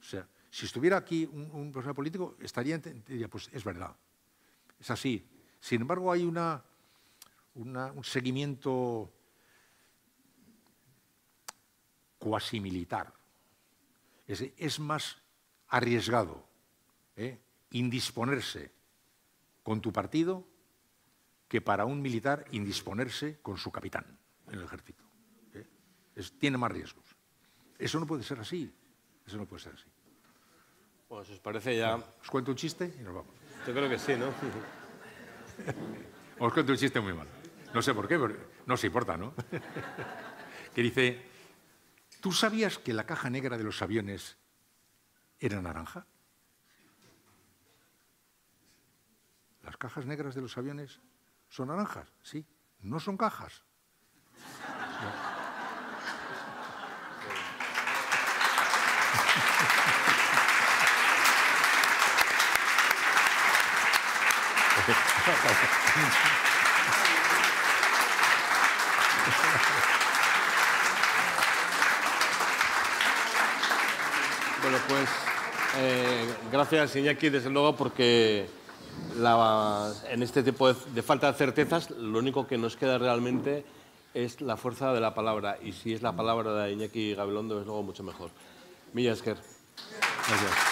O sea, si estuviera aquí un, político, estaría, pues es verdad, es así. Sin embargo, hay un seguimiento cuasi militar. es más arriesgado ¿eh? indisponerse con tu partido que para un militar indisponerse con su capitán en el ejército. ¿eh? tiene más riesgos. Eso no puede ser así. Eso no puede ser así. Pues os parece ya... Os cuento un chiste y nos vamos. Yo creo que sí, ¿no? (laughs) os cuento un chiste muy malo. No sé por qué, pero no se importa, ¿no? (laughs) que dice, ¿tú sabías que la caja negra de los aviones era naranja? Las cajas negras de los aviones son naranjas, sí, no son cajas. Bueno, pues gracias eh, gracias Iñaki, desde luego, porque en este tipo de, falta de certezas, lo único que nos queda realmente es la fuerza de la palabra. Y si es la palabra de Iñaki Gabilondo, es luego mucho mejor. Milla Esker. Gracias.